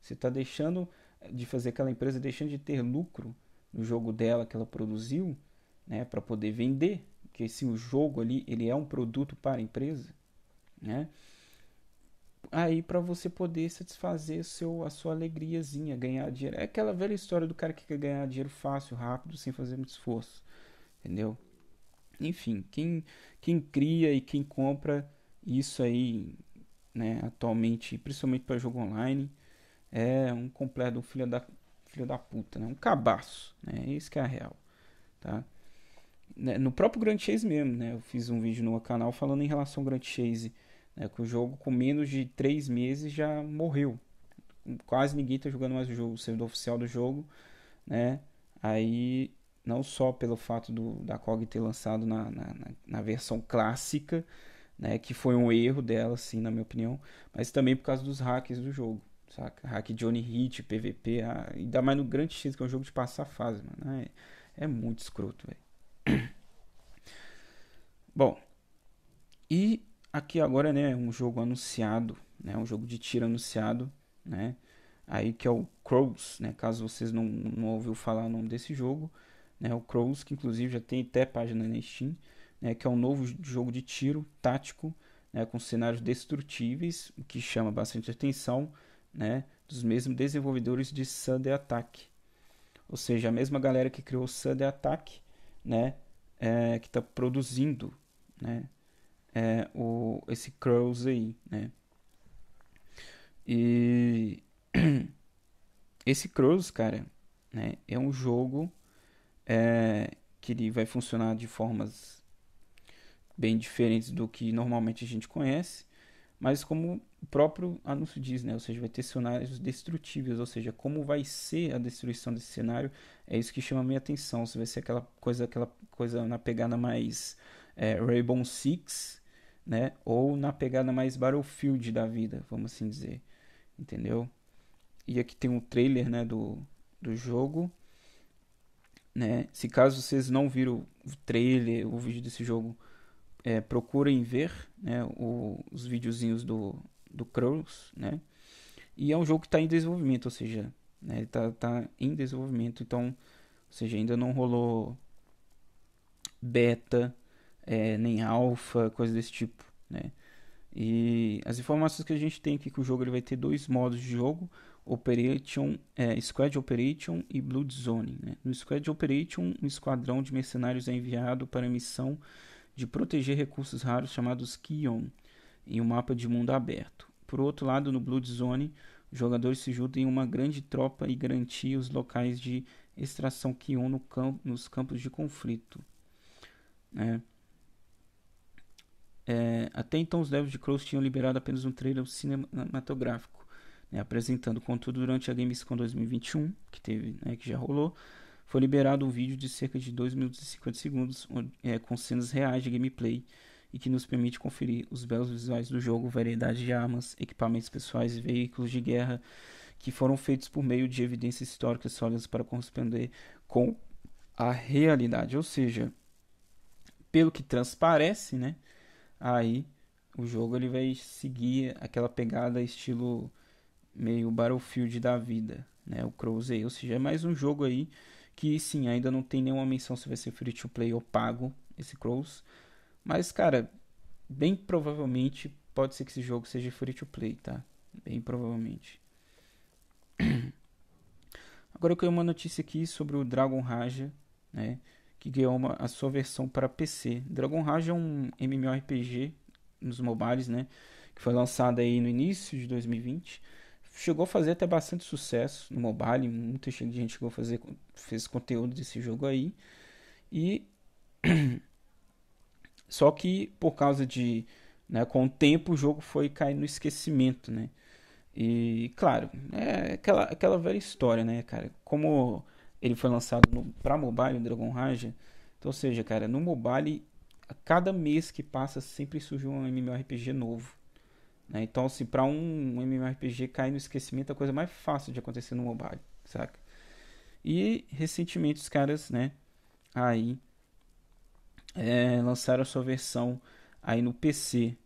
Você está deixando de fazer aquela empresa, deixando de ter lucro no jogo dela que ela produziu, né, para poder vender. Porque se o jogo ali ele é um produto para a empresa, né? aí para você poder satisfazer seu, a sua alegriazinha, ganhar dinheiro. É aquela velha história do cara que quer ganhar dinheiro fácil, rápido, sem fazer muito esforço, entendeu? Enfim, quem, quem cria e quem compra isso aí, né, atualmente, principalmente para jogo online, é um completo um filho da filho da puta, né? Um cabaço, né? Isso que é a real, tá? Né, no próprio Grand Chase mesmo, né? Eu fiz um vídeo no meu canal falando em relação ao Grand Chase né, que o jogo com menos de 3 meses já morreu. Quase ninguém está jogando mais o jogo, o servidor oficial do jogo. Né? Aí, não só pelo fato do, da COG ter lançado na, na, na versão clássica, né, que foi um erro dela, assim, na minha opinião, mas também por causa dos hacks do jogo, saca? Hack Johnny Hit, PVP, ah, ainda mais no Grand X, que é um jogo de passar fase, mano. É, é muito escroto, velho. Bom, e aqui agora, né, um jogo anunciado, né, um jogo de tiro anunciado, né, aí que é o Crows, né, caso vocês não, não ouviram falar o nome desse jogo, né, o Crows, que inclusive já tem até página na Steam, né, que é um novo jogo de tiro tático, né, com cenários destrutíveis, o que chama bastante atenção, né, dos mesmos desenvolvedores de Sunday Attack, ou seja, a mesma galera que criou o Sunday Attack, né, é, que está produzindo, né, é, o, esse Crows aí, né? E esse Crows, cara, né, é um jogo é, que ele vai funcionar de formas bem diferentes do que normalmente a gente conhece, mas como o próprio anúncio diz, né? Ou seja, vai ter cenários destrutíveis, ou seja, como vai ser a destruição desse cenário, é isso que chama a minha atenção. Se vai ser aquela coisa, aquela coisa na pegada mais é, Rainbow Six, né? Ou na pegada mais Battlefield da vida, vamos assim dizer, entendeu? E aqui tem um trailer, né, do, do jogo, né? Se caso vocês não viram o trailer, o vídeo desse jogo, é, procurem ver, né, o, os videozinhos do, do Cross, né? E é um jogo que está em desenvolvimento, ou seja, né, ele tá, tá em desenvolvimento, então, ou seja, ainda não rolou beta, é, nem alfa, coisa desse tipo, né? E as informações que a gente tem aqui que o jogo ele vai ter dois modos de jogo, Operation, é, Squad Operation e Blood Zone. Né? No Squad Operation, um esquadrão de mercenários é enviado para a missão de proteger recursos raros chamados Kion, em um mapa de mundo aberto. Por outro lado, no Blood Zone, os jogadores se juntam em uma grande tropa e garantir os locais de extração Kion no camp nos campos de conflito. Né? É, até então, os devs de Crows tinham liberado apenas um trailer cinematográfico, né, apresentando contudo durante a Gamescom 2021, que teve, né, que já rolou, foi liberado um vídeo de cerca de 2 minutos e 50 segundos, onde, é, com cenas reais de gameplay e que nos permite conferir os belos visuais do jogo, variedade de armas, equipamentos pessoais e veículos de guerra que foram feitos por meio de evidências históricas sólidas para corresponder com a realidade, ou seja, pelo que transparece, né? aí o jogo ele vai seguir aquela pegada estilo meio Battlefield da vida, né? O Crozei, ou seja, é mais um jogo aí que sim, ainda não tem nenhuma menção se vai ser free to play ou pago esse Crows, mas cara, bem provavelmente pode ser que esse jogo seja free to play, tá? Bem provavelmente. Agora eu tenho uma notícia aqui sobre o Dragon Raja, né? que ganhou uma, a sua versão para PC. Dragon Rage é um MMORPG nos mobiles, né? Que foi lançado aí no início de 2020. Chegou a fazer até bastante sucesso no mobile, muita gente chegou a fazer fez conteúdo desse jogo aí. E só que por causa de, né, com o tempo o jogo foi cair no esquecimento, né? E claro, é aquela aquela velha história, né, cara? Como ele foi lançado para mobile, Dragon Rage. Então, ou seja, cara, no mobile, a cada mês que passa sempre surge um MMORPG novo. Né? Então, se assim, para um, um MMORPG cair no esquecimento, é a coisa mais fácil de acontecer no mobile, saca? E recentemente os caras, né, aí é, lançaram a sua versão aí no PC,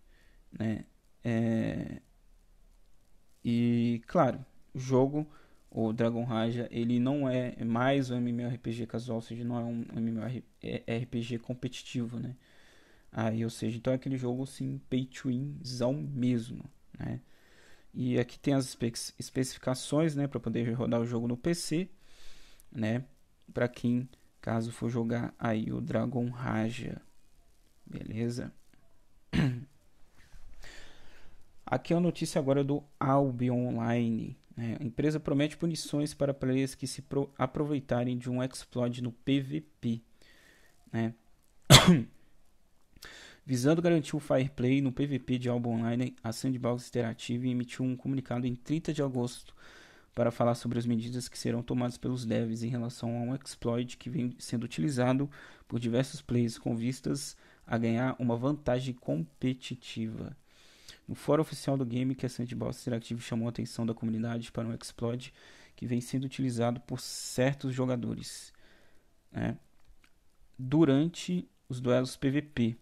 né? É, e claro, o jogo o Dragon Raja, ele não é mais um MMORPG casual, ou seja, não é um MMORPG competitivo, né? Aí, ou seja, então é aquele jogo assim, pay to winzão mesmo, né? E aqui tem as especificações, né, para poder rodar o jogo no PC, né? Para quem caso for jogar aí o Dragon Raja. Beleza? Aqui é a notícia agora do Albion Online, é, a empresa promete punições para players que se aproveitarem de um exploit no PVP, né? Visando garantir o fair play no PVP de álbum online, a Sandbox Interactive emitiu um comunicado em 30 de agosto para falar sobre as medidas que serão tomadas pelos devs em relação a um exploit que vem sendo utilizado por diversos players com vistas a ganhar uma vantagem competitiva. O fórum oficial do game, que é Sandbox Interactive, chamou a atenção da comunidade para um exploit que vem sendo utilizado por certos jogadores né, durante os duelos PVP.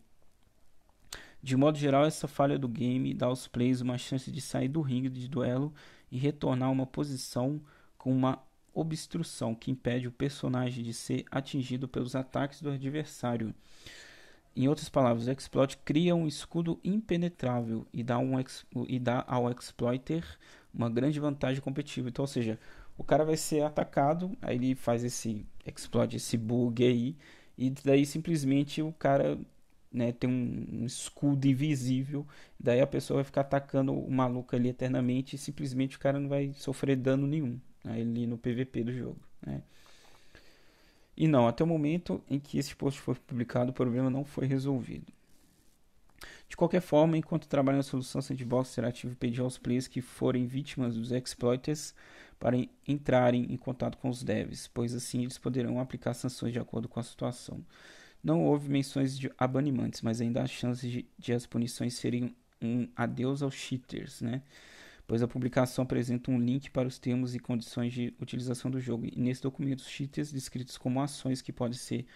De modo geral, essa falha do game dá aos players uma chance de sair do ringue de duelo e retornar a uma posição com uma obstrução que impede o personagem de ser atingido pelos ataques do adversário. Em outras palavras, o exploit cria um escudo impenetrável e dá, um e dá ao exploiter uma grande vantagem competitiva. Então, ou seja, o cara vai ser atacado, aí ele faz esse exploit, esse bug aí, e daí simplesmente o cara né, tem um, escudo invisível, daí a pessoa vai ficar atacando o maluco ali eternamente e simplesmente o cara não vai sofrer dano nenhum né, ali no PVP do jogo. Né? E não, até o momento em que esse post foi publicado, o problema não foi resolvido. De qualquer forma, enquanto trabalho na solução Sandbox, será ativo pedir aos players que forem vítimas dos exploiters para entrarem em contato com os devs, pois assim eles poderão aplicar sanções de acordo com a situação. Não houve menções de abanimantes, mas ainda há chances de, de as punições serem um adeus aos cheaters, né? pois a publicação apresenta um link para os termos e condições de utilização do jogo, e nesse documento os cheaters descritos como ações que podem ser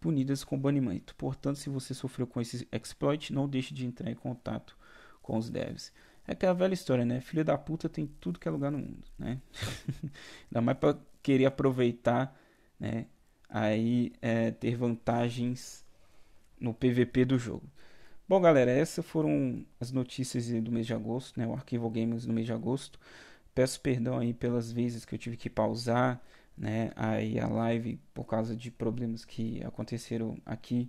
punidas com banimento. Portanto, se você sofreu com esse exploit, não deixe de entrar em contato com os devs. É aquela velha história, né? filha da puta tem tudo que é lugar no mundo, né? Ainda mais para querer aproveitar, né? Aí é, ter vantagens no PVP do jogo. Bom, galera, essas foram as notícias do mês de agosto, né? O Arquivo Games no mês de agosto. Peço perdão aí pelas vezes que eu tive que pausar, né? Aí a live por causa de problemas que aconteceram aqui,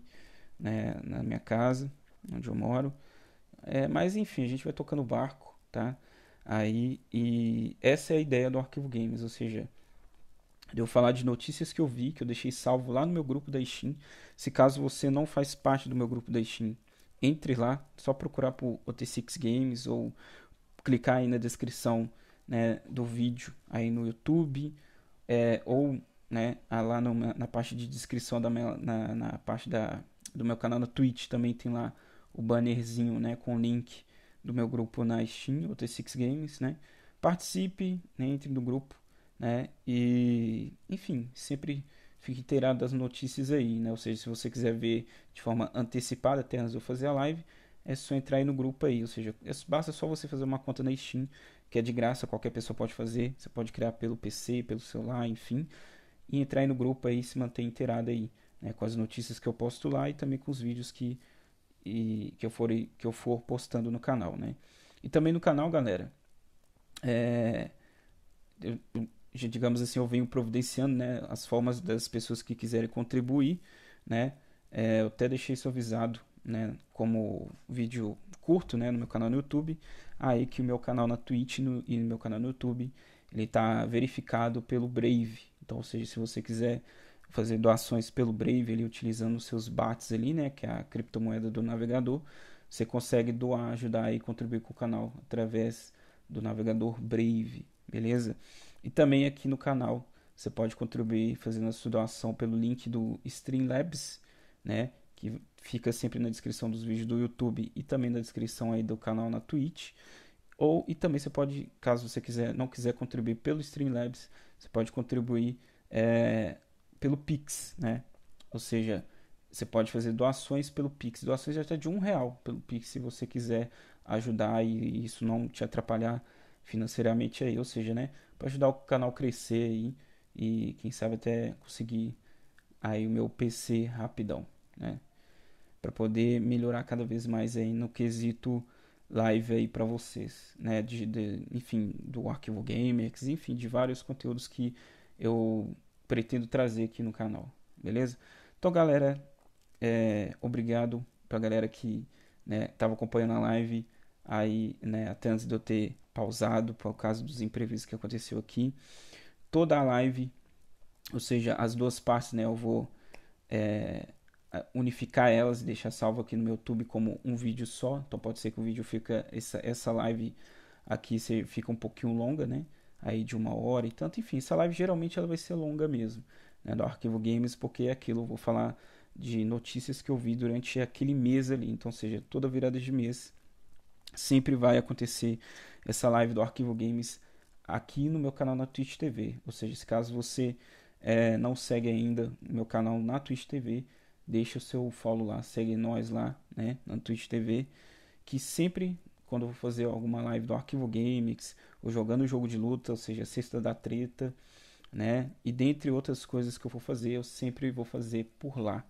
né? Na minha casa, onde eu moro. É, mas enfim, a gente vai tocando barco, tá? Aí, e essa é a ideia do Arquivo Games, ou seja, de eu falar de notícias que eu vi, que eu deixei salvo lá no meu grupo da Steam. Se caso você não faz parte do meu grupo da Steam, entre lá, só procurar por OT6 Games ou clicar aí na descrição né, do vídeo aí no YouTube é, ou né, lá no, na parte de descrição da minha, na, na, parte da, do meu canal no Twitch também tem lá o bannerzinho né, com o link do meu grupo na Steam, OT6 Games, né? Participe, né, entre no grupo, né? E enfim, sempre fique inteirado das notícias aí, né? Ou seja, se você quiser ver de forma antecipada até antes de eu fazer a live, é só entrar aí no grupo aí, ou seja, é basta só você fazer uma conta na Steam, que é de graça, qualquer pessoa pode fazer, você pode criar pelo PC, pelo celular, enfim, e entrar aí no grupo aí, se manter inteirado aí, né? Com as notícias que eu posto lá e também com os vídeos que e, que eu for que eu for postando no canal, né? E também no canal, galera, é, eu, digamos assim, eu venho providenciando né, as formas das pessoas que quiserem contribuir, né? É, eu até deixei isso avisado, né? Como vídeo curto, né? No meu canal no YouTube. Aí que o meu canal na Twitch no, e no meu canal no YouTube, ele está verificado pelo Brave. Então, ou seja, se você quiser fazer doações pelo Brave, ali, utilizando os seus BATs ali, né? Que é a criptomoeda do navegador. Você consegue doar, ajudar e contribuir com o canal através do navegador Brave, beleza? E também aqui no canal você pode contribuir fazendo a sua doação pelo link do Streamlabs, né? Que fica sempre na descrição dos vídeos do YouTube e também na descrição aí do canal na Twitch. Ou e também você pode, caso você quiser, não quiser contribuir pelo Streamlabs, você pode contribuir é, pelo Pix, né? Ou seja, você pode fazer doações pelo Pix, doações até de um real pelo Pix, se você quiser ajudar e isso não te atrapalhar financeiramente aí, ou seja, né, para ajudar o canal crescer aí e quem sabe até conseguir aí o meu PC rapidão, né? Para poder melhorar cada vez mais aí no quesito live aí para vocês, né, de, de, enfim, do Arquivo Gamers, enfim, de vários conteúdos que eu pretendo trazer aqui no canal, beleza? Então, galera, é, obrigado pra galera que, né, tava acompanhando a live aí, né, até antes de eu ter pausado por causa dos imprevistos que aconteceu aqui. Toda a live, ou seja, as duas partes, né? Eu vou é, unificar elas e deixar salvo aqui no meu YouTube como um vídeo só. Então pode ser que o vídeo fica essa, essa live aqui fica um pouquinho longa, né? Aí de uma hora e tanto. Enfim, essa live geralmente ela vai ser longa mesmo, né? Do Arquivo Games, porque é aquilo. Eu vou falar de notícias que eu vi durante aquele mês ali. Então, seja toda virada de mês sempre vai acontecer essa live do Arquivo Games aqui no meu canal na Twitch TV. Ou seja, se caso você é, não segue ainda o meu canal na Twitch TV, deixa o seu follow lá, segue nós lá, né, na Twitch TV, que sempre quando eu vou fazer alguma live do Arquivo Games, ou jogando jogo de luta, ou seja, Sexta da Treta, né? E dentre outras coisas que eu vou fazer, eu sempre vou fazer por lá,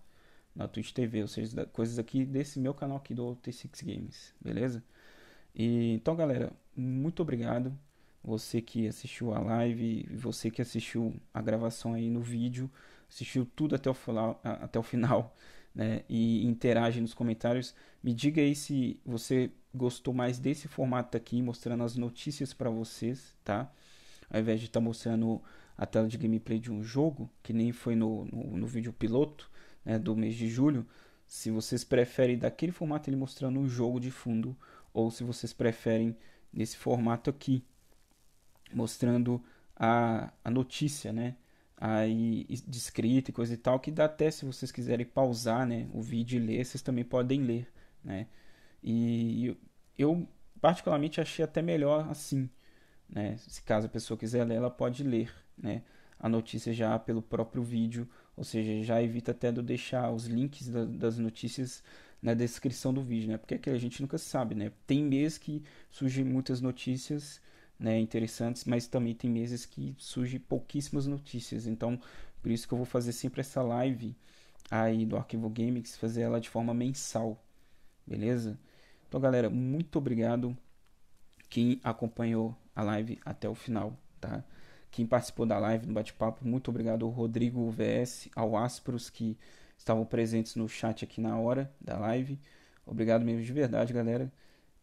na Twitch TV, ou seja, coisas aqui desse meu canal aqui do t 6 Games, beleza? E, então, galera, muito obrigado. Você que assistiu a live, você que assistiu a gravação aí no vídeo, assistiu tudo até o, até o final né, e interage nos comentários. Me diga aí se você gostou mais desse formato aqui, mostrando as notícias para vocês, tá? Ao invés de estar tá mostrando a tela de gameplay de um jogo, que nem foi no, no, no vídeo piloto né, do mês de julho. Se vocês preferem daquele formato ele mostrando um jogo de fundo ou se vocês preferem nesse formato aqui, mostrando a, a notícia, né? Aí descrita e coisa e tal, que dá até se vocês quiserem pausar né, o vídeo e ler, vocês também podem ler. Né? E eu particularmente achei até melhor assim. Né? Se caso a pessoa quiser ler, ela pode ler né? a notícia já pelo próprio vídeo, ou seja, já evita até de deixar os links das notícias na descrição do vídeo, né? Porque aqui a gente nunca sabe, né? Tem meses que surgem muitas notícias, né, interessantes, mas também tem meses que surgem pouquíssimas notícias. Então, por isso que eu vou fazer sempre essa live aí do Arquivo games fazer ela de forma mensal, beleza? Então, galera, muito obrigado quem acompanhou a live até o final, tá? Quem participou da live no bate-papo, muito obrigado ao Rodrigo VS, ao ásperos que estavam presentes no chat aqui na hora da live. Obrigado mesmo de verdade, galera.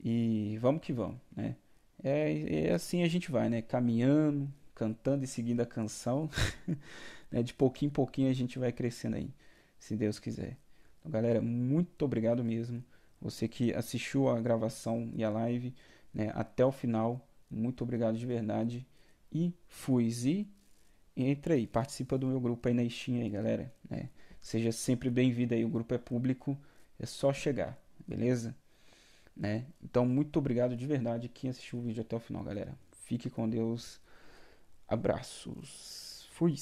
E vamos que vamos, né? É, é assim a gente vai, né? Caminhando, cantando e seguindo a canção. né? De pouquinho em pouquinho a gente vai crescendo aí, se Deus quiser. Então, galera, muito obrigado mesmo. Você que assistiu a gravação e a live né? até o final, muito obrigado de verdade. E fui, e entra aí, participa do meu grupo aí na Steam aí, galera. Né? Seja sempre bem-vindo aí, o grupo é público, é só chegar, beleza? Né? Então, muito obrigado de verdade quem assistiu o vídeo até o final, galera. Fique com Deus. Abraços. Fui.